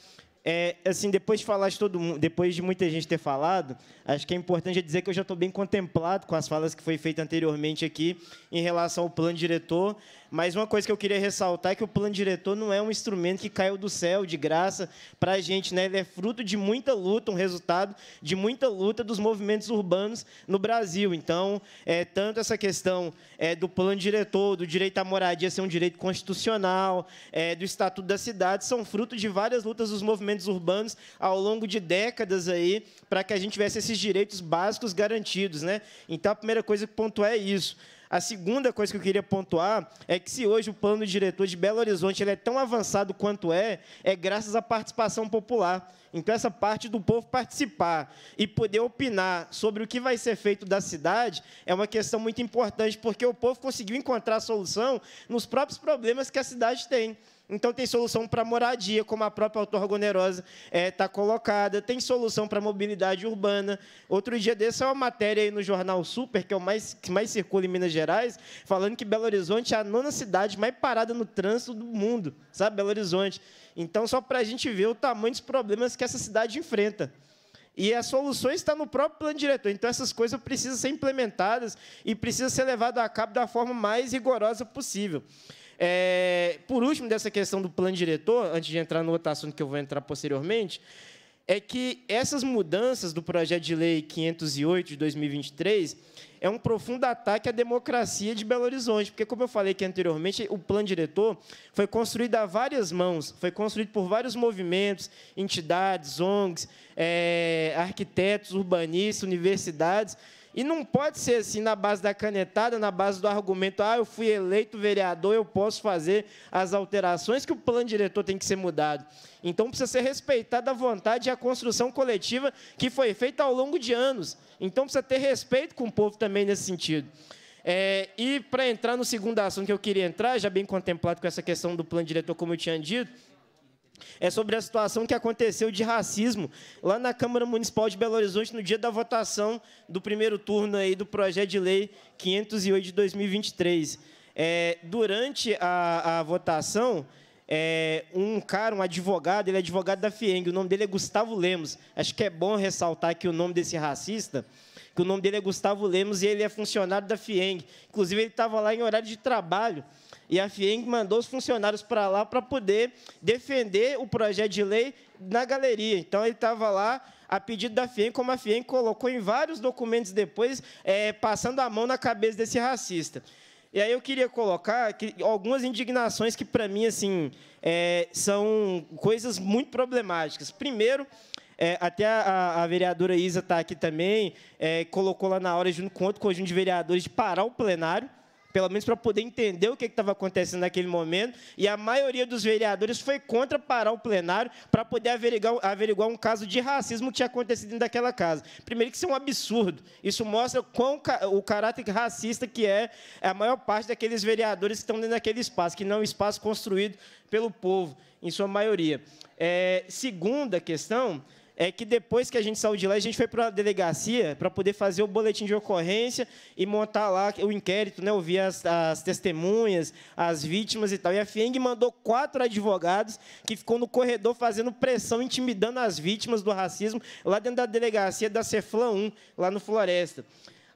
É, assim, depois de falar de todo mundo, depois de muita gente ter falado, Acho que é importante dizer que eu já estou bem contemplado com as falas que foi feita anteriormente aqui em relação ao plano diretor, mas uma coisa que eu queria ressaltar é que o plano diretor não é um instrumento que caiu do céu de graça para a gente, né? Ele é fruto de muita luta, um resultado de muita luta dos movimentos urbanos no Brasil. Então, é tanto essa questão é, do plano diretor, do direito à moradia ser um direito constitucional, é, do estatuto da cidade, são fruto de várias lutas dos movimentos urbanos ao longo de décadas aí para que a gente tivesse esse esses direitos básicos garantidos. Né? Então, a primeira coisa que pontuar é isso. A segunda coisa que eu queria pontuar é que, se hoje o plano diretor de Belo Horizonte ele é tão avançado quanto é, é graças à participação popular. Então, essa parte do povo participar e poder opinar sobre o que vai ser feito da cidade é uma questão muito importante, porque o povo conseguiu encontrar solução nos próprios problemas que a cidade tem. Então, tem solução para moradia, como a própria autora Gonerosa está é, tá colocada, tem solução para mobilidade urbana. Outro dia desse, é uma matéria aí no jornal Super, que é o mais, que mais circula em Minas Gerais, falando que Belo Horizonte é a nona cidade mais parada no trânsito do mundo, sabe? Belo Horizonte. Então, só para a gente ver o tamanho dos problemas que essa cidade enfrenta. E as soluções estão tá no próprio plano diretor. Então, essas coisas precisam ser implementadas e precisam ser levadas a cabo da forma mais rigorosa possível. É, por último, dessa questão do plano diretor, antes de entrar no outro assunto que eu vou entrar posteriormente, é que essas mudanças do projeto de lei 508 de 2023 é um profundo ataque à democracia de Belo Horizonte, porque como eu falei aqui anteriormente, o plano diretor foi construído a várias mãos, foi construído por vários movimentos, entidades, ONGs, é, arquitetos, urbanistas, universidades, e não pode ser assim na base da canetada, na base do argumento, ah, eu fui eleito vereador, eu posso fazer as alterações, que o plano diretor tem que ser mudado. Então precisa ser respeitada a vontade e a construção coletiva que foi feita ao longo de anos. Então precisa ter respeito com o povo também nesse sentido. É, e para entrar no segundo assunto que eu queria entrar, já bem contemplado com essa questão do plano diretor, como eu tinha dito, é sobre a situação que aconteceu de racismo lá na Câmara Municipal de Belo Horizonte no dia da votação do primeiro turno aí do projeto de lei 508 de 2023. É, durante a, a votação, é, um cara, um advogado, ele é advogado da FIENG, o nome dele é Gustavo Lemos. Acho que é bom ressaltar que o nome desse racista, que o nome dele é Gustavo Lemos e ele é funcionário da FIENG. Inclusive, ele estava lá em horário de trabalho e a FIENG mandou os funcionários para lá para poder defender o projeto de lei na galeria. Então, ele estava lá a pedido da FIEM, como a FIEM colocou em vários documentos depois, é, passando a mão na cabeça desse racista. E aí eu queria colocar que, algumas indignações que, para mim, assim, é, são coisas muito problemáticas. Primeiro, é, até a, a, vereadora Isa está aqui também, é, colocou lá na hora, junto com outro conjunto de vereadores, de parar o plenário pelo menos para poder entender o que estava acontecendo naquele momento, e a maioria dos vereadores foi contra parar o plenário para poder averiguar, averiguar um caso de racismo que tinha acontecido dentro daquela casa. Primeiro que isso é um absurdo, isso mostra quão o caráter racista que é, é a maior parte daqueles vereadores que estão dentro daquele espaço, que não é um espaço construído pelo povo, em sua maioria. É, segunda questão é que depois que a gente saiu de lá, a gente foi para a delegacia para poder fazer o boletim de ocorrência e montar lá o inquérito, né, ouvir as, as testemunhas, as vítimas e tal. E a FIENG mandou quatro advogados que ficou no corredor fazendo pressão, intimidando as vítimas do racismo lá dentro da delegacia da Cefla 1, lá no Floresta.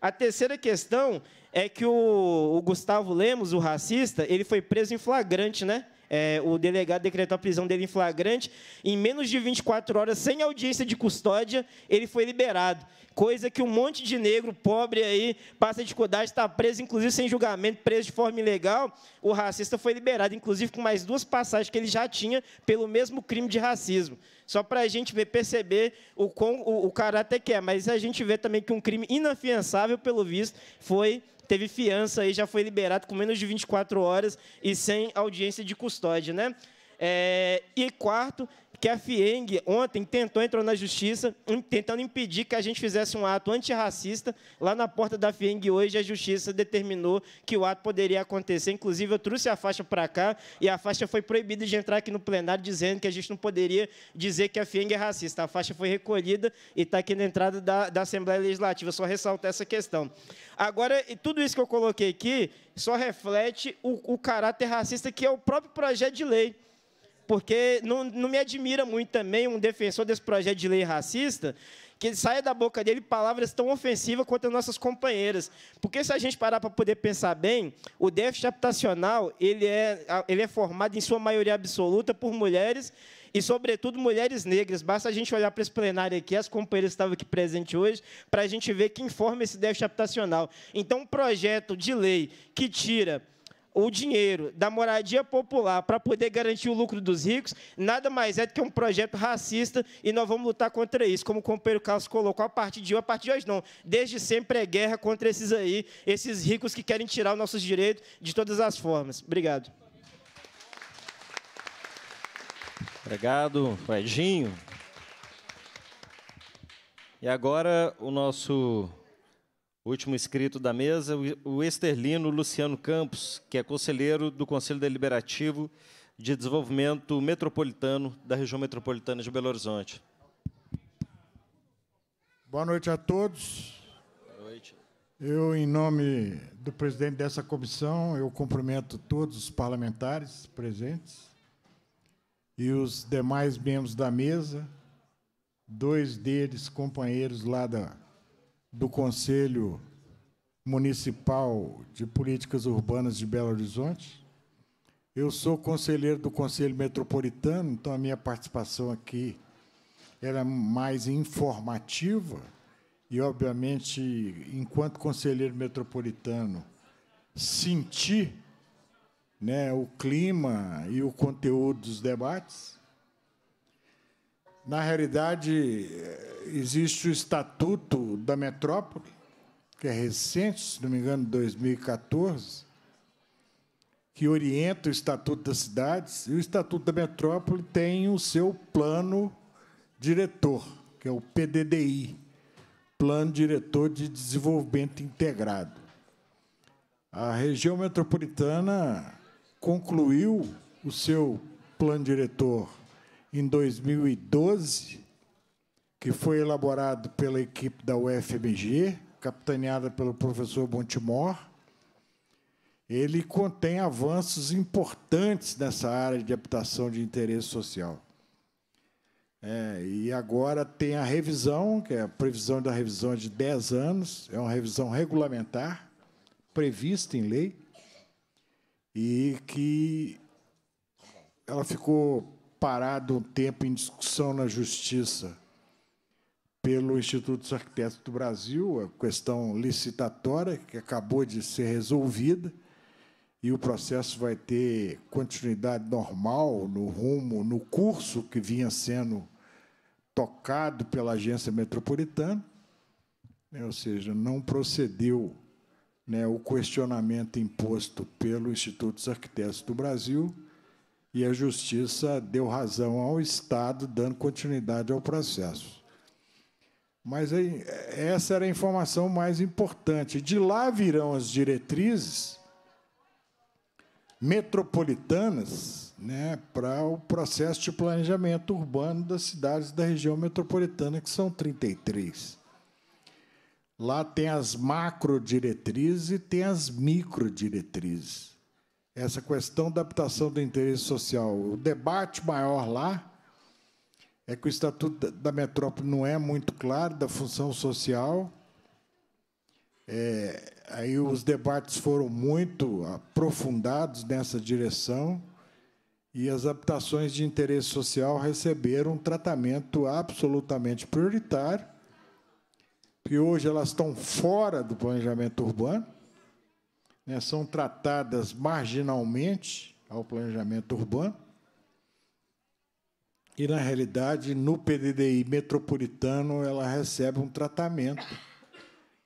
A terceira questão é que o, o Gustavo Lemos, o racista, ele foi preso em flagrante, né? é, o delegado decretou a prisão dele em flagrante. Em menos de 24 horas, sem audiência de custódia, ele foi liberado. Coisa que um monte de negro pobre aí passa dificuldade, está preso, inclusive sem julgamento, preso de forma ilegal. O racista foi liberado, inclusive com mais duas passagens que ele já tinha pelo mesmo crime de racismo. Só para a gente ver, perceber o, quão, o, o caráter que é. Mas a gente vê também que um crime inafiançável, pelo visto, foi teve fiança e já foi liberado com menos de 24 horas e sem audiência de custódia, né? É, e quarto, que a FIENG ontem tentou, entrar na justiça, tentando impedir que a gente fizesse um ato antirracista. Lá na porta da FIENG hoje, a justiça determinou que o ato poderia acontecer. Inclusive, eu trouxe a faixa para cá e a faixa foi proibida de entrar aqui no plenário, dizendo que a gente não poderia dizer que a FIENG é racista. A faixa foi recolhida e está aqui na entrada da, da Assembleia Legislativa. Só ressaltar essa questão. Agora, tudo isso que eu coloquei aqui só reflete o, o caráter racista que é o próprio projeto de lei porque não, não me admira muito também um defensor desse projeto de lei racista que saia da boca dele palavras tão ofensivas quanto as nossas companheiras. Porque se a gente parar para poder pensar bem, o déficit habitacional ele é, ele é formado em sua maioria absoluta por mulheres e, sobretudo, mulheres negras. Basta a gente olhar para esse plenário aqui, as companheiras que estavam aqui presentes hoje, para a gente ver quem forma esse déficit habitacional. Então, um projeto de lei que tira o dinheiro da moradia popular para poder garantir o lucro dos ricos, nada mais é do que um projeto racista e nós vamos lutar contra isso, como o companheiro Carlos colocou a partir de hoje, a partir de hoje não, desde sempre é guerra contra esses aí, esses ricos que querem tirar os nossos direitos de todas as formas. Obrigado. Obrigado, Edinho. E agora o nosso Último inscrito da mesa, o Esterlino Luciano Campos, que é conselheiro do Conselho Deliberativo de Desenvolvimento Metropolitano da região metropolitana de Belo Horizonte. Boa noite a todos. Boa noite. Eu, em nome do presidente dessa comissão, eu cumprimento todos os parlamentares presentes e os demais membros da mesa, dois deles companheiros lá da do Conselho Municipal de Políticas Urbanas de Belo Horizonte. Eu sou conselheiro do Conselho Metropolitano, então a minha participação aqui era mais informativa e, obviamente, enquanto conselheiro metropolitano, senti né, o clima e o conteúdo dos debates. Na realidade, eh, existe o Estatuto da Metrópole, que é recente, se não me engano, 2014, que orienta o Estatuto das Cidades, e o Estatuto da Metrópole tem o seu plano diretor, que é o PDDI, Plano Diretor de Desenvolvimento Integrado. A região metropolitana concluiu o seu plano diretor em 2012, que foi elaborado pela equipe da UFMG, capitaneada pelo professor Bontimor. Ele contém avanços importantes nessa área de habitação de interesse social. É, e agora tem a revisão, que é a previsão da revisão de 10 anos, é uma revisão regulamentar, prevista em lei, e que ela ficou parado um tempo em discussão na Justiça pelo Instituto dos Arquitetos do Brasil, a questão licitatória, que acabou de ser resolvida, e o processo vai ter continuidade normal no rumo, no curso que vinha sendo tocado pela agência metropolitana, né, ou seja, não procedeu né, o questionamento imposto pelo Instituto dos Arquitetos do Brasil e a justiça deu razão ao Estado, dando continuidade ao processo. Mas aí, essa era a informação mais importante. De lá virão as diretrizes metropolitanas né, para o processo de planejamento urbano das cidades da região metropolitana, que são 33. Lá tem as macro diretrizes e tem as micro diretrizes essa questão da habitação do interesse social. O debate maior lá é que o Estatuto da Metrópole não é muito claro da função social. É, aí os debates foram muito aprofundados nessa direção e as habitações de interesse social receberam um tratamento absolutamente prioritário, e hoje elas estão fora do planejamento urbano né, são tratadas marginalmente ao planejamento urbano. E, na realidade, no PDDI metropolitano, ela recebe um tratamento,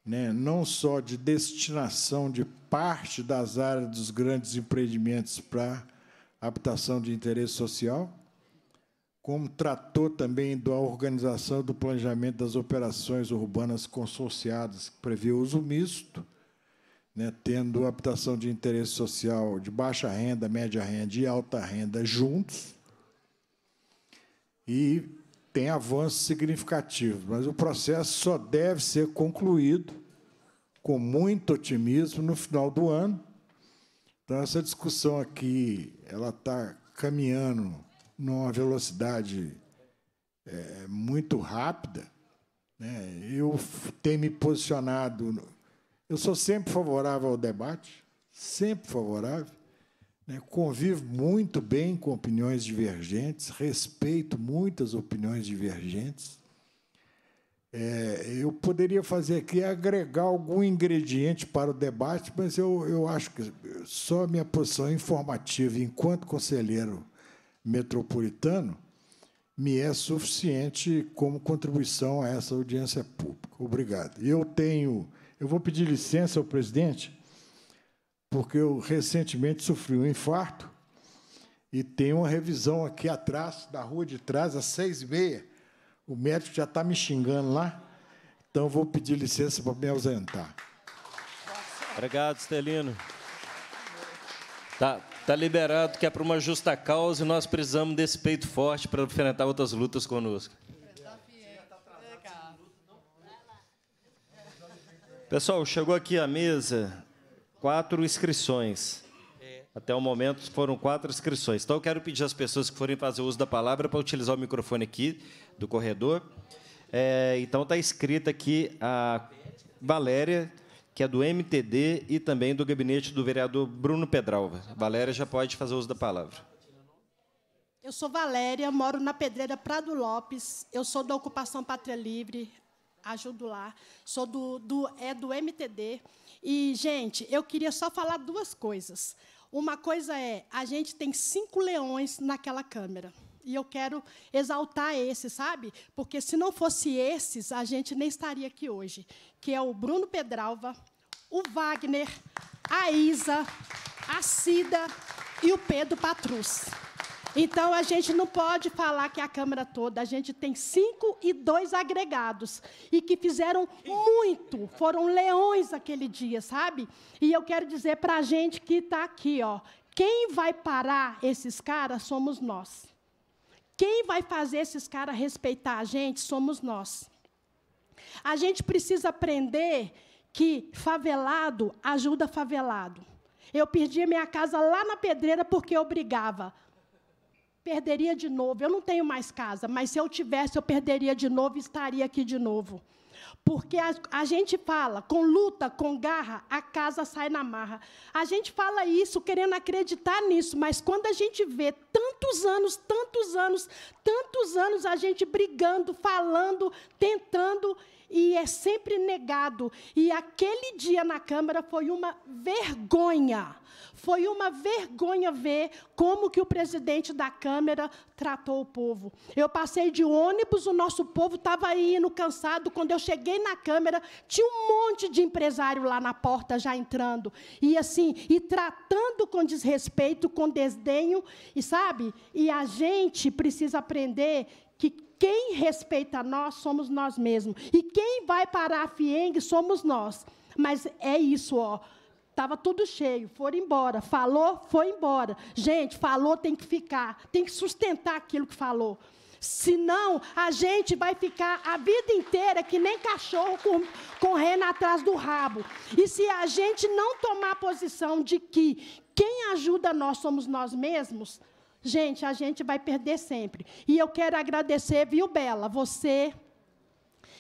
né, não só de destinação de parte das áreas dos grandes empreendimentos para habitação de interesse social, como tratou também da organização do planejamento das operações urbanas consorciadas, que prevê uso misto, né, tendo habitação de interesse social de baixa renda, média renda e alta renda juntos, e tem avanços significativos, mas o processo só deve ser concluído com muito otimismo no final do ano. Então, essa discussão aqui ela está caminhando numa velocidade é, muito rápida. Né? Eu tenho me posicionado eu sou sempre favorável ao debate, sempre favorável. Né? Convivo muito bem com opiniões divergentes, respeito muitas opiniões divergentes. É, eu poderia fazer aqui agregar algum ingrediente para o debate, mas eu, eu acho que só a minha posição informativa enquanto conselheiro metropolitano me é suficiente como contribuição a essa audiência pública. Obrigado. Eu tenho eu vou pedir licença ao presidente, porque eu recentemente sofri um infarto e tem uma revisão aqui atrás, da rua de trás, às seis e meia. O médico já está me xingando lá, então vou pedir licença para me ausentar. Obrigado, Stelino. Tá, tá liberado que é para uma justa causa e nós precisamos desse peito forte para enfrentar outras lutas conosco. Pessoal, chegou aqui à mesa quatro inscrições. É. Até o momento foram quatro inscrições. Então eu quero pedir às pessoas que forem fazer uso da palavra para utilizar o microfone aqui do corredor. É, então está escrita aqui a Valéria, que é do MTD e também do gabinete do vereador Bruno Pedralva. A Valéria já pode fazer uso da palavra. Eu sou Valéria, moro na Pedreira Prado Lopes, eu sou da Ocupação Pátria Livre, ajudo lá. Sou do, do, é do MTD. E, gente, eu queria só falar duas coisas. Uma coisa é, a gente tem cinco leões naquela câmera. E eu quero exaltar esse, sabe? Porque se não fosse esses, a gente nem estaria aqui hoje. Que é o Bruno Pedralva, o Wagner, a Isa, a Cida e o Pedro Patrus. Então a gente não pode falar que a Câmara toda, a gente tem cinco e dois agregados e que fizeram muito, foram leões aquele dia, sabe? E eu quero dizer para a gente que está aqui, ó, quem vai parar esses caras somos nós. Quem vai fazer esses caras respeitar a gente somos nós. A gente precisa aprender que favelado ajuda favelado. Eu perdi a minha casa lá na pedreira porque eu brigava perderia de novo. Eu não tenho mais casa, mas se eu tivesse, eu perderia de novo e estaria aqui de novo. Porque a, a, gente fala, com luta, com garra, a casa sai na marra. A gente fala isso querendo acreditar nisso, mas quando a gente vê tantos anos, tantos anos, tantos anos a gente brigando, falando, tentando, e é sempre negado. E aquele dia na Câmara foi uma vergonha. Foi uma vergonha ver como que o presidente da Câmara tratou o povo. Eu passei de ônibus, o nosso povo estava indo cansado. Quando eu cheguei na Câmara, tinha um monte de empresário lá na porta já entrando. E assim, e tratando com desrespeito, com desdenho, e sabe? E a gente precisa aprender que quem respeita nós somos nós mesmos. E quem vai parar a FIENG somos nós. Mas é isso, ó. Estava tudo cheio, foram embora. Falou, foi embora. Gente, falou tem que ficar, tem que sustentar aquilo que falou. Senão, a gente vai ficar a vida inteira que nem cachorro correndo atrás do rabo. E se a gente não tomar posição de que quem ajuda nós somos nós mesmos, Gente, a gente vai perder sempre. E eu quero agradecer, viu, Bela, você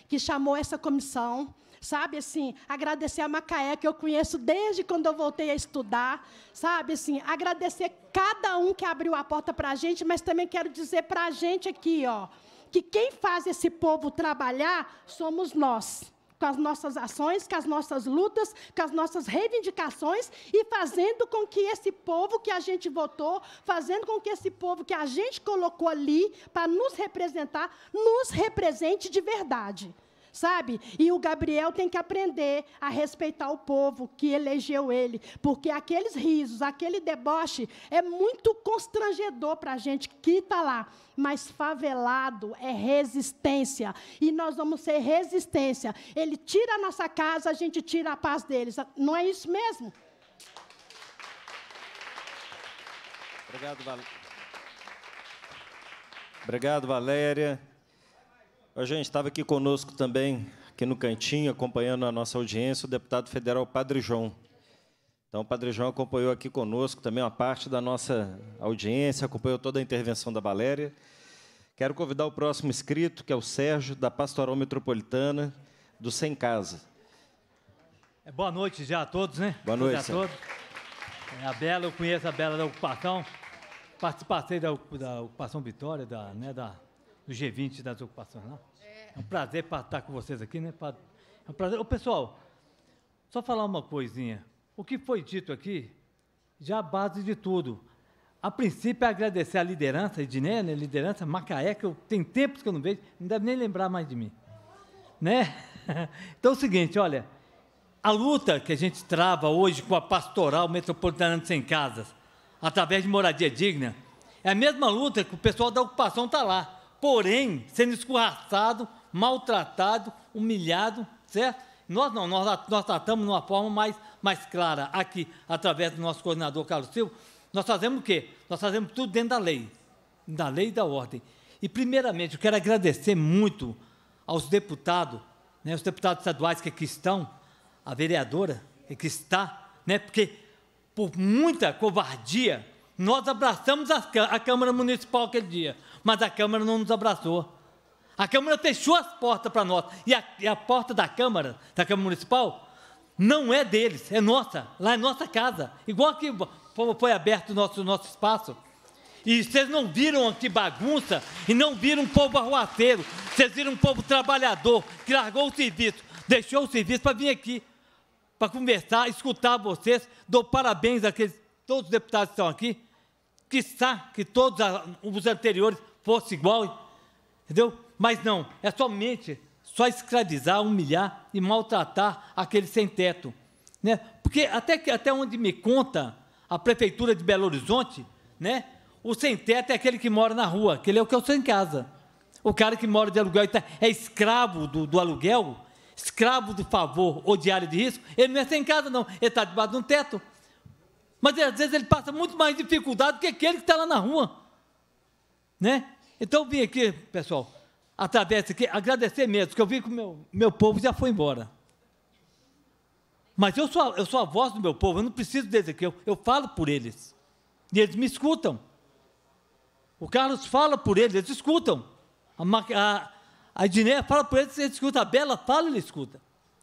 que chamou essa comissão, sabe assim, agradecer a Macaé que eu conheço desde quando eu voltei a estudar, sabe assim, agradecer cada um que abriu a porta para a gente, mas também quero dizer para a gente aqui, ó, que quem faz esse povo trabalhar somos nós com as nossas ações, com as nossas lutas, com as nossas reivindicações e fazendo com que esse povo que a gente votou, fazendo com que esse povo que a gente colocou ali para nos representar, nos represente de verdade sabe? E o Gabriel tem que aprender a respeitar o povo que elegeu ele, porque aqueles risos, aquele deboche é muito constrangedor para a gente que está lá. Mas favelado é resistência, e nós vamos ser resistência. Ele tira a nossa casa, a gente tira a paz deles. Não é isso mesmo? Obrigado, Val... Obrigado Valéria. A gente estava aqui conosco também, aqui no cantinho, acompanhando a nossa audiência, o deputado federal Padre João. Então, o Padre João acompanhou aqui conosco também uma parte da nossa audiência, acompanhou toda a intervenção da Valéria. Quero convidar o próximo inscrito, que é o Sérgio, da Pastoral Metropolitana, do Sem Casa. É, boa noite já a todos, né? Boa noite. a todos. É, a Bela, eu conheço a Bela da ocupação, participei da, da ocupação Vitória, da, né, da do G20 das ocupações. Não? É, é um prazer estar com vocês aqui, né? É um prazer. Ô, pessoal, só falar uma coisinha. O que foi dito aqui, já a base de tudo. A princípio é agradecer a liderança, Edneia, né? liderança, Macaé, que eu tenho tempos que eu não vejo, não deve nem lembrar mais de mim. Né? Então é o seguinte, olha, a luta que a gente trava hoje com a pastoral metropolitana de Sem Casas, através de moradia digna, é a mesma luta que o pessoal da ocupação está lá porém sendo escorraçado, maltratado, humilhado, certo? Nós não, nós, nós tratamos de uma forma mais, mais clara aqui, através do nosso coordenador Carlos Silva. Nós fazemos o quê? Nós fazemos tudo dentro da lei, da lei e da ordem. E, primeiramente, eu quero agradecer muito aos deputados, né, os deputados estaduais que aqui estão, a vereadora que está, né, porque por muita covardia, nós abraçamos a, a Câmara Municipal aquele dia mas a Câmara não nos abraçou. A Câmara fechou as portas para nós. E a, e a, porta da Câmara, da Câmara Municipal, não é deles, é nossa. Lá é nossa casa. Igual que foi aberto o nosso, nosso espaço. E vocês não viram aqui bagunça e não viram um povo arruaceiro. Vocês viram um povo trabalhador que largou o serviço, deixou o serviço para vir aqui, para conversar, escutar vocês. Dou parabéns àqueles, todos os deputados que estão aqui. Que está que todos os anteriores fosse igual, entendeu? Mas não, é somente só escravizar, humilhar e maltratar aquele sem teto. Né? Porque até, até onde me conta a prefeitura de Belo Horizonte, né? o sem teto é aquele que mora na rua, aquele é o que eu sou em casa. O cara que mora de aluguel tá, é escravo do, do aluguel, escravo do favor ou diário de risco, ele não é sem casa, não, ele está debaixo de um teto. Mas às vezes ele passa muito mais dificuldade do que aquele que está lá na rua. Né? Então, vim aqui, pessoal, através aqui, agradecer mesmo, porque eu vi que o meu, meu povo já foi embora. Mas eu sou, eu sou a voz do meu povo, eu não preciso deles aqui, eu, eu falo por eles. E eles me escutam. O Carlos fala por eles, eles escutam. A, a, a fala por eles, eles escutam. A Bela fala, ele escuta.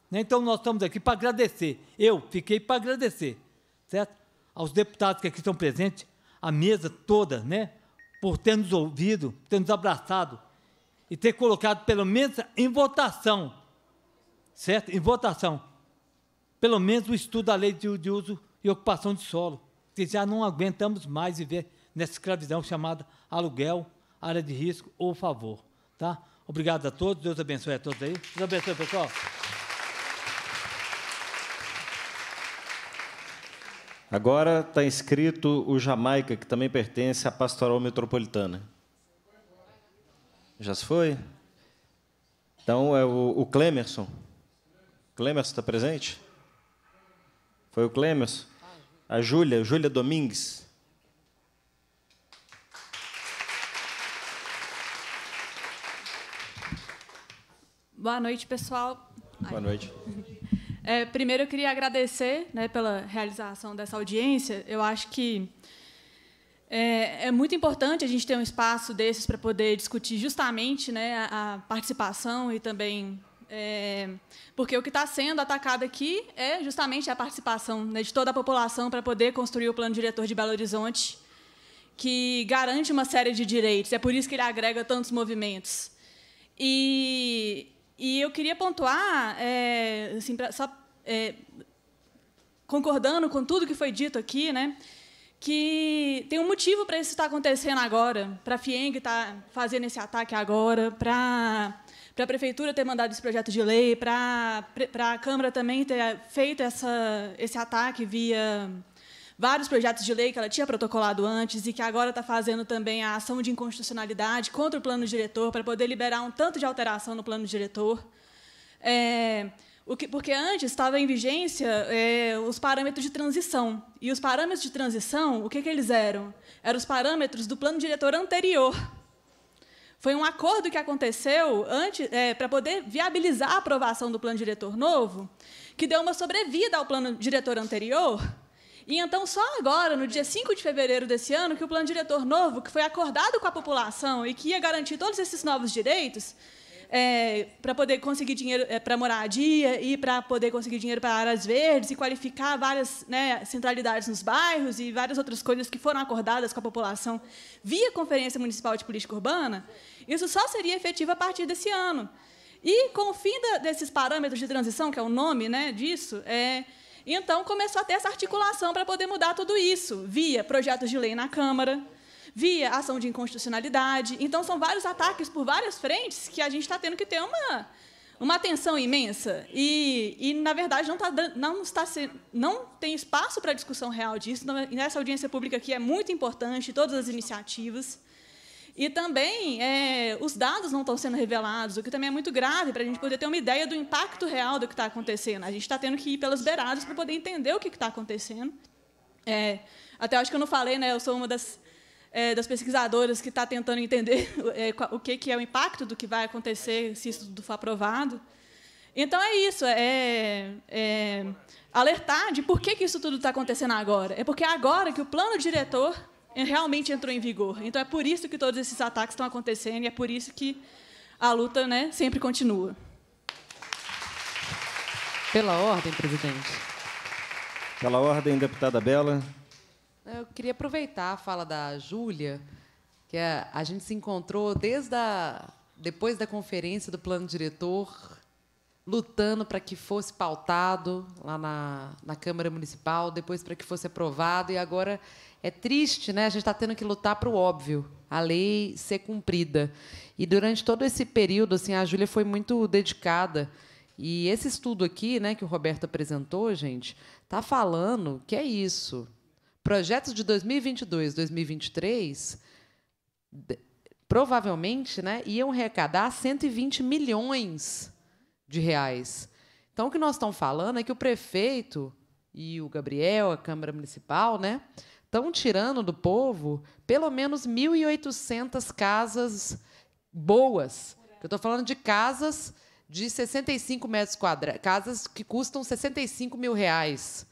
Né? Então nós estamos aqui para agradecer. Eu fiquei para agradecer, certo? Aos deputados que aqui estão presentes, a mesa toda, né? por ter nos ouvido, ter nos abraçado e ter colocado, pelo menos em votação, certo? Em votação, pelo menos o estudo da lei de, de uso e ocupação de solo, que já não aguentamos mais viver nessa escravidão chamada aluguel, área de risco ou favor, tá? Obrigado a todos, Deus abençoe a todos aí. Deus abençoe, pessoal. Agora está inscrito o Jamaica, que também pertence à Pastoral Metropolitana. Já se foi? Então é o, o Clemerson. Clemerson está presente? Foi o Clemerson? A Júlia, Júlia Domingues. Boa noite, pessoal. Boa noite. É, primeiro, eu queria agradecer né, pela realização dessa audiência. Eu acho que é, é, muito importante a gente ter um espaço desses para poder discutir justamente né, a, a participação e também. É, porque o que está sendo atacado aqui é justamente a participação né, de toda a população para poder construir o plano diretor de Belo Horizonte, que garante uma série de direitos. É por isso que ele agrega tantos movimentos. E e eu queria pontuar, é, assim, pra, só é, concordando com tudo que foi dito aqui, né, que tem um motivo para isso estar tá acontecendo agora, para a FIENG estar tá fazendo esse ataque agora, para para a prefeitura ter mandado esse projeto de lei, para, para a Câmara também ter feito essa, esse ataque via vários projetos de lei que ela tinha protocolado antes e que agora está fazendo também a ação de inconstitucionalidade contra o plano diretor para poder liberar um tanto de alteração no plano diretor. É, que, porque antes estava em vigência é, os parâmetros de transição. E os parâmetros de transição, o que, que eles eram? Eram os parâmetros do plano diretor anterior. Foi um acordo que aconteceu antes é, para poder viabilizar a aprovação do plano diretor novo, que deu uma sobrevida ao plano diretor anterior, e então, só agora, no dia 5 de fevereiro desse ano, que o plano diretor novo, que foi acordado com a população e que ia garantir todos esses novos direitos, é, para poder conseguir dinheiro é, para moradia e para poder conseguir dinheiro para áreas verdes e qualificar várias né, centralidades nos bairros e várias outras coisas que foram acordadas com a população via Conferência Municipal de Política Urbana, isso só seria efetivo a partir desse ano. E, com o fim da, desses parâmetros de transição, que é o nome né, disso, é, então, começou a ter essa articulação para poder mudar tudo isso, via projetos de lei na Câmara, via ação de inconstitucionalidade. Então, são vários ataques por várias frentes que a gente está tendo que ter uma, uma atenção imensa. E, e na verdade, não, tá, não, está, não tem espaço para discussão real disso. Então, nessa audiência pública aqui é muito importante, todas as iniciativas. E também é, os dados não estão sendo revelados, o que também é muito grave para a gente poder ter uma ideia do impacto real do que está acontecendo. A gente está tendo que ir pelas beiradas para poder entender o que está acontecendo. É, até acho que eu não falei, né? Eu sou uma das, é, das pesquisadoras que está tentando entender é, o que, que é o impacto do que vai acontecer se isso tudo for aprovado. Então é isso, é, é, alertar de por que, que isso tudo está acontecendo agora. É porque é agora que o plano diretor é, realmente entrou em vigor. Então é por isso que todos esses ataques estão acontecendo e é por isso que a luta né, sempre continua. Pela ordem, presidente. Pela ordem, deputada Bela. Eu queria aproveitar a fala da Júlia, que é, a, gente se encontrou desde a, depois da conferência do plano diretor, lutando para que fosse pautado lá na, na Câmara Municipal, depois para que fosse aprovado, e agora é triste, né? A gente está tendo que lutar para o óbvio, a lei ser cumprida. E durante todo esse período, assim, a Júlia foi muito dedicada. E esse estudo aqui, né, que o Roberto apresentou, gente, tá falando que é isso. Projetos de 2022, 2023, provavelmente, né, iam arrecadar 120 milhões de reais. Então, o que nós estamos falando é que o prefeito e o Gabriel, a Câmara Municipal, né, estão tirando do povo pelo menos 1.800 casas boas. Eu estou falando de casas de 65 metros quadrados, casas que custam 65 mil reais,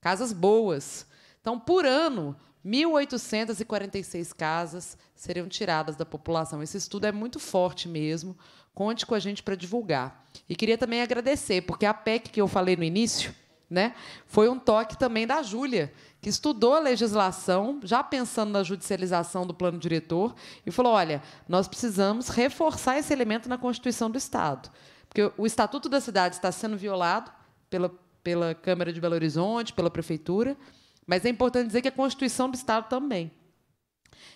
casas boas. Então, por ano, 1.846 casas seriam tiradas da população. Esse estudo é muito forte mesmo. Conte com a gente para divulgar. E queria também agradecer, porque a PEC que eu falei no início né, foi um toque também da Júlia, que estudou a legislação, já pensando na judicialização do plano diretor, e falou: olha, nós precisamos reforçar esse elemento na Constituição do Estado. Porque o Estatuto da Cidade está sendo violado pela, pela Câmara de Belo Horizonte, pela Prefeitura, mas é importante dizer que a é Constituição do Estado também.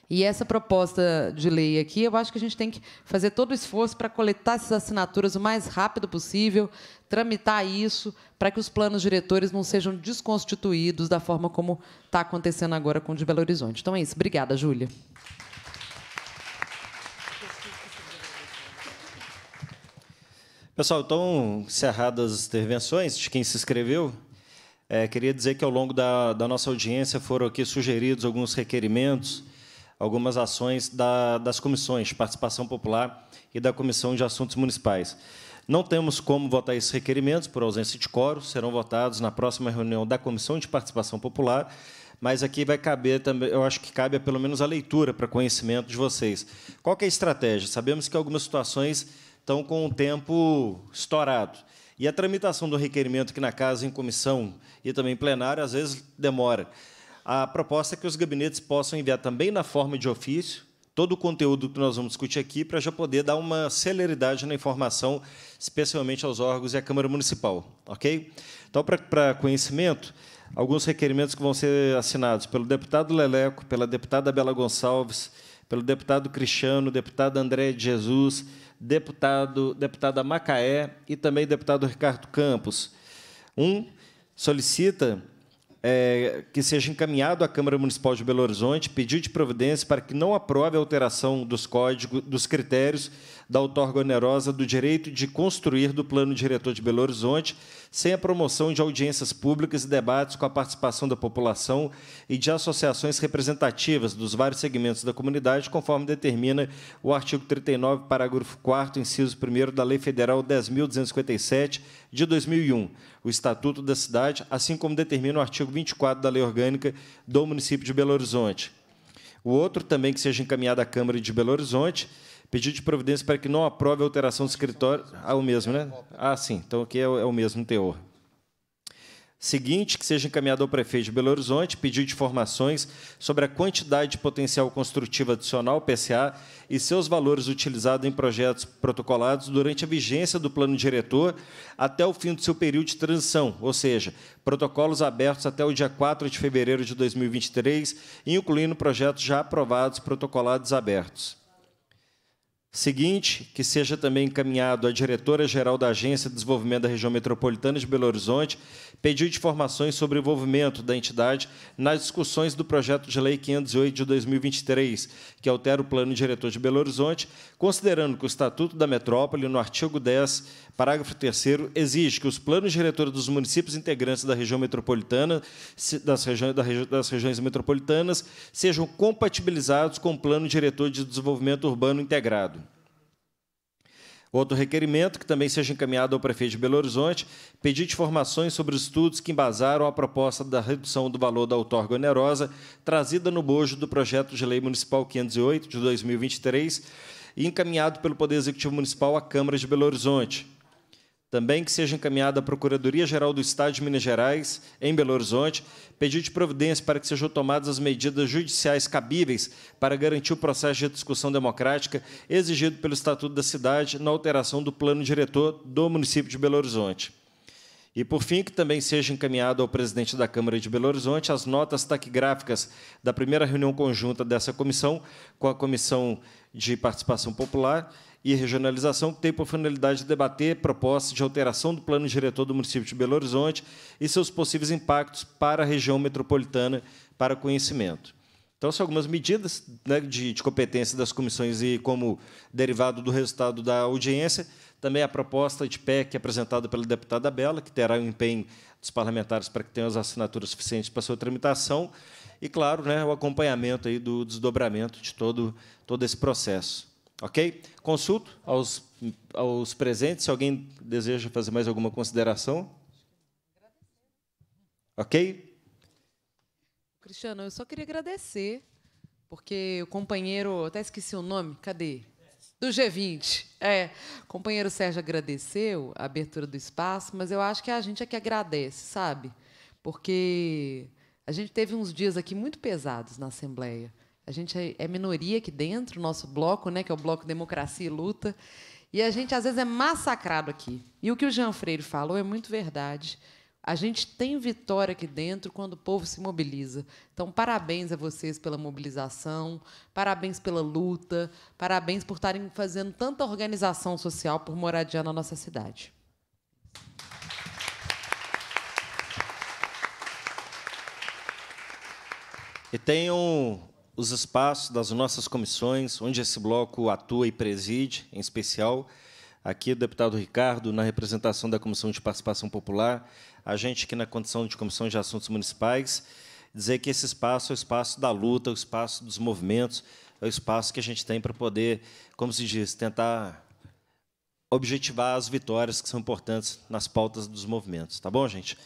E essa proposta de lei aqui, eu acho que a gente tem que fazer todo o esforço para coletar essas assinaturas o mais rápido possível, tramitar isso, para que os planos diretores não sejam desconstituídos da forma como está acontecendo agora com o de Belo Horizonte. Então é isso. Obrigada, Júlia. Pessoal, estão encerradas as intervenções de quem se inscreveu, é, queria dizer que, ao longo da, da nossa audiência, foram aqui sugeridos alguns requerimentos algumas ações da, das comissões Participação Popular e da Comissão de Assuntos Municipais. Não temos como votar esses requerimentos por ausência de coro serão votados na próxima reunião da Comissão de Participação Popular, mas aqui vai caber também, eu acho que cabe pelo menos a leitura para conhecimento de vocês. Qual é a estratégia? Sabemos que algumas situações estão com o tempo estourado. E a tramitação do requerimento aqui na casa, em comissão e também em plenário, às vezes demora. A proposta é que os gabinetes possam enviar também na forma de ofício todo o conteúdo que nós vamos discutir aqui para já poder dar uma celeridade na informação, especialmente aos órgãos e à Câmara Municipal. Ok? Então, para conhecimento, alguns requerimentos que vão ser assinados pelo deputado Leleco, pela deputada Bela Gonçalves, pelo deputado Cristiano, deputado André de Jesus, deputado, deputada Macaé e também deputado Ricardo Campos. Um solicita é, que seja encaminhado à Câmara Municipal de Belo Horizonte pedido de providência para que não aprove a alteração dos códigos, dos critérios da outorga onerosa do direito de construir do Plano Diretor de Belo Horizonte, sem a promoção de audiências públicas e debates com a participação da população e de associações representativas dos vários segmentos da comunidade, conforme determina o artigo 39, parágrafo 4, inciso 1 da Lei Federal 10.257, de 2001, o Estatuto da Cidade, assim como determina o artigo 24 da Lei Orgânica do Município de Belo Horizonte. O outro também que seja encaminhado à Câmara de Belo Horizonte Pedido de providência para que não aprove a alteração do escritório. Ah, o mesmo, né? Ah, sim. Então aqui é o, é o mesmo teor. Seguinte, que seja encaminhado ao prefeito de Belo Horizonte pedido de informações sobre a quantidade de potencial construtivo adicional, PCA, e seus valores utilizados em projetos protocolados durante a vigência do plano diretor até o fim do seu período de transição, ou seja, protocolos abertos até o dia 4 de fevereiro de 2023, incluindo projetos já aprovados, protocolados abertos. Seguinte, que seja também encaminhado à diretora-geral da Agência de Desenvolvimento da Região Metropolitana de Belo Horizonte pediu informações sobre o envolvimento da entidade nas discussões do projeto de lei 508 de 2023, que altera o plano diretor de Belo Horizonte, considerando que o Estatuto da Metrópole, no artigo 10, parágrafo 3 exige que os planos diretores dos municípios integrantes da região metropolitana, das, regiões, das regiões metropolitanas, sejam compatibilizados com o plano diretor de desenvolvimento urbano integrado. Outro requerimento, que também seja encaminhado ao prefeito de Belo Horizonte, pedir informações sobre os estudos que embasaram a proposta da redução do valor da outorga onerosa, trazida no bojo do projeto de lei municipal 508 de 2023 e encaminhado pelo Poder Executivo Municipal à Câmara de Belo Horizonte. Também que seja encaminhada à Procuradoria-Geral do Estado de Minas Gerais, em Belo Horizonte, pedido de providência para que sejam tomadas as medidas judiciais cabíveis para garantir o processo de discussão democrática exigido pelo Estatuto da Cidade na alteração do plano diretor do município de Belo Horizonte. E, por fim, que também seja encaminhado ao presidente da Câmara de Belo Horizonte as notas taquigráficas da primeira reunião conjunta dessa comissão com a Comissão de Participação Popular e Regionalização, que tem por finalidade de debater propostas de alteração do plano diretor do município de Belo Horizonte e seus possíveis impactos para a região metropolitana para conhecimento. Então, são algumas medidas né, de, de competência das comissões e, como derivado do resultado da audiência, também a proposta de PEC apresentada pela deputada Bela, que terá o um empenho dos parlamentares para que tenham as assinaturas suficientes para sua tramitação, e, claro, né, o acompanhamento aí do desdobramento de todo, todo esse processo. Ok? Consulto aos, aos presentes se alguém deseja fazer mais alguma consideração. Ok? Cristiano, eu só queria agradecer, porque o companheiro, até esqueci o nome, cadê? Do G20. É, o companheiro Sérgio agradeceu a abertura do espaço, mas eu acho que a gente é que agradece, sabe? Porque a gente teve uns dias aqui muito pesados na Assembleia. A gente é, é minoria aqui dentro, nosso bloco, né, que é o bloco Democracia e Luta. E a gente, às vezes, é massacrado aqui. E o que o Jean Freire falou é muito verdade. A gente tem vitória aqui dentro quando o povo se mobiliza. Então, parabéns a vocês pela mobilização, parabéns pela luta, parabéns por estarem fazendo tanta organização social por moradia na nossa cidade. E tem um, os espaços das nossas comissões, onde esse bloco atua e preside, em especial, aqui o deputado Ricardo, na representação da Comissão de Participação Popular, a gente aqui na condição de Comissão de Assuntos Municipais, dizer que esse espaço é o espaço da luta, é o espaço dos movimentos, é o espaço que a gente tem para poder, como se diz, tentar objetivar as vitórias que são importantes nas pautas dos movimentos. Tá bom, gente?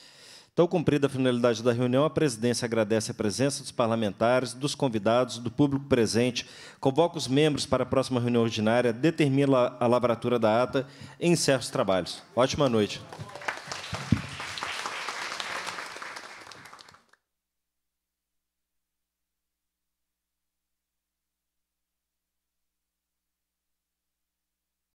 Tão cumprida a finalidade da reunião, a presidência agradece a presença dos parlamentares, dos convidados, do público presente, convoca os membros para a próxima reunião ordinária, determina a lavratura da ata e encerra os trabalhos. Ótima noite.